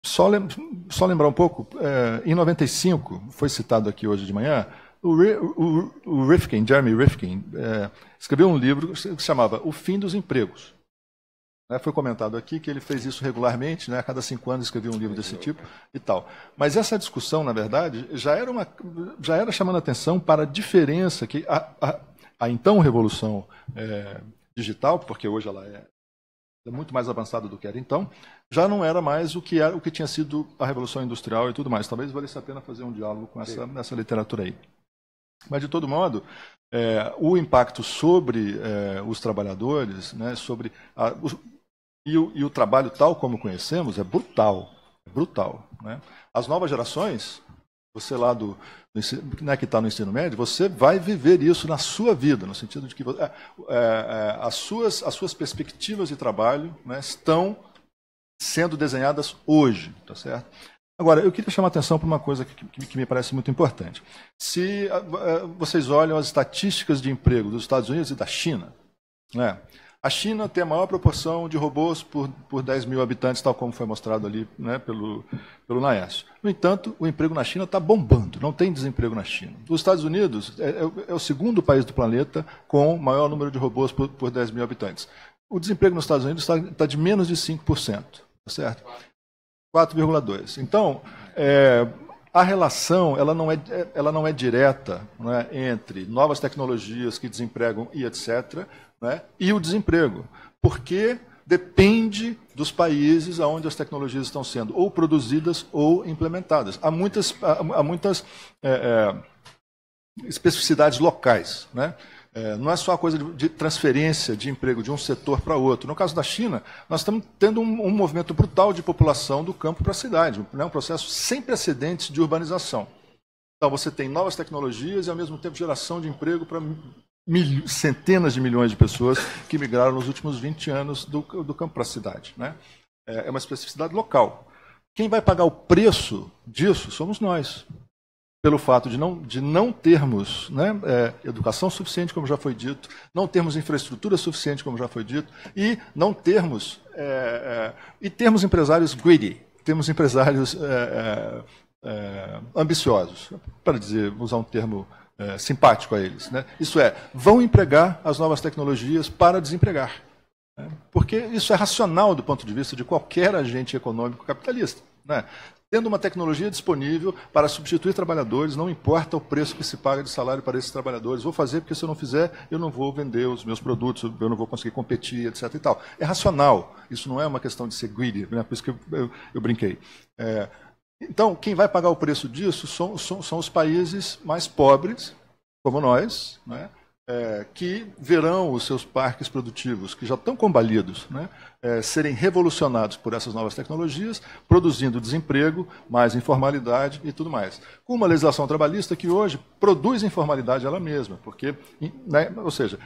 só, lem só, lembrar um pouco, é, em 95, foi citado aqui hoje de manhã, o, o, o Rifkin, Jeremy Rifkin, é, escreveu um livro que se chamava O Fim dos Empregos. Né, foi comentado aqui que ele fez isso regularmente, né? a cada cinco anos escrevia um livro desse tipo e tal. Mas essa discussão, na verdade, já era, uma, já era chamando atenção para a diferença que a, a, a então revolução é, digital, porque hoje ela é muito mais avançado do que era então, já não era mais o que era o que tinha sido a revolução industrial e tudo mais. Talvez valesse a pena fazer um diálogo com essa, essa literatura aí. Mas de todo modo, é, o impacto sobre é, os trabalhadores, né, sobre a, e, o, e, o, trabalho tal como conhecemos é brutal, é brutal. Né? As novas gerações você lá do, do né, que está no ensino médio, você vai viver isso na sua vida, no sentido de que é, é, é, as, suas, as suas perspectivas de trabalho né, estão sendo desenhadas hoje, tá certo? Agora, eu queria chamar a atenção para uma coisa que, que, que me parece muito importante. Se é, vocês olham as estatísticas de emprego dos Estados Unidos e da China, né, a China tem a maior proporção de robôs por, por 10 mil habitantes, tal como foi mostrado ali né, pelo, pelo Laércio. No entanto, o emprego na China está bombando, não tem desemprego na China. Os Estados Unidos é, é, é, o segundo país do planeta com maior número de robôs por, por 10 mil habitantes. O desemprego nos Estados Unidos está tá de menos de 5%, tá certo? 4,2%. Então, é, a relação ela não é, ela não é direta né, entre novas tecnologias que desempregam e etc., né, e o desemprego, porque depende dos países onde as tecnologias estão sendo ou produzidas ou implementadas. Há muitas, há, muitas é, é, especificidades locais. Né? É, não é só a coisa de, transferência de emprego de um setor para outro. No caso da China, nós estamos tendo um, um movimento brutal de população do campo para a cidade, né? um processo sem precedentes de urbanização. Então, você tem novas tecnologias e, ao mesmo tempo, geração de emprego para centenas de milhões de pessoas que migraram nos últimos 20 anos do, do campo para a cidade. Né? É, é uma especificidade local. Quem vai pagar o preço disso somos nós pelo fato de não, de não termos né, é, educação suficiente, como já foi dito, não termos infraestrutura suficiente, como já foi dito, e não termos é, é, e termos empresários greedy, temos empresários é, é, é, ambiciosos, para dizer, usar um termo simpático a eles. Né? Isso é, vão empregar as novas tecnologias para desempregar. Né? Porque isso é racional do ponto de vista de qualquer agente econômico capitalista. Né? Tendo uma tecnologia disponível para substituir trabalhadores, não importa o preço que se paga de salário para esses trabalhadores. Vou fazer porque se eu não fizer, eu não vou vender os meus produtos, eu não vou conseguir competir, etc. E tal. É racional. Isso não é uma questão de ser greedy, né? por isso que eu, eu, eu brinquei. É, então, quem vai pagar o preço disso são, são, são os países mais pobres, como nós, né? É, que verão os seus parques produtivos, que já estão combalidos, né? é, serem revolucionados por essas novas tecnologias, produzindo desemprego, mais informalidade e tudo mais. Com uma legislação trabalhista que hoje produz informalidade ela mesma, porque, né, ou seja,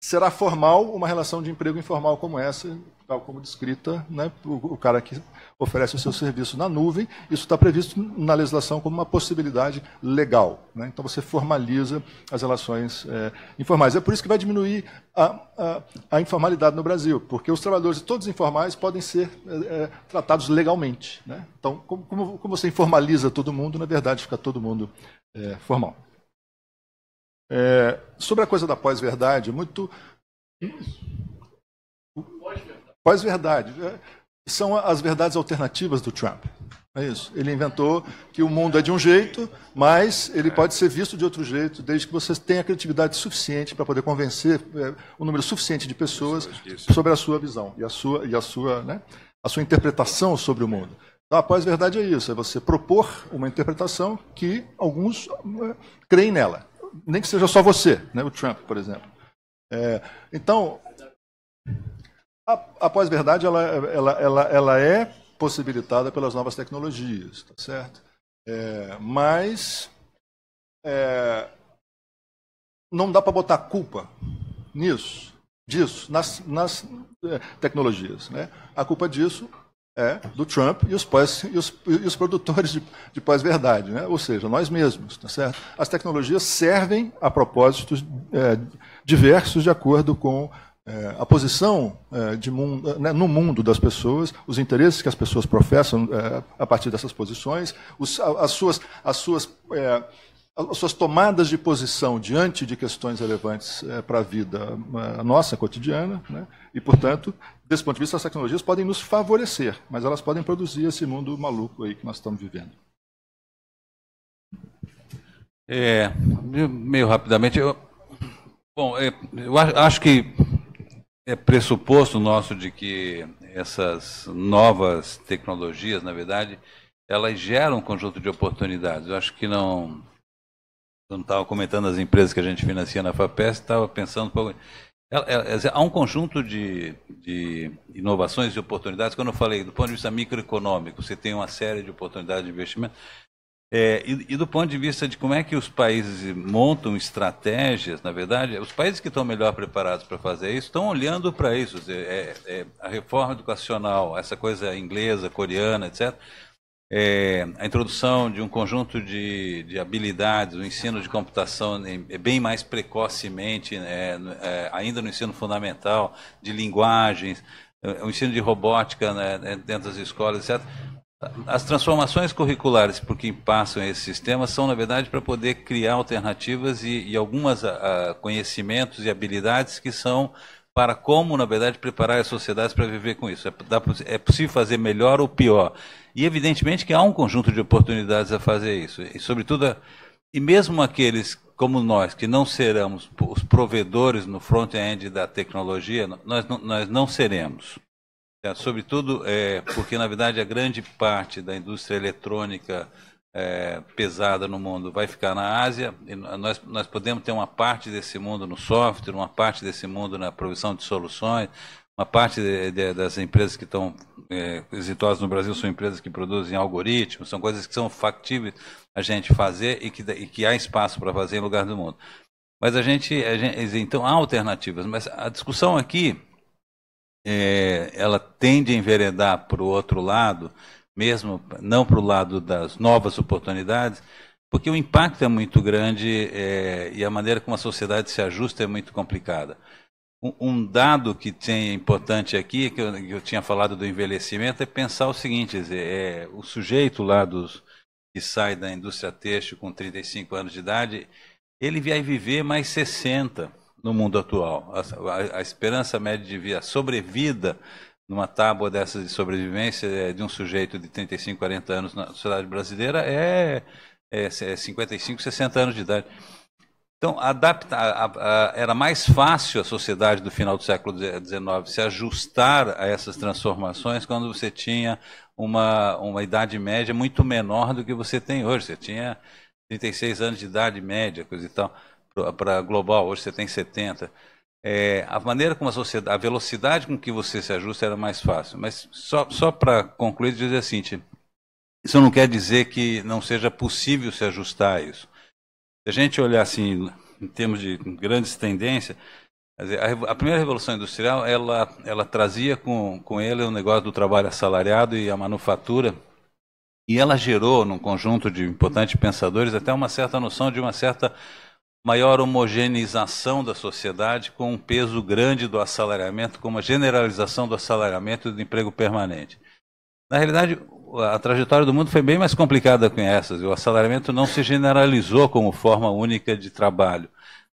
será formal uma relação de emprego informal como essa, tal como descrita, né, o, cara que oferece o seu serviço na nuvem, isso está previsto na legislação como uma possibilidade legal. Né? Então você formaliza as relações é, informais. É por isso que vai diminuir a, a, a, informalidade no Brasil, porque os trabalhadores todos informais podem ser é, tratados legalmente. Né? Então, como, como, você informaliza todo mundo, na verdade fica todo mundo formal. É, sobre a coisa da pós-verdade, muito. Pós-verdade. É, são as verdades alternativas do Trump. É isso. Ele inventou que o mundo é de um jeito, mas ele é. pode ser visto de outro jeito, desde que você tenha criatividade suficiente para poder convencer um é, número suficiente de pessoas sobre a sua visão e a sua, e a sua, né, a sua interpretação sobre o mundo. Então, a pós-verdade é isso, é você propor uma interpretação que alguns creem nela nem que seja só você, né? o Trump, por exemplo. É, então, a, a pós-verdade ela, ela, ela, ela é possibilitada pelas novas tecnologias, tá certo? É, mas é, não dá para botar culpa nisso, disso, nas, nas é, tecnologias. Né? A culpa disso é do Trump e os, pós, e os, e os produtores de, de pós-verdade, né? ou seja, nós mesmos. Tá certo? As tecnologias servem a propósitos é, diversos de acordo com é, a posição é, mundo, né, no mundo das pessoas, os interesses que as pessoas professam é, a partir dessas posições, os, as suas, as suas é, suas tomadas de posição diante de questões relevantes é, para a vida a eh, nossa cotidiana, né? e, portanto, desse ponto de vista, as tecnologias podem nos favorecer, mas elas podem produzir esse mundo maluco aí que nós estamos vivendo. É, meio rapidamente, eu, bom, é, eu acho que é pressuposto nosso de que essas novas tecnologias, na verdade, elas geram um conjunto de oportunidades. Eu acho que não quando estava comentando as empresas que a gente financia na FAPES, estava pensando. Há um conjunto de, de inovações e oportunidades. Quando eu falei, do ponto de vista microeconômico, você tem uma série de oportunidades de investimento. É, e, e, do ponto de vista de como é que os países montam estratégias, na verdade, os países que estão melhor preparados para fazer isso estão olhando para isso. É, é, a reforma educacional, essa coisa inglesa, coreana, etc., é, a introdução de um conjunto de, de habilidades, o ensino de computação é, é bem mais precocemente, né, é, ainda no ensino fundamental, de linguagens, é, o ensino de robótica né, né dentro das escolas, etc. As transformações curriculares por quem passam esses sistemas são, na verdade, para poder criar alternativas e, e algumas ah, ah, conhecimentos e habilidades que são para como, na verdade, preparar as sociedades para viver com isso. É, dá, é possível fazer melhor ou pior. E evidentemente que há um conjunto de oportunidades a fazer isso. E sobretudo, e mesmo aqueles como nós, que não seremos os provedores no front-end da tecnologia, nós não, nós não seremos. É, sobretudo é, porque, na verdade, a grande parte da indústria eletrônica é, pesada no mundo vai ficar na Ásia. nós, nós podemos ter uma parte desse mundo no software, uma parte desse mundo na provisão de soluções, uma parte de, de, das empresas que estão é, exitosas no Brasil são empresas que produzem algoritmos, são coisas que são factíveis a gente fazer e que, e que há espaço para fazer em lugar do mundo. Mas a gente, a gente, então há alternativas, mas a discussão aqui é, ela tende a enveredar para o outro lado, mesmo não para o lado das novas oportunidades, porque o impacto é muito grande é, e a maneira como a sociedade se ajusta é muito complicada. Um dado que tem importante aqui, que eu, que eu tinha falado do envelhecimento, é pensar o seguinte: é, o sujeito lá dos, que sai da indústria têxtil com 35 anos de idade, ele vai viver mais 60 no mundo atual. A, a, a esperança média de vida, a sobrevida numa tábua dessas de sobrevivência é, de um sujeito de 35, 40 anos na sociedade brasileira é, é 55, é 60 anos de idade. Então, adapta, a, a, era mais fácil a sociedade do final do século XIX se ajustar a essas transformações quando você tinha uma, uma idade média muito menor do que você tem hoje. Você tinha 36 anos de idade média, coisa e tal, para global, hoje você tem 70. É, a maneira como a sociedade, a velocidade com que você se ajusta era mais fácil. Mas só, só para concluir, dizer assim, isso não quer dizer que não seja possível se ajustar a isso a gente olhar assim, em termos de grandes tendências, a, primeira revolução industrial ela, ela trazia com, com ele o negócio do trabalho assalariado e a manufatura, e ela gerou, num conjunto de importantes pensadores, até uma certa noção de uma certa maior homogeneização da sociedade, com um peso grande do assalariamento, com uma generalização do assalariamento e do emprego permanente. Na realidade, a trajetória do mundo foi bem mais complicada que essas. O assalariamento não se generalizou como forma única de trabalho.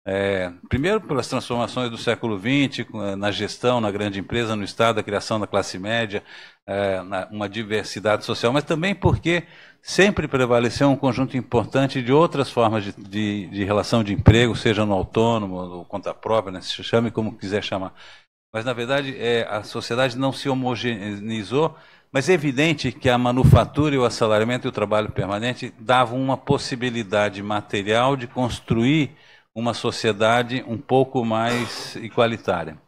É, primeiro, pelas transformações do século XX, eh, na gestão, na grande empresa, no Estado, a criação da classe média, é, uma diversidade social, mas também porque sempre prevaleceu um conjunto importante de outras formas de, de, de relação de emprego, seja no autônomo, no conta própria, né, se chame como quiser chamar. Mas, na verdade, é, a sociedade não se homogeneizou mas é evidente que a manufatura e o assalariamento e o trabalho permanente davam uma possibilidade material de construir uma sociedade um pouco mais igualitária. O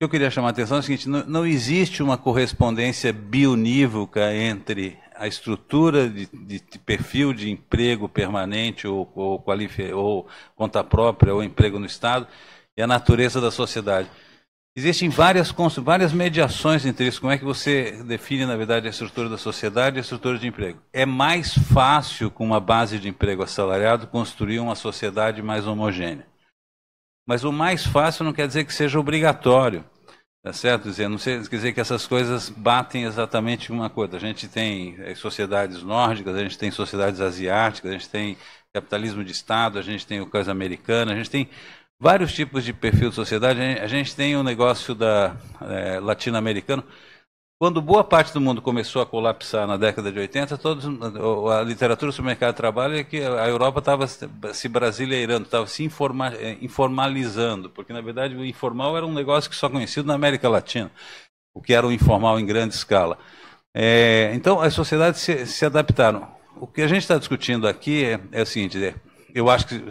que eu queria chamar a atenção é o seguinte: não, não existe uma correspondência bionívoca entre a estrutura de, de, de perfil de emprego permanente ou, ou, ou conta própria ou emprego no Estado e a natureza da sociedade. Existem várias, várias mediações entre isso. Como é que você define, na verdade, a estrutura da sociedade e a estrutura de emprego? É mais fácil, com uma base de emprego assalariado, construir uma sociedade mais homogênea. Mas o mais fácil não quer dizer que seja obrigatório. Tá certo? Dizer, não quer dizer que essas coisas batem exatamente uma coisa. A gente tem eh, sociedades nórdicas, a gente tem sociedades asiáticas, a gente tem capitalismo de Estado, a gente tem o caso americano, a gente tem vários tipos de perfil de sociedade. A gente tem um negócio da é, latino-americano. Quando boa parte do mundo começou a colapsar na década de 80, todos, a literatura sobre o mercado de trabalho é que a Europa estava se brasileirando, estava se informa, é, informalizando, porque na verdade o informal era um negócio que só conhecido na América Latina, o que era o informal em grande escala. É, então as sociedades se, se, adaptaram. O que a gente está discutindo aqui é, é o seguinte: é, eu acho que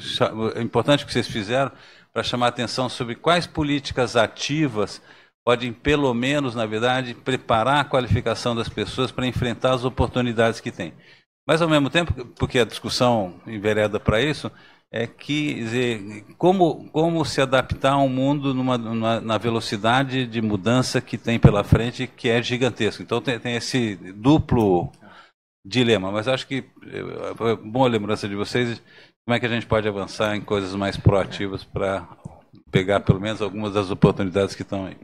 é importante o que vocês fizeram para chamar atenção sobre quais políticas ativas podem, pelo menos, na verdade, preparar a qualificação das pessoas para enfrentar as oportunidades que têm. Mas, ao mesmo tempo, porque a discussão envereda para isso, é que dizer, como, como se adaptar a um mundo numa, numa, na velocidade de mudança que tem pela frente, que é gigantesco. Então, tem, tem esse duplo dilema, mas acho que eh, é, é bom a lembrança de vocês como é que a gente pode avançar em coisas mais proativas para pegar pelo menos algumas das oportunidades que estão aí.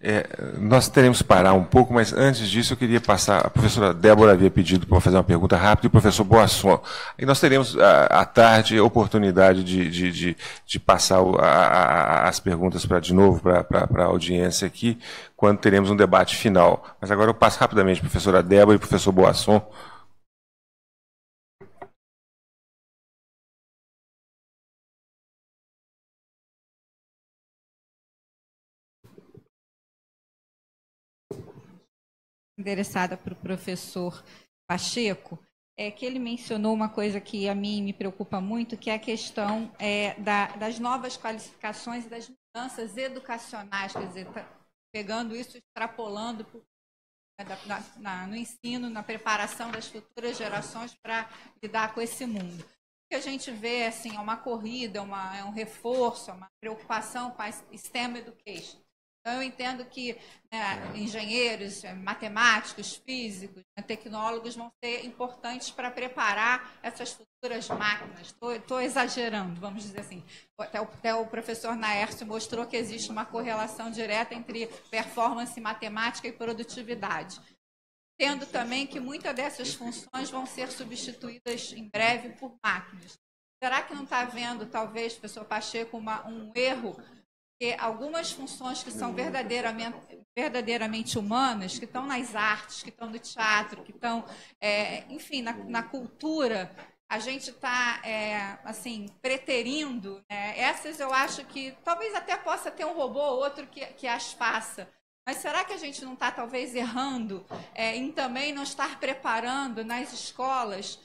É, nós teremos que parar um pouco, mas antes disso eu queria passar. A professora Débora havia pedido para fazer uma pergunta rápida e o professor Boasson. E nós teremos à tarde a oportunidade de, de, de, de passar a, a, as perguntas para de novo para a audiência aqui, quando teremos um debate final. Mas agora eu passo rapidamente, professora Débora e professor Boasson. endereçada para o professor Pacheco, é que ele mencionou uma coisa que a mim me preocupa muito, que é a questão é, da, das novas qualificações e das mudanças educacionais, quer dizer, tá pegando isso, extrapolando né, na, na, no ensino, na preparação das futuras gerações para lidar com esse mundo. O que a gente vê assim, é uma corrida, é uma, é um reforço, é uma preocupação com a STEM Education então, eu entendo que né, engenheiros, é, matemáticos, físicos, né, tecnólogos vão ser importantes para preparar essas futuras máquinas. Estou exagerando, vamos dizer assim. Até o, até o professor Naércio mostrou que existe uma correlação direta entre performance matemática e produtividade. Tendo também que muitas dessas funções vão ser substituídas em breve por máquinas. Será que não está havendo, talvez, professor Pacheco, uma, um erro que algumas funções que são verdadeiramente, verdadeiramente humanas, que estão nas artes, que estão no teatro, que estão, é, enfim, na, na cultura, a gente está é, assim preterindo né? essas eu acho que talvez até possa ter um robô ou outro que, que as faça mas será que a gente não está talvez errando é, em também não estar preparando nas escolas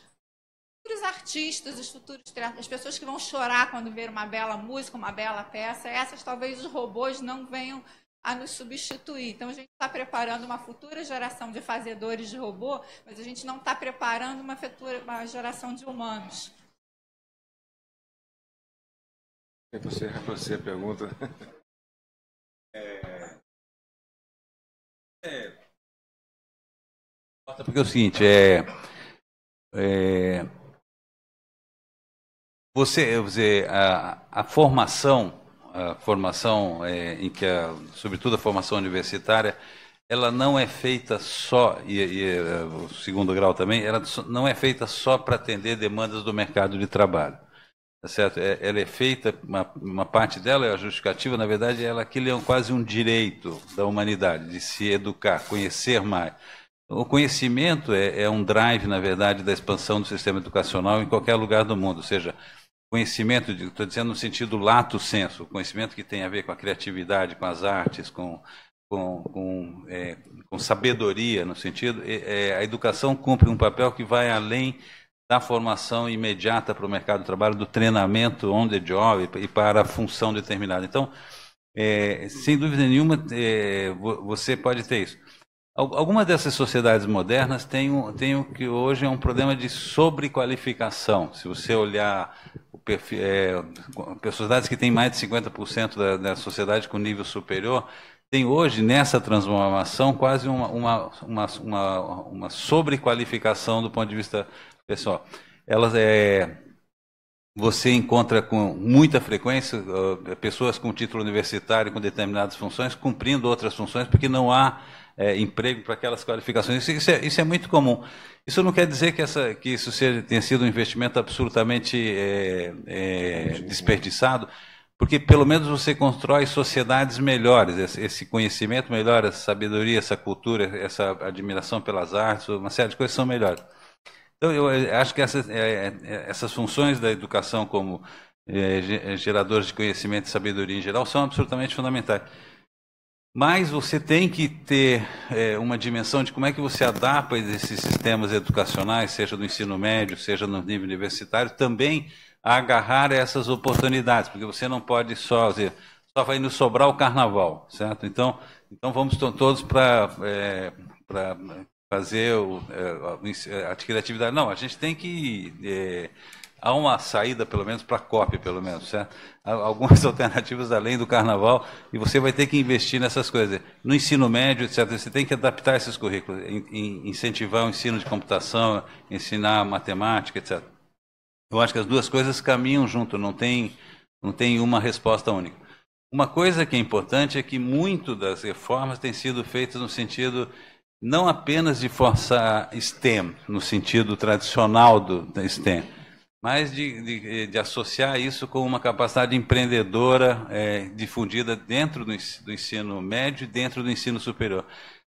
futuros artistas, os futuros as pessoas que vão chorar quando ver uma bela música, uma bela peça, essas talvez os robôs não venham a nos substituir. Então a gente está preparando uma futura geração de fazedores de robô, mas a gente não está preparando uma futura uma geração de humanos. É você, você pergunta. É, é, porque é o seguinte, é, é você, dizer, eh, a, a, formação, a formação é, em que, a, sobretudo a formação universitária, ela não é feita só, e, e eh, o segundo grau também, ela não é feita só para atender demandas do mercado de trabalho. Tá certo? É, ela é feita, uma, uma parte dela é a justificativa, na verdade, ela aquilo é quase um direito da humanidade, de se educar, conhecer mais. O conhecimento é, é um drive, na verdade, da expansão do sistema educacional em qualquer lugar do mundo, ou seja, conhecimento, estou dizendo no sentido lato senso, conhecimento que tem a ver com a criatividade, com as artes, com, com, com, é, com sabedoria, no sentido, é, é a educação cumpre um papel que vai além da formação imediata para o mercado de trabalho, do treinamento on the job e para a função determinada. Então, é, sem dúvida nenhuma, é, você pode ter isso. Algumas dessas sociedades modernas têm, um, têm o que hoje é um problema de sobrequalificação. Se você olhar perfil, é, sociedades que têm mais de 50% da, da sociedade com nível superior, tem hoje nessa transformação quase uma, uma, uma, uma, uma sobrequalificação do ponto de vista pessoal. Elas, é, você encontra com muita frequência pessoas com título universitário com determinadas funções cumprindo outras funções porque não há é, emprego para aquelas qualificações. Isso, isso, é, isso, é, muito comum. Isso não quer dizer que, essa, que isso seja, tenha sido um investimento absolutamente é, é desperdiçado, porque pelo menos você constrói sociedades melhores, esse, esse conhecimento melhor, essa sabedoria, essa cultura, essa admiração pelas artes, uma série de coisas são melhores. Então, eu acho que essas, é, é, essas funções da educação como geradores de conhecimento e sabedoria em geral são absolutamente fundamentais. Mas você tem que ter é, uma dimensão de como é que você adapta esses sistemas educacionais, seja no ensino médio, seja no nível universitário, também a agarrar essas oportunidades, porque você não pode só dizer, só vai nos sobrar o carnaval, certo? Então, então vamos todos para é, fazer o, é, a criatividade. Não, a gente tem que é, há uma saída, pelo menos, para a COP, pelo menos, certo? algumas alternativas além do carnaval, e você vai ter que investir nessas coisas. No ensino médio, etc., você tem que adaptar esses currículos, incentivar o ensino de computação, ensinar matemática, etc. Eu acho que as duas coisas caminham junto, não tem, não tem uma resposta única. Uma coisa que é importante é que muito das reformas têm sido feitas no sentido não apenas de forçar STEM, no sentido tradicional do STEM, mas de, de, eh, de, associar isso com uma capacidade empreendedora é, difundida dentro do, do ensino médio e dentro do ensino superior.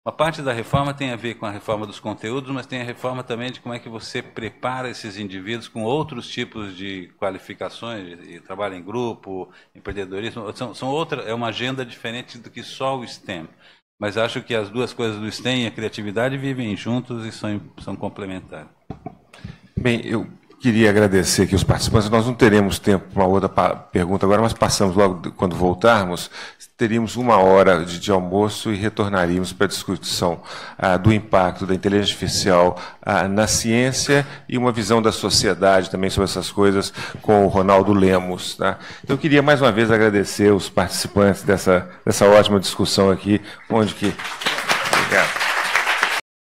Uma parte da reforma tem a ver com a reforma dos conteúdos, mas tem a reforma também de como é que você prepara esses indivíduos com outros tipos de qualificações, de, trabalho em grupo, empreendedorismo, são, são outra, é uma agenda diferente do que só o STEM. Mas acho que as duas coisas do STEM e a criatividade vivem juntos e são, são complementares. Bem, eu Queria agradecer aqui os participantes. Nós não teremos tempo para uma outra pergunta agora, mas passamos logo quando voltarmos. Teríamos uma hora de, de almoço e retornaríamos para a discussão ah, do impacto da inteligência artificial ah, na ciência e uma visão da sociedade também sobre essas coisas com o Ronaldo Lemos. Tá? Então, eu queria mais uma vez agradecer os participantes dessa, dessa ótima discussão aqui, onde que. Obrigado.